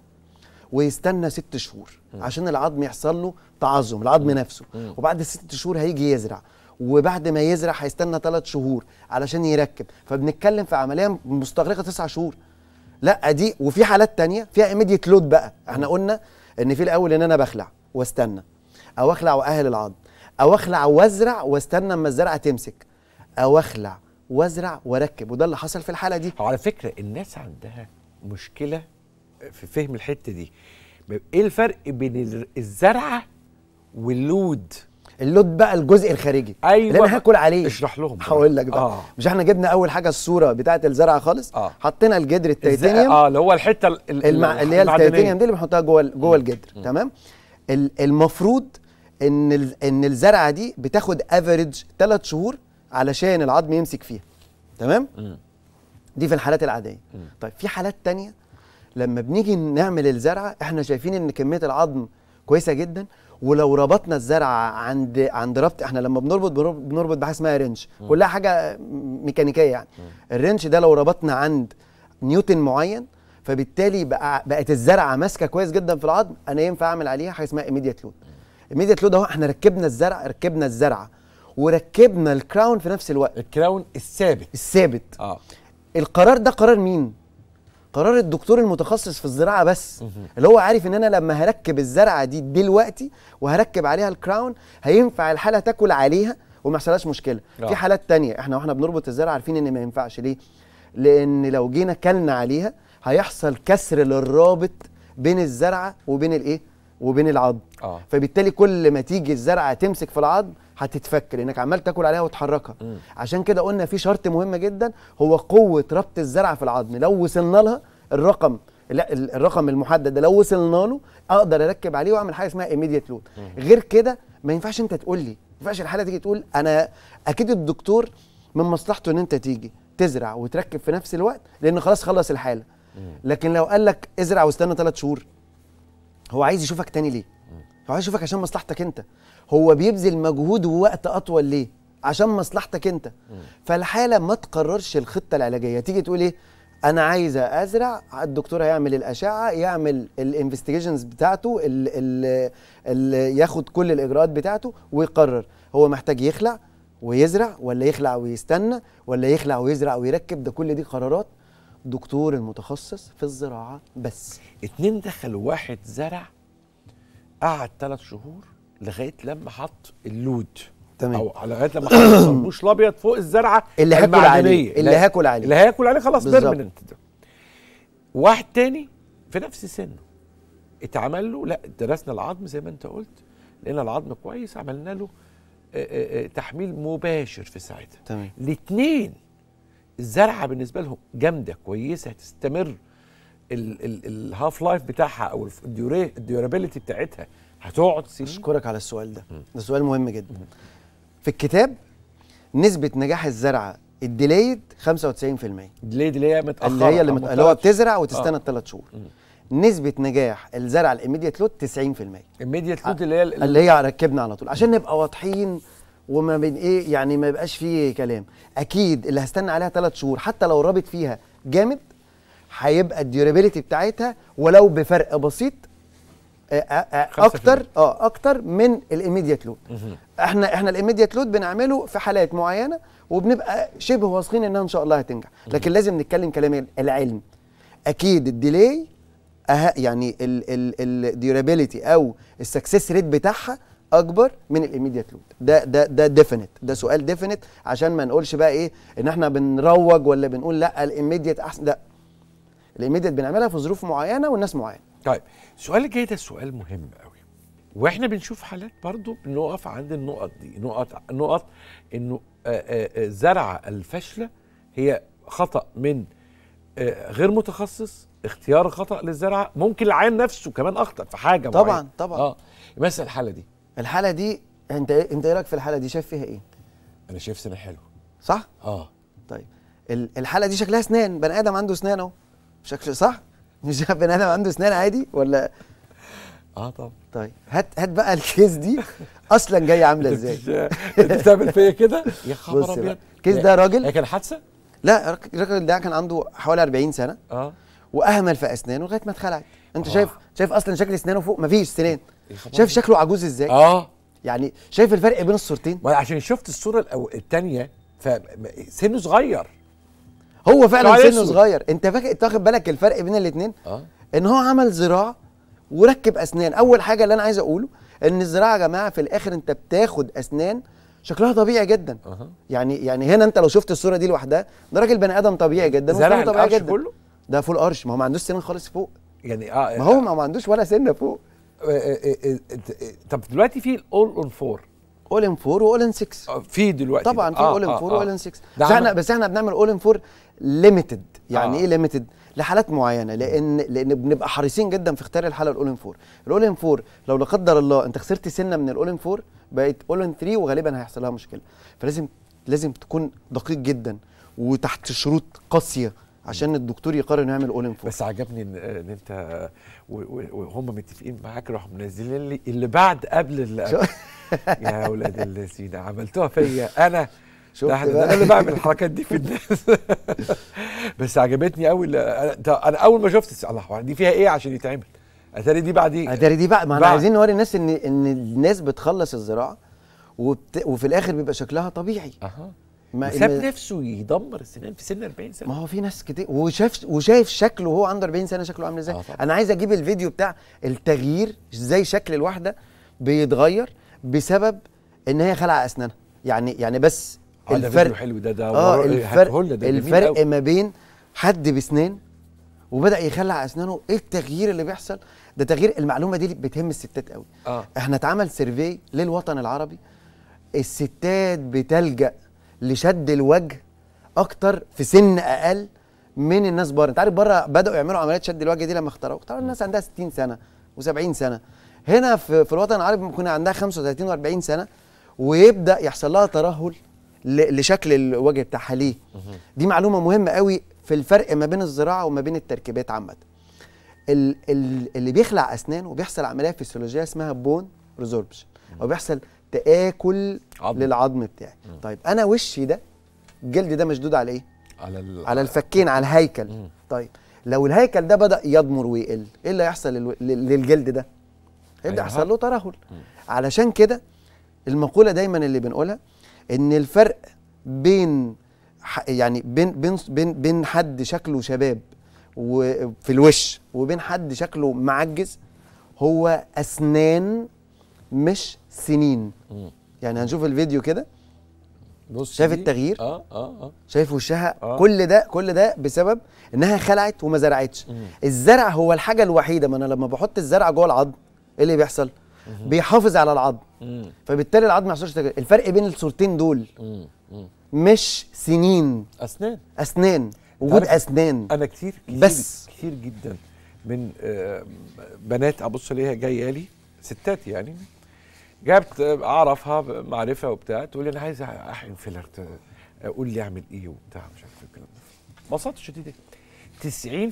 ويستنى ست شهور عشان العظم يحصل له تعظم العظم نفسه وبعد ست شهور هيجي يزرع وبعد ما يزرع هيستنى ثلاث شهور علشان يركب فبنتكلم في عمليه مستغرقه تسع شهور لا دي وفي حالات تانية فيها ايميديت لود بقى احنا قلنا ان في الاول ان انا بخلع واستنى او اخلع واهل العظم او اخلع وازرع واستنى اما الزرعه تمسك او اخلع وازرع واركب وده اللي حصل في الحاله دي على فكره الناس عندها مشكله في فهم الحته دي ايه الفرق بين الزرعه واللود اللود بقى الجزء الخارجي أيوة اللي انا هاكل عليه اشرح لهم هقول لك بقى آه. مش احنا جبنا اول حاجه الصوره بتاعه الزرعه خالص آه. حطينا الجدر التيتانيوم اه اللي هو الحته المع... اللي هي التيتانيوم دي اللي بنحطها جوه جوه الجدر م. تمام المفروض ان ال... ان الزرعه دي بتاخد افريج 3 شهور علشان العظم يمسك فيها تمام م. دي في الحالات العاديه م. طيب في حالات تانية لما بنيجي نعمل الزرعه احنا شايفين ان كميه العظم كويسه جدا ولو ربطنا الزرعة عند عند ربط احنا لما بنربط بنربط بحاجه اسمها رنش كلها حاجه ميكانيكيه يعني الرنش ده لو ربطنا عند نيوتن معين فبالتالي بقى بقت الزرعه ماسكه كويس جدا في العظم انا ينفع اعمل عليها حاجه اسمها ايميديت لود ايميديت لود اهو احنا ركبنا الزرع ركبنا الزرعه وركبنا الكراون في نفس الوقت الكراون الثابت الثابت اه القرار ده قرار مين قرار الدكتور المتخصص في الزراعه بس اللي هو عارف ان انا لما هركب الزرعه دي دلوقتي وهركب عليها الكراون هينفع الحاله تاكل عليها وما يحصلهاش مشكله في آه. حالات تانية احنا واحنا بنربط الزرعه عارفين ان ما ينفعش ليه لان لو جينا كلنا عليها هيحصل كسر للرابط بين الزرعه وبين الايه وبين العظم آه. فبالتالي كل ما تيجي الزرعه تمسك في العظم هتتفك لانك عمال تاكل عليها وتحركها م. عشان كده قلنا في شرط مهم جدا هو قوه ربط الزرعه في العظم لو وصلنا لها الرقم لا الرقم المحدد ده لو وصلنا له اقدر اركب عليه واعمل حاجه اسمها ايميديت لود غير كده ما ينفعش انت تقول لي ما ينفعش الحاله تيجي تقول انا اكيد الدكتور من مصلحته ان انت تيجي تزرع وتركب في نفس الوقت لان خلاص خلص الحاله لكن لو قال لك ازرع واستنى ثلاث شهور هو عايز يشوفك تاني ليه؟ هو عايز يشوفك عشان مصلحتك انت هو بيبذل مجهود ووقت اطول ليه عشان مصلحتك انت فالحاله ما تقررش الخطه العلاجيه تيجي تقول ايه انا عايزه ازرع الدكتور هيعمل الاشعه يعمل الانفستيجيشنز بتاعته ال ال ياخد كل الاجراءات بتاعته ويقرر هو محتاج يخلع ويزرع ولا يخلع ويستنى ولا يخلع ويزرع ويركب ده كل دي قرارات دكتور المتخصص في الزراعه بس اتنين دخلوا واحد زرع قعد ثلاث شهور لغايه لما حط اللود تمام او لغايه لما حط الصربوش الابيض فوق الزرعه اللي هاكل عليه اللي هاكل عليه اللي هاكل عليه خلاص بيرمننت ده واحد تاني في نفس سنه اتعمل له لا درسنا العظم زي ما انت قلت لقينا العظم كويس عملنا له اه اه, آه، تحميل مباشر في ساعتها تمام الاثنين الزرعه بالنسبه لهم جامده كويسه هتستمر الهاف لايف بتاعها او الديورابيلتي بتاعتها هتقعد سنين اشكرك على السؤال ده ده سؤال مهم جدا في الكتاب نسبه نجاح الزرعه الديليد 95% الديليد اللي هي متاخره اللي هي اللي هو بتزرع وتستنى الثلاث آه. شهور نسبه نجاح الزرع الاميديت لود 90% الميديت لود اللي هي اللي هي ركبنا على طول عشان نبقى واضحين وما بين ايه يعني ما يبقاش فيه كلام اكيد اللي هستنى عليها ثلاث شهور حتى لو رابط فيها جامد هيبقى الديورابيلتي بتاعتها ولو بفرق بسيط آه، آه، آه، اكتر اه اكتر من الاميديات لود احنا احنا الاميديات لود بنعمله في حالات معينه وبنبقى شبه واثقين انها ان شاء الله هتنجح لكن لازم نتكلم كلام العلم اكيد الديلي أه يعني الديورابيلتي او السكسس ريت بتاعها اكبر من الاميديات لود ده ده ده ديفينيت ده سؤال ديفينيت عشان ما نقولش بقى ايه ان احنا بنروج ولا بنقول لا الاميديات احسن لا الاميديات بنعملها في ظروف معينه والناس معينه طيب السؤال الجاي ده سؤال مهم قوي واحنا بنشوف حالات برضو بنقف عند النقط دي نقط نقط انه زرع الفاشله هي خطا من غير متخصص اختيار خطا للزرعه ممكن العيان نفسه كمان اخطا في حاجه طبعا معينة. طبعا اه مثل الحاله دي الحاله دي انت انت ايه رايك في الحاله دي شايف فيها ايه انا شايف سنه حلو صح اه طيب الحاله دي شكلها اسنان بني ادم عنده اسنان اهو شكل صح مش شايف بني ادم عنده اسنان عادي ولا اه طبعا طيب هات هات بقى الكيس دي اصلا جايه عامله ازاي انت بتعمل فيا كده يا خبر ابيض الكيس ده راجل هي كان حادثه لا الراجل ده كان عنده حوالي 40 سنه اه واهمل في اسنانه لغايه ما اتخلعت انت آه. شايف شايف اصلا شكل اسنانه فوق مفيش سنان شايف شكله عجوز ازاي اه يعني شايف الفرق بين الصورتين ما عشان شفت الصوره الثانيه فسنه صغير هو فعلا سنه صغير انت فاكر انت واخد بالك الفرق بين الاثنين آه. ان هو عمل زراعه وركب اسنان اول حاجه اللي انا عايز اقوله ان الزراعه يا جماعه في الاخر انت بتاخد اسنان شكلها طبيعي جدا أه. يعني يعني هنا انت لو شفت الصوره دي لوحدها ده راجل بني ادم طبيعي جدا زرع طبيعي جدا كله ده فول القرش ما هو ما عندوش سنان خالص فوق يعني اه ما هو آه. ما, ما عندوش ولا سنه فوق آه، آه، طب دلوقتي في الاول اون فور اول ان فور واول ان 6 في دلوقتي طبعا في اول ان فور واول ان 6 بس احنا بس احنا بنعمل اول ان فور ليميتد يعني آه. ايه ليميتد لحالات معينه لان لان بنبقى حريصين جدا في اختيار الحاله الاولين فور الاولين فور لو لا قدر الله انت خسرت سنه من الاولين فور بقت اولين 3 وغالبا هيحصل لها مشكله فلازم لازم تكون دقيق جدا وتحت شروط قاسيه عشان الدكتور يقرر انه يعمل اولين فور بس عجبني ان انت وهم متفقين معاك راحوا منزلين لي اللي بعد قبل اللي قبل يا اولاد الذين عملتوها فيا انا شفت ده انا اللي بعمل الحركات دي في الناس بس عجبتني قوي انا اول ما شفت الله دي فيها ايه عشان يتعمل اتاري دي بعد ايه اتاري دي بعد ما احنا عايزين نوري الناس ان ان الناس بتخلص الزراعه وبت... وفي الاخر بيبقى شكلها طبيعي اها ما ساب إن... نفسه يدمر السنان في سن 40 سنه ما هو في ناس كتير وشاف وشايف شكله وهو عنده 40 سنه شكله عامل ازاي آه انا عايز اجيب الفيديو بتاع التغيير ازاي شكل الواحده بيتغير بسبب ان هي خلع اسنانها يعني يعني بس الفرق حلو ده ده اه الفرق ده الفرق ما بين حد بسنان وبدا يخلع اسنانه ايه التغيير اللي بيحصل ده تغيير المعلومه دي بتهم الستات قوي آه. احنا اتعمل سيرفي للوطن العربي الستات بتلجا لشد الوجه اكتر في سن اقل من الناس بره انت عارف بره بداوا يعملوا عمليات شد الوجه دي لما اخترعوا طبعا الناس عندها 60 سنه و70 سنه هنا في, في الوطن العربي ممكن عندها 35 و40 سنه ويبدا يحصل لها ترهل لشكل الوجه بتاعها ليه دي معلومه مهمه قوي في الفرق ما بين الزراعه وما بين التركيبات عامه اللي بيخلع اسنان وبيحصل عمليه فيسيولوجيه اسمها بون ريزوربشن او بيحصل تاكل عظم. للعظم بتاعي مم. طيب انا وشي ده الجلد ده مشدود على ايه على ال... على الفكين على الهيكل مم. طيب لو الهيكل ده بدا يضمر ويقل ايه اللي هيحصل لل... للجلد ده هيبدا أيوة. يحصل له ترهل علشان كده المقوله دايما اللي بنقولها ان الفرق بين يعني بين بين بين, بين حد شكله شباب وفي الوش وبين حد شكله معجز هو اسنان مش سنين يعني هنشوف الفيديو كده بص شايف التغيير اه اه اه شايف وشها آه. كل ده كل ده بسبب انها خلعت وما زرعتش الزرع هو الحاجه الوحيده ما انا لما بحط الزرع جوه العظم ايه اللي بيحصل بيحافظ على العظم فبالتالي العظم ما يحصلش تجاعيد الفرق بين الصورتين دول مش سنين اسنان اسنان وجود اسنان انا كتير, كتير بس كتير جدا من آه، بنات ابص ليها جايه لي ستات يعني جابت آه، اعرفها معرفه وبتاع تقول لي انا عايز احقن فيلر آه، قول لي اعمل ايه وبتاع مش عارف الكلام ده ما صدتش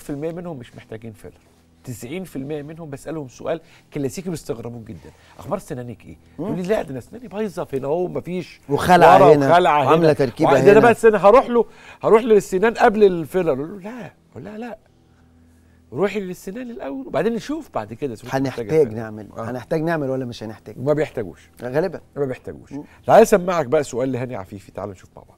90% منهم مش محتاجين فيلر 90% منهم بسالهم سؤال كلاسيكي بيستغربوا جدا اخبار سنانك ايه يقول لي لا ده انا سناني بايظه في اهو مفيش وخلعه هنا وخلعه هنا عامله تركيبه هنا انا بقى السنة هروح له هروح للسنان قبل الفيلر اقول له لا اقول لا لا روحي للسنان الاول وبعدين نشوف بعد كده هنحتاج نعمل آه. هنحتاج نعمل ولا مش هنحتاج ما بيحتاجوش غالبا ما بيحتاجوش تعالى اسمعك بقى سؤال لهاني عفيفي تعالى نشوف مع بعض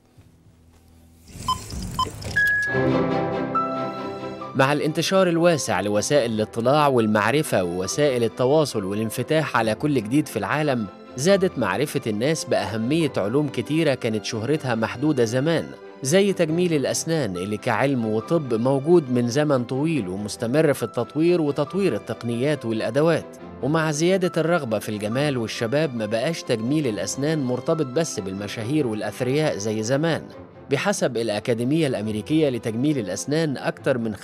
مع الانتشار الواسع لوسائل الاطلاع والمعرفة ووسائل التواصل والانفتاح على كل جديد في العالم زادت معرفة الناس بأهمية علوم كتيرة كانت شهرتها محدودة زمان زي تجميل الأسنان اللي كعلم وطب موجود من زمن طويل ومستمر في التطوير وتطوير التقنيات والأدوات ومع زيادة الرغبة في الجمال والشباب ما بقاش تجميل الأسنان مرتبط بس بالمشاهير والأثرياء زي زمان بحسب الأكاديمية الأمريكية لتجميل الأسنان أكثر من 85%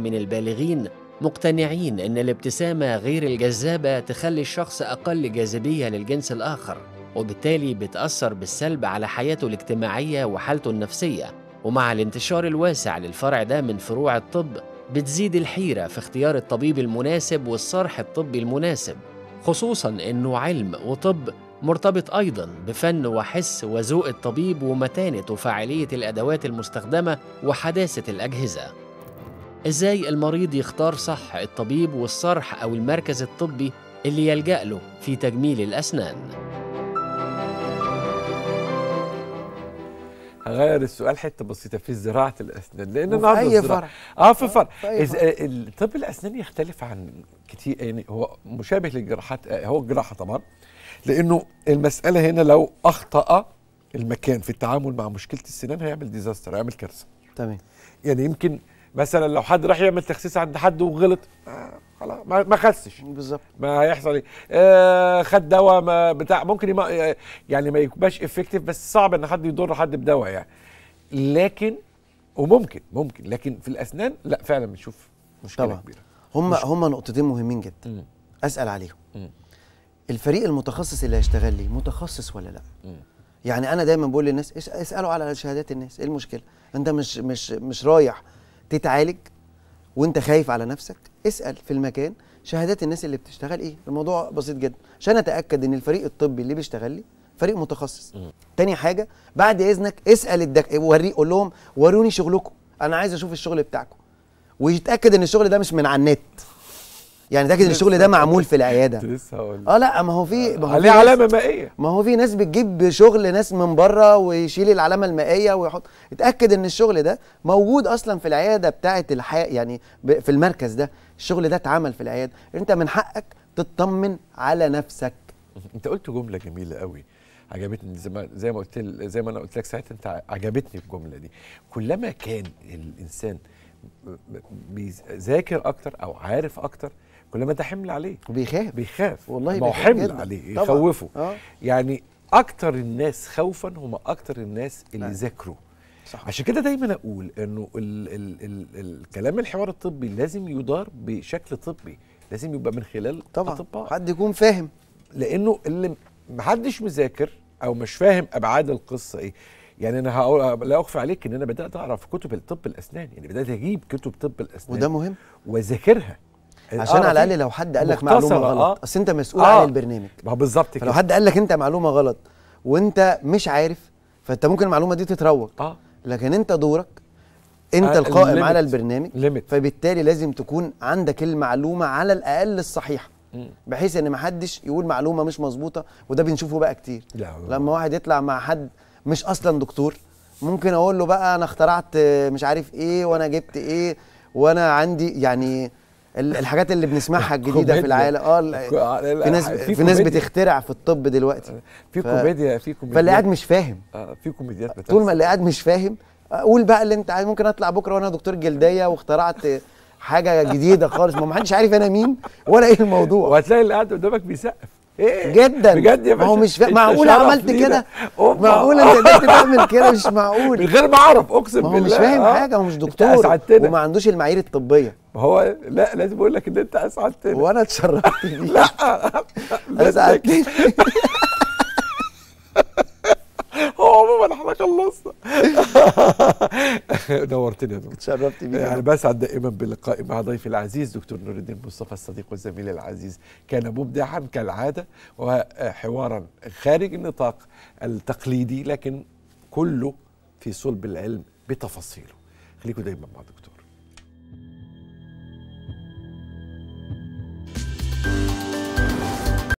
من البالغين مقتنعين إن الابتسامة غير الجذابة تخلي الشخص أقل جاذبية للجنس الآخر وبالتالي بتأثر بالسلب على حياته الاجتماعية وحالته النفسية ومع الانتشار الواسع للفرع ده من فروع الطب بتزيد الحيرة في اختيار الطبيب المناسب والصرح الطبي المناسب خصوصا انه علم وطب مرتبط أيضا بفن وحس وذوق الطبيب ومتانة وفاعلية الأدوات المستخدمة وحداثة الأجهزة. إزاي المريض يختار صح الطبيب والصرح أو المركز الطبي اللي يلجأ له في تجميل الأسنان؟ هغير السؤال حته بسيطه في زراعه الاسنان لان النهارده اي فرع اه في فرع طب الاسنان يختلف عن كتير يعني هو مشابه للجراحات هو الجراحه طبعا لانه المساله هنا لو اخطا المكان في التعامل مع مشكله السنان هيعمل ديزاستر هيعمل كارثه تمام يعني يمكن مثلا لو حد راح يعمل تخسيس عند حد وغلط آه، خلاص ما, ما خسش بالظبط ما هيحصل ايه آه خد دواء ما بتاع ممكن آه، يعني ما يبقاش افكتيف بس صعب ان حد يضر حد بدواء يعني لكن وممكن ممكن لكن في الاسنان لا فعلا بنشوف مشكله طبعا. كبيره هم مشكلة. هم نقطتين مهمين جدا م. اسال عليهم م. الفريق المتخصص اللي هيشتغل لي متخصص ولا لا يعني انا دايما بقول للناس اسالوا على شهادات الناس ايه المشكله انت مش مش مش رايح تتعالج وانت خايف على نفسك اسال في المكان شهادات الناس اللي بتشتغل ايه الموضوع بسيط جدا عشان اتاكد ان الفريق الطبي اللي بيشتغل لي فريق متخصص تاني حاجه بعد اذنك اسال الدك... وري قول لهم وروني شغلكم انا عايز اشوف الشغل بتاعكم ويتاكد ان الشغل ده مش من على النت يعني تاكد ان الشغل ده معمول في العياده لسه هقول اه لا ما هو في آه، ما هو عليه علامه مائيه ما هو في ناس بتجيب شغل ناس من بره ويشيل العلامه المائيه ويحط اتاكد ان الشغل ده موجود اصلا في العياده بتاعه الحياه يعني في المركز ده الشغل ده اتعمل في العياده انت من حقك تطمن على نفسك انت قلت جمله جميله قوي عجبتني زي ما زي ما قلت زي ما انا قلت لك ساعتها انت عجبتني الجمله دي كلما كان الانسان بيذاكر اكتر او عارف اكتر كل ما ده حمل عليه وبيخاف بيخاف والله ما هو حمل جداً. عليه طبعًا. يخوفه آه. يعني اكتر الناس خوفا هم اكتر الناس اللي نعم. ذاكروا صح. عشان كده دايما اقول انه ال ال ال الكلام الحوار الطبي لازم يدار بشكل طبي لازم يبقى من خلال طبعا أطباء. حد يكون فاهم لانه اللي محدش مذاكر او مش فاهم ابعاد القصه ايه يعني انا هقول لا اخفي عليك ان انا بدات اعرف كتب الطب الاسنان يعني بدات اجيب كتب طب الاسنان وده مهم واذاكرها عشان آه، على الاقل لو حد قال لك معلومه آه. غلط اصل انت مسؤول آه. عن البرنامج بالظبط كده لو حد قال لك انت معلومه غلط وانت مش عارف فانت ممكن المعلومه دي تتروج آه. لكن انت دورك انت آه القائم الليمت. على البرنامج الليمت. فبالتالي لازم تكون عندك المعلومه على الاقل الصحيحه بحيث ان ما حدش يقول معلومه مش مظبوطه وده بنشوفه بقى كتير لا. لما واحد يطلع مع حد مش اصلا دكتور ممكن اقول له بقى انا اخترعت مش عارف ايه وانا جبت ايه وانا عندي يعني الحاجات اللي بنسمعها الجديده في العالم اه في ناس في ناس بتخترع في الطب دلوقتي في كوميديا في كوميديا فاللي قاعد مش فاهم اه في كوميديات طول ما اللي قاعد مش فاهم قول بقى اللي انت عايز ممكن اطلع بكره وانا دكتور جلديه واخترعت حاجه جديده خالص ما حدش عارف انا مين ولا ايه الموضوع وهتلاقي اللي قاعد قدامك بيسقف إيه؟ جدا بجد يا باشا ما هو مش معقول عملت كده معقول انت قدرت تعمل كده مش معقول من غير ما اعرف اقسم بالله هو مش فاهم آه. حاجه هو مش دكتور وما عندوش المعايير الطبيه هو لا لازم اقول لك ان انت اسعدتني وانا اتشرفت لا اسعدتني ما احنا خلصنا نورتني يا تشرفت بيك يعني بسعد دائما باللقاء مع ضيفي العزيز دكتور نور الدين مصطفى الصديق والزميل العزيز كان مبدعا كالعاده وحوارا خارج النطاق التقليدي لكن كله في صلب العلم بتفاصيله خليكم دايما مع دكتور